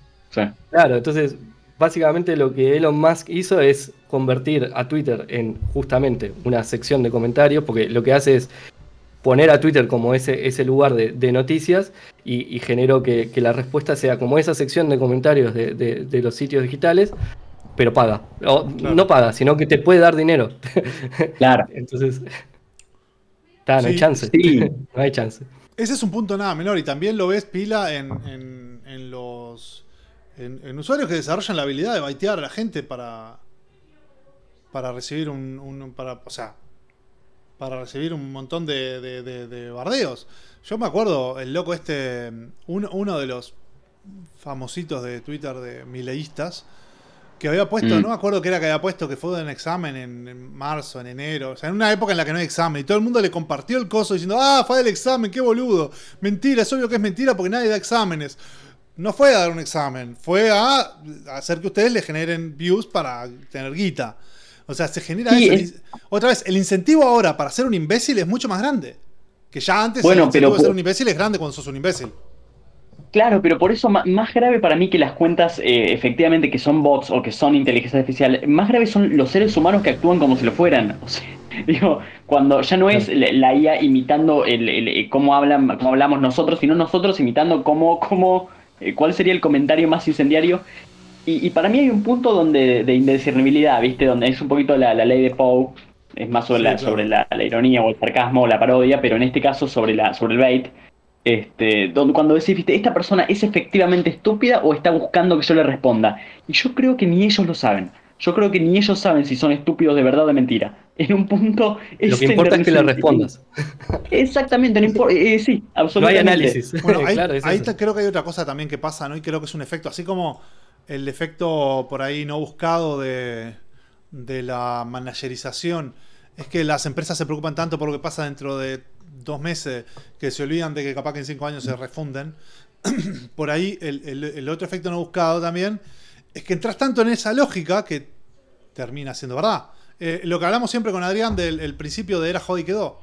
Claro, entonces básicamente lo que Elon Musk hizo es convertir a Twitter en justamente una sección de comentarios, porque lo que hace es poner a Twitter como ese, ese lugar de, noticias y, genero generó que, la respuesta sea como esa sección de comentarios de los sitios digitales, pero paga. No paga, sino que te puede dar dinero. Claro. Entonces, no hay chance. Sí. no hay chance. Ese es un punto nada menor y también lo ves pila en, en, los en, usuarios que desarrollan la habilidad de baitear a la gente para para recibir un, para o sea para recibir un montón de, bardeos. Yo me acuerdo el loco este uno, uno de los famositos de Twitter de mileístas que había puesto, mm. no me acuerdo qué era que había puesto, que fue un examen en, marzo, en enero, o sea, en una época en la que no hay examen, y todo el mundo le compartió el coso diciendo, ah, fue del examen, qué boludo, mentira, es obvio que es mentira porque nadie da exámenes. No fue a dar un examen, fue a hacer que ustedes le generen views para tener guita. O sea, se genera eso. Otra vez, el incentivo ahora para ser un imbécil es mucho más grande. Que ya antes bueno, el incentivo de ser un imbécil es grande cuando sos un imbécil. Claro, pero por eso más grave para mí que las cuentas eh, efectivamente que son bots o que son inteligencia artificial, más grave son los seres humanos que actúan como si lo fueran. O digo, cuando ya no es la IA imitando eh, cómo, hablan, cómo hablamos nosotros, sino nosotros imitando cómo, cómo eh, cuál sería el comentario más incendiario. Y, para mí hay un punto donde de indiscernibilidad, ¿viste? Donde es un poquito la, ley de Poe, es más sobre, la, ironía o el sarcasmo o la parodia, pero en este caso sobre, la, sobre el bait este, donde, cuando decís, viste, esta persona es efectivamente estúpida o está buscando que yo le responda. Y yo creo que ni ellos lo saben. Yo creo que ni ellos saben si son estúpidos de verdad o de mentira. En un punto. Lo que importa es que le respondas. Exactamente, no importa. Eh, eh, sí, absolutamente. No hay análisis. ahí creo que hay otra cosa también que pasa, ¿no? Y creo que es un efecto, así como el efecto por ahí no buscado de la managerización es que las empresas se preocupan tanto por lo que pasa dentro de dos meses que se olvidan de que capaz que en cinco años se refunden. por ahí el, otro efecto no buscado también es que entras tanto en esa lógica que termina siendo verdad. Eh, lo que hablamos siempre con Adrián del principio de era jodido y quedó.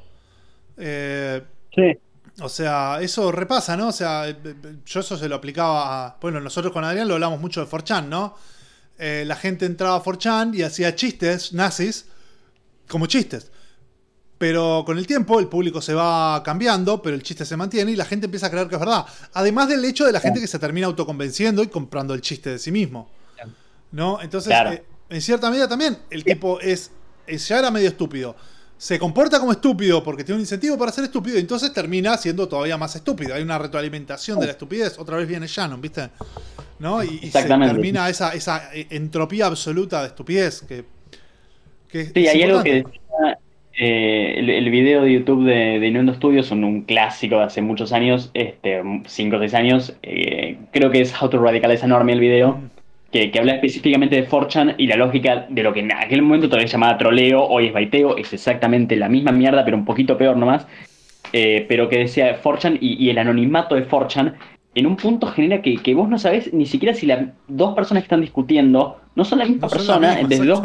Eh, sí. O sea, eso repasa, ¿no? O sea, eh, yo eso se lo aplicaba a. Bueno, nosotros con Adrián lo hablamos mucho de Forchan, ¿no? la gente entraba a Forchan y hacía chistes nazis como chistes. Pero con el tiempo el público se va cambiando, pero el chiste se mantiene y la gente empieza a creer que es verdad. Además del hecho de la gente que se termina autoconvenciendo y comprando el chiste de sí mismo. ¿No? Entonces, eh, en cierta medida también, el tipo es, ya era medio estúpido. Se comporta como estúpido porque tiene un incentivo para ser estúpido y entonces termina siendo todavía más estúpido. Hay una retroalimentación de la estupidez. Otra vez viene Shannon, ¿viste? ¿No? Y, se termina esa eh, entropía absoluta de estupidez que sí, hay algo que decía, eh, el, video de YouTube de, de Studios, un, clásico de hace muchos años, este, cinco o seis años, eh, creo que es How to Radicalize Enorme el video, que, habla específicamente de Forchan y la lógica de lo que en aquel momento todavía llamaba troleo, hoy es baiteo, es exactamente la misma mierda, pero un poquito peor nomás, eh, pero que decía Forchan y, y el anonimato de Forchan en un punto genera que, vos no sabés ni siquiera si las dos personas que están discutiendo no son la misma no persona, desde dos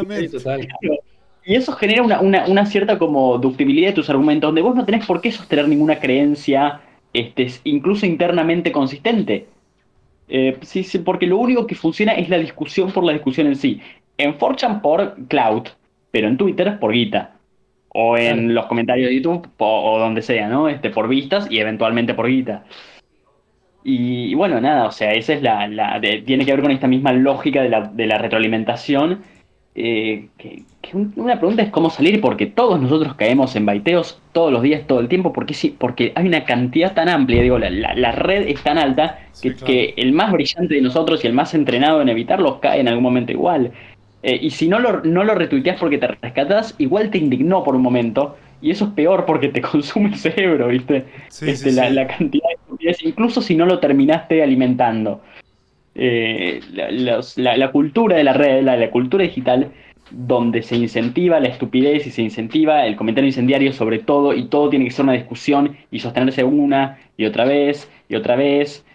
y eso genera una, cierta como ductibilidad de tus argumentos, donde vos no tenés por qué sostener ninguna creencia, este, incluso internamente consistente. Eh, sí, sí, porque lo único que funciona es la discusión por la discusión en sí. En 4 por cloud, pero en Twitter por guita. O en los comentarios de YouTube, o, donde sea, ¿no? Este, por vistas y eventualmente por guita. Y, bueno, nada, o sea, esa es la. la tiene que ver con esta misma lógica de la, de la retroalimentación eh, que, una pregunta es cómo salir, porque todos nosotros caemos en baiteos todos los días, todo el tiempo, porque sí, porque hay una cantidad tan amplia, digo, la, la, red es tan alta que, el más brillante de nosotros y el más entrenado en evitarlos cae en algún momento igual. Eh, y si no lo, no lo retuiteas porque te rescatas, igual te indignó por un momento. Y eso es peor porque te consume el cerebro, ¿viste? Este, la, cantidad de incluso si no lo terminaste alimentando eh, la, cultura de la red, la, la, cultura digital, donde se incentiva la estupidez y se incentiva el comentario incendiario sobre todo, y todo tiene que ser una discusión y sostenerse una y otra vez y otra vez.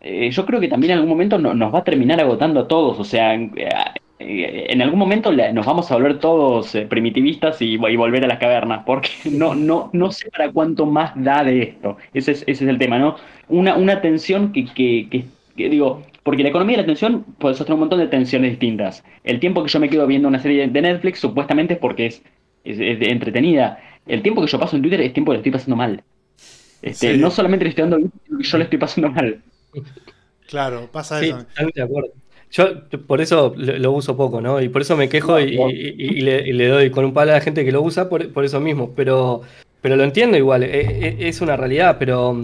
Eh, yo creo que también en algún momento nos va a terminar agotando a todos, o sea, en eh, algún momento nos vamos a volver todos eh, primitivistas y, volver a las cavernas, porque no, no, no sé para cuánto más da de esto. Ese es, el tema, ¿no? Una, una tensión que, que, que digo, porque la economía de la atención puede sostener un montón de tensiones distintas. El tiempo que yo me quedo viendo una serie de Netflix supuestamente es porque es, entretenida. El tiempo que yo paso en Twitter es tiempo que le estoy pasando mal. Este, no solamente le estoy dando que yo le estoy pasando mal. Claro, pasa sí, eso. de acuerdo. Yo por eso lo, uso poco, ¿no? Y por eso me quejo y, le, doy con un palo a la gente que lo usa por, eso mismo. Pero, pero lo entiendo igual, e, e, es una realidad, pero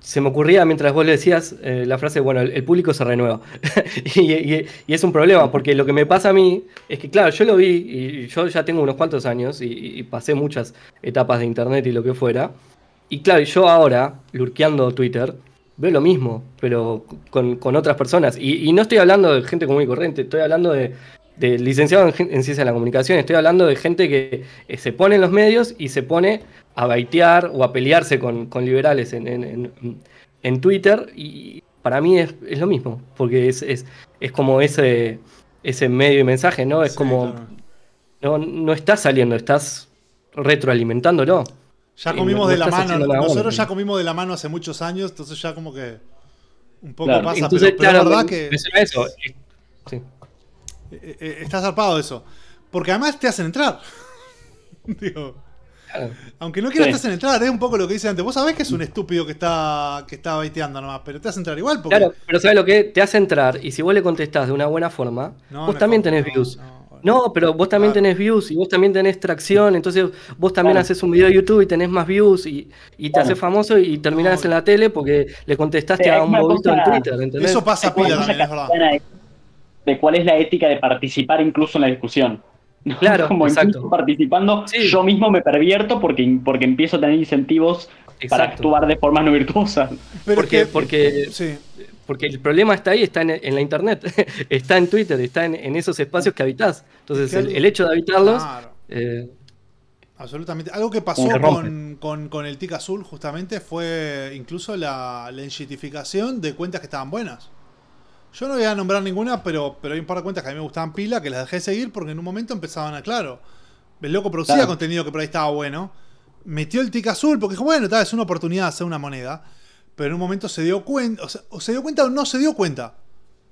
se me ocurría mientras vos le decías eh, la frase, bueno, el, público se renueva. y, es un problema, porque lo que me pasa a mí es que, claro, yo lo vi y yo ya tengo unos cuantos años y, pasé muchas etapas de internet y lo que fuera. Y claro, yo ahora, lurqueando Twitter, veo lo mismo, pero con, otras personas. Y, no estoy hablando de gente común y corriente, estoy hablando de, licenciado en, en, ciencia de la comunicación, estoy hablando de gente que eh, se pone en los medios y se pone a baitear o a pelearse con, liberales en, Twitter y para mí es, lo mismo, porque es, es, como ese, ese medio y mensaje, ¿no? Es como... No, estás saliendo, estás retroalimentándolo. Ya eh, comimos de la mano, nosotros ya comimos de la mano hace muchos años, entonces ya como que un poco pasa, entonces, pero, la verdad que... eso. Eh, sí. Eh, está zarpado eso. Porque además te hacen entrar. Digo, aunque no quieras, sí. te hacen entrar, es un poco lo que dice antes. Vos sabés que es un estúpido que está, que está baiteando nomás, pero te hace entrar igual. Porque... Claro, pero ¿sabes lo que? Te hace entrar y si vos le contestás de una buena forma, vos también tenés views. No, pero vos también tenés views y vos también tenés tracción, entonces vos también haces un video de YouTube y tenés más views y, te haces famoso y terminás en la tele porque le contestaste a un bobito en Twitter, ¿entendés? Eso pasa pila verdad. De cuál es la ética de participar incluso en la discusión. Claro, como exacto. participando, yo mismo me pervierto porque, porque empiezo a tener incentivos para actuar de forma no virtuosa porque, porque, eh, porque el problema está ahí, está en, la internet, está en Twitter, está en, esos espacios que habitas. Entonces, el, hecho de habitarlos. Eh, Absolutamente. Algo que pasó con, el TIC azul justamente fue incluso la, la de cuentas que estaban buenas. Yo no voy a nombrar ninguna, pero, pero hay un par de cuentas que a mí me gustaban pila, que las dejé seguir porque en un momento empezaban a, claro, el loco producía contenido que por ahí estaba bueno, metió el tic azul porque dijo, bueno, está es una oportunidad de hacer una moneda, pero en un momento se dio cuenta, o, se dio cuenta o no se dio cuenta.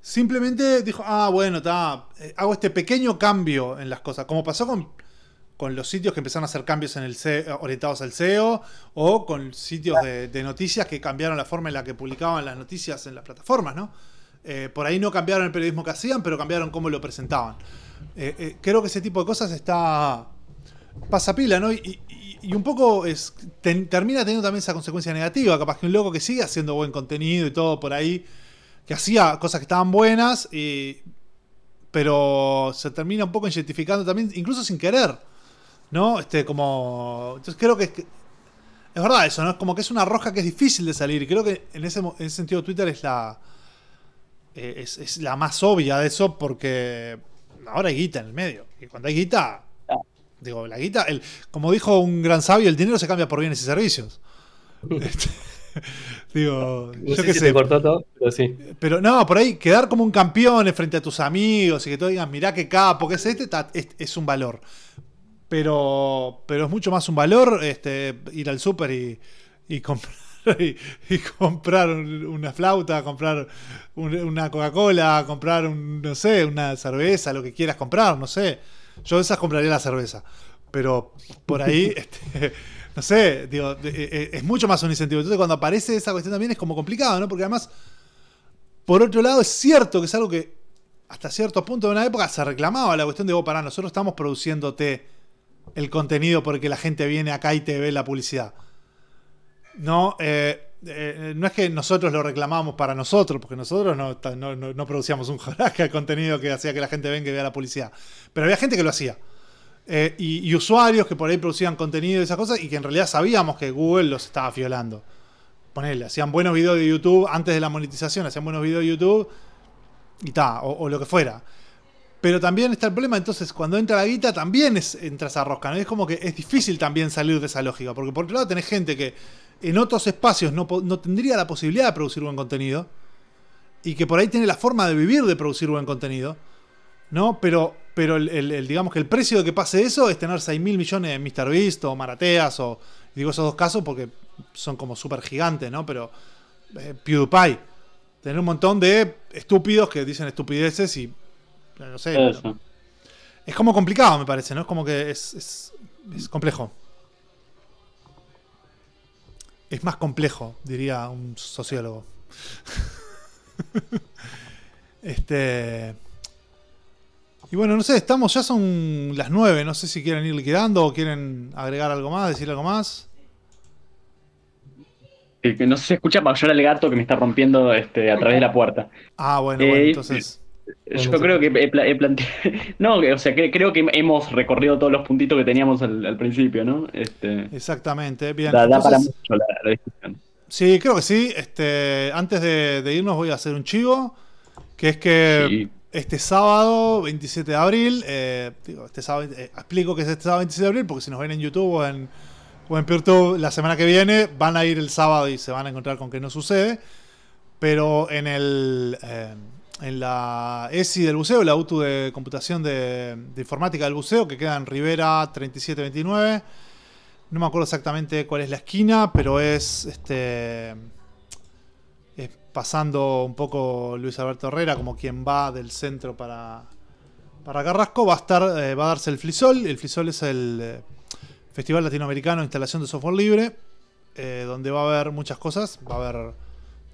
Simplemente dijo, ah, bueno, está eh, hago este pequeño cambio en las cosas, como pasó con, con los sitios que empezaron a hacer cambios en el orientados al SEO o con sitios de, noticias que cambiaron la forma en la que publicaban las noticias en las plataformas, ¿no? Eh, por ahí no cambiaron el periodismo que hacían, pero cambiaron cómo lo presentaban. Eh, eh, creo que ese tipo de cosas está. pasapila ¿no? Y, un poco termina teniendo también esa consecuencia negativa. Capaz que un loco que sigue haciendo buen contenido y todo por ahí, que hacía cosas que estaban buenas, pero se termina un poco identificando también, incluso sin querer, ¿no? Este, como. Entonces creo que. Es, verdad eso, ¿no? Es como que es una roja que es difícil de salir. creo que en ese sentido Twitter es la, es, la más obvia de eso porque ahora hay guita en el medio. Y cuando hay guita, ah. digo, la guita, el, como dijo un gran sabio, el dinero se cambia por bienes y servicios. Este, digo, yo sé cortó todo, pero sí. Pero no, por ahí quedar como un campeón frente a tus amigos y que todos digan, mirá qué capo, que es este, es, un valor. Pero, pero es mucho más un valor este, ir al súper y comprar y, comprar una flauta, comprar una Coca-Cola, comprar, no sé, una cerveza, lo que quieras comprar, no sé. Yo esas compraría la cerveza. Pero por ahí, este, no sé, digo, e, e, es mucho más un incentivo. Entonces cuando aparece esa cuestión también es como complicado, ¿no? Porque además, por otro lado, es cierto que es algo que hasta cierto punto de una época se reclamaba la cuestión de, oh, pará, nosotros estamos produciéndote el contenido porque la gente viene acá y te ve la publicidad. No, eh, eh, no es que nosotros lo reclamamos para nosotros, porque nosotros no, producíamos un jaraje al contenido que hacía que la gente venga y vea la policía Pero había gente que lo hacía. Eh, y, usuarios que por ahí producían contenido y esas cosas, y que en realidad sabíamos que Google los estaba violando. Ponele, hacían buenos videos de YouTube antes de la monetización, hacían buenos videos de YouTube y ta, o, lo que fuera. Pero también está el problema, entonces, cuando entra la guita, también es, entra esa rosca, Es como que es difícil también salir de esa lógica, porque por otro lado tenés gente que en otros espacios no, tendría la posibilidad de producir buen contenido y que por ahí tiene la forma de vivir de producir buen contenido, ¿no? Pero, pero el, digamos que el precio de que pase eso es tener 6 mil millones de MrBeast o Marateas o, digo esos dos casos porque son como súper gigantes, ¿no? Pero eh, PewDiePie, tener un montón de estúpidos que dicen estupideces y, no sé, es como complicado me parece, ¿no? Es como que es, es complejo es más complejo, diría un sociólogo. este. Y bueno, no sé, estamos, ya son las nueve no sé si quieren ir liquidando o quieren agregar algo más, decir algo más. Eh, no se escucha mayor el gato que me está rompiendo este, a través de la puerta. Ah, bueno, eh, entonces. Eh, yo creo que he, planteado. No, o sea, creo que hemos recorrido todos los puntitos que teníamos al, principio, ¿no? Este, Exactamente, bien. mucho la, Sí, creo que sí. Este, antes de, irnos voy a hacer un chivo, que es que este sábado 27 de abril, eh, este sábado, eh, explico que es este sábado 27 de abril, porque si nos ven en YouTube o en, o en PeerTube la semana que viene, van a ir el sábado y se van a encontrar con que no sucede. Pero en el... Eh, en la ESI del buceo, la UTU de computación de, de informática del buceo, que queda en Rivera 3729. No me acuerdo exactamente cuál es la esquina, pero es este pasando un poco Luis Alberto Herrera, como quien va del centro para, para Carrasco, va a estar eh, va a darse el Flisol. El Flisol es el eh, Festival Latinoamericano de Instalación de Software Libre, eh, donde va a haber muchas cosas. Va a haber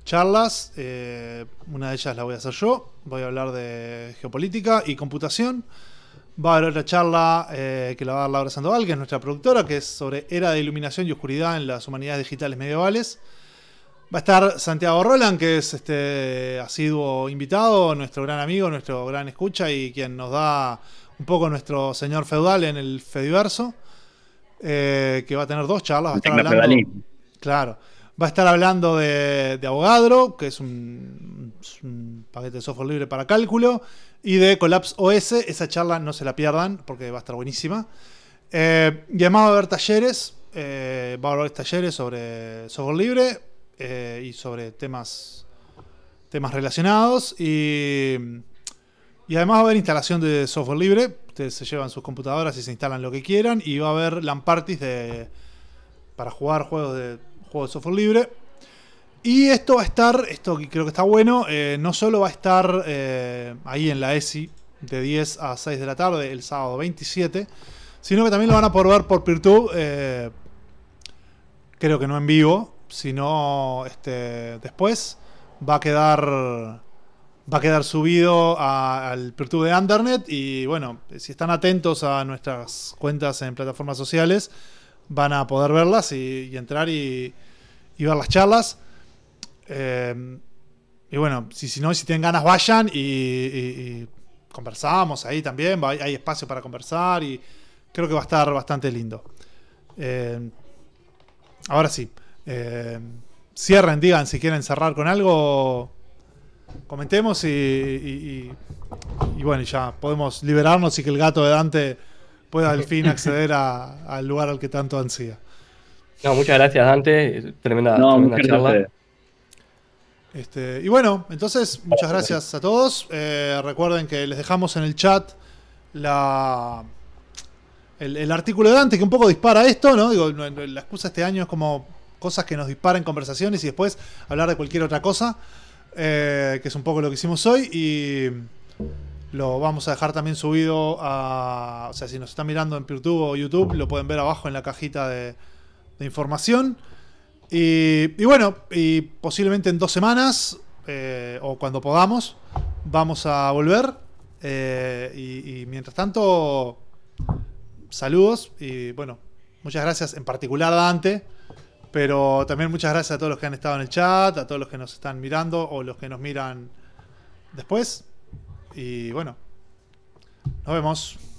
charlas, una de ellas la voy a hacer yo. Voy a hablar de geopolítica y computación. Va a haber otra charla eh, que la va a dar Laura Sandoval, que es nuestra productora, que es sobre era de iluminación y oscuridad en las humanidades digitales medievales. Va a estar Santiago Roland, que es este asiduo invitado, nuestro gran amigo, nuestro gran escucha y quien nos da un poco nuestro señor feudal en el Fediverso, eh, que va a tener dos charlas. claro, va a estar hablando de, Abogadro, que es un, paquete de software libre para cálculo, y de Collapse OS. Esa charla no se la pierdan porque va a estar buenísima. Eh, y además va a haber talleres, eh, va a haber talleres sobre software libre eh, y sobre temas, temas relacionados. Y, y además va a haber instalación de software libre. Ustedes se llevan sus computadoras y se instalan lo que quieran. Y va a haber LAN parties de, para jugar juegos de, juegos de software libre. Y esto va a estar, esto creo que está bueno, eh, no solo va a estar eh, ahí en la ESI de 10 a 6 de la tarde el sábado 27, sino que también lo van a poder ver por Peertube, eh, creo que no en vivo, sino este, después va a quedar va a quedar subido al Peertube de Andernet y bueno, si están atentos a nuestras cuentas en plataformas sociales van a poder verlas y, y entrar y, y ver las charlas. Em, y bueno, si, si no, si tienen ganas, vayan y, conversamos ahí también. Hay espacio para conversar y creo que va a estar bastante lindo. Em, ahora sí. Em, cierren, digan si quieren cerrar con algo. Comentemos y, y, bueno, ya podemos liberarnos y que el gato de Dante pueda al fin acceder al lugar al que tanto ansía. muchas gracias Dante, tremenda, charla. Este, y bueno, entonces, muchas gracias a todos. Eh, recuerden que les dejamos en el chat la, el, artículo de antes que un poco dispara esto, ¿no? Digo, la excusa este año es como cosas que nos disparan conversaciones y después hablar de cualquier otra cosa, eh, que es un poco lo que hicimos hoy. Y lo vamos a dejar también subido a. O sea, si nos están mirando en YouTube o YouTube, lo pueden ver abajo en la cajita de información. Y, bueno, y posiblemente en dos semanas eh, o cuando podamos, vamos a volver. Eh, y, y, mientras tanto, saludos y bueno, muchas gracias en particular a Dante, pero también muchas gracias a todos los que han estado en el chat, a todos los que nos están mirando o los que nos miran después. Y bueno, nos vemos.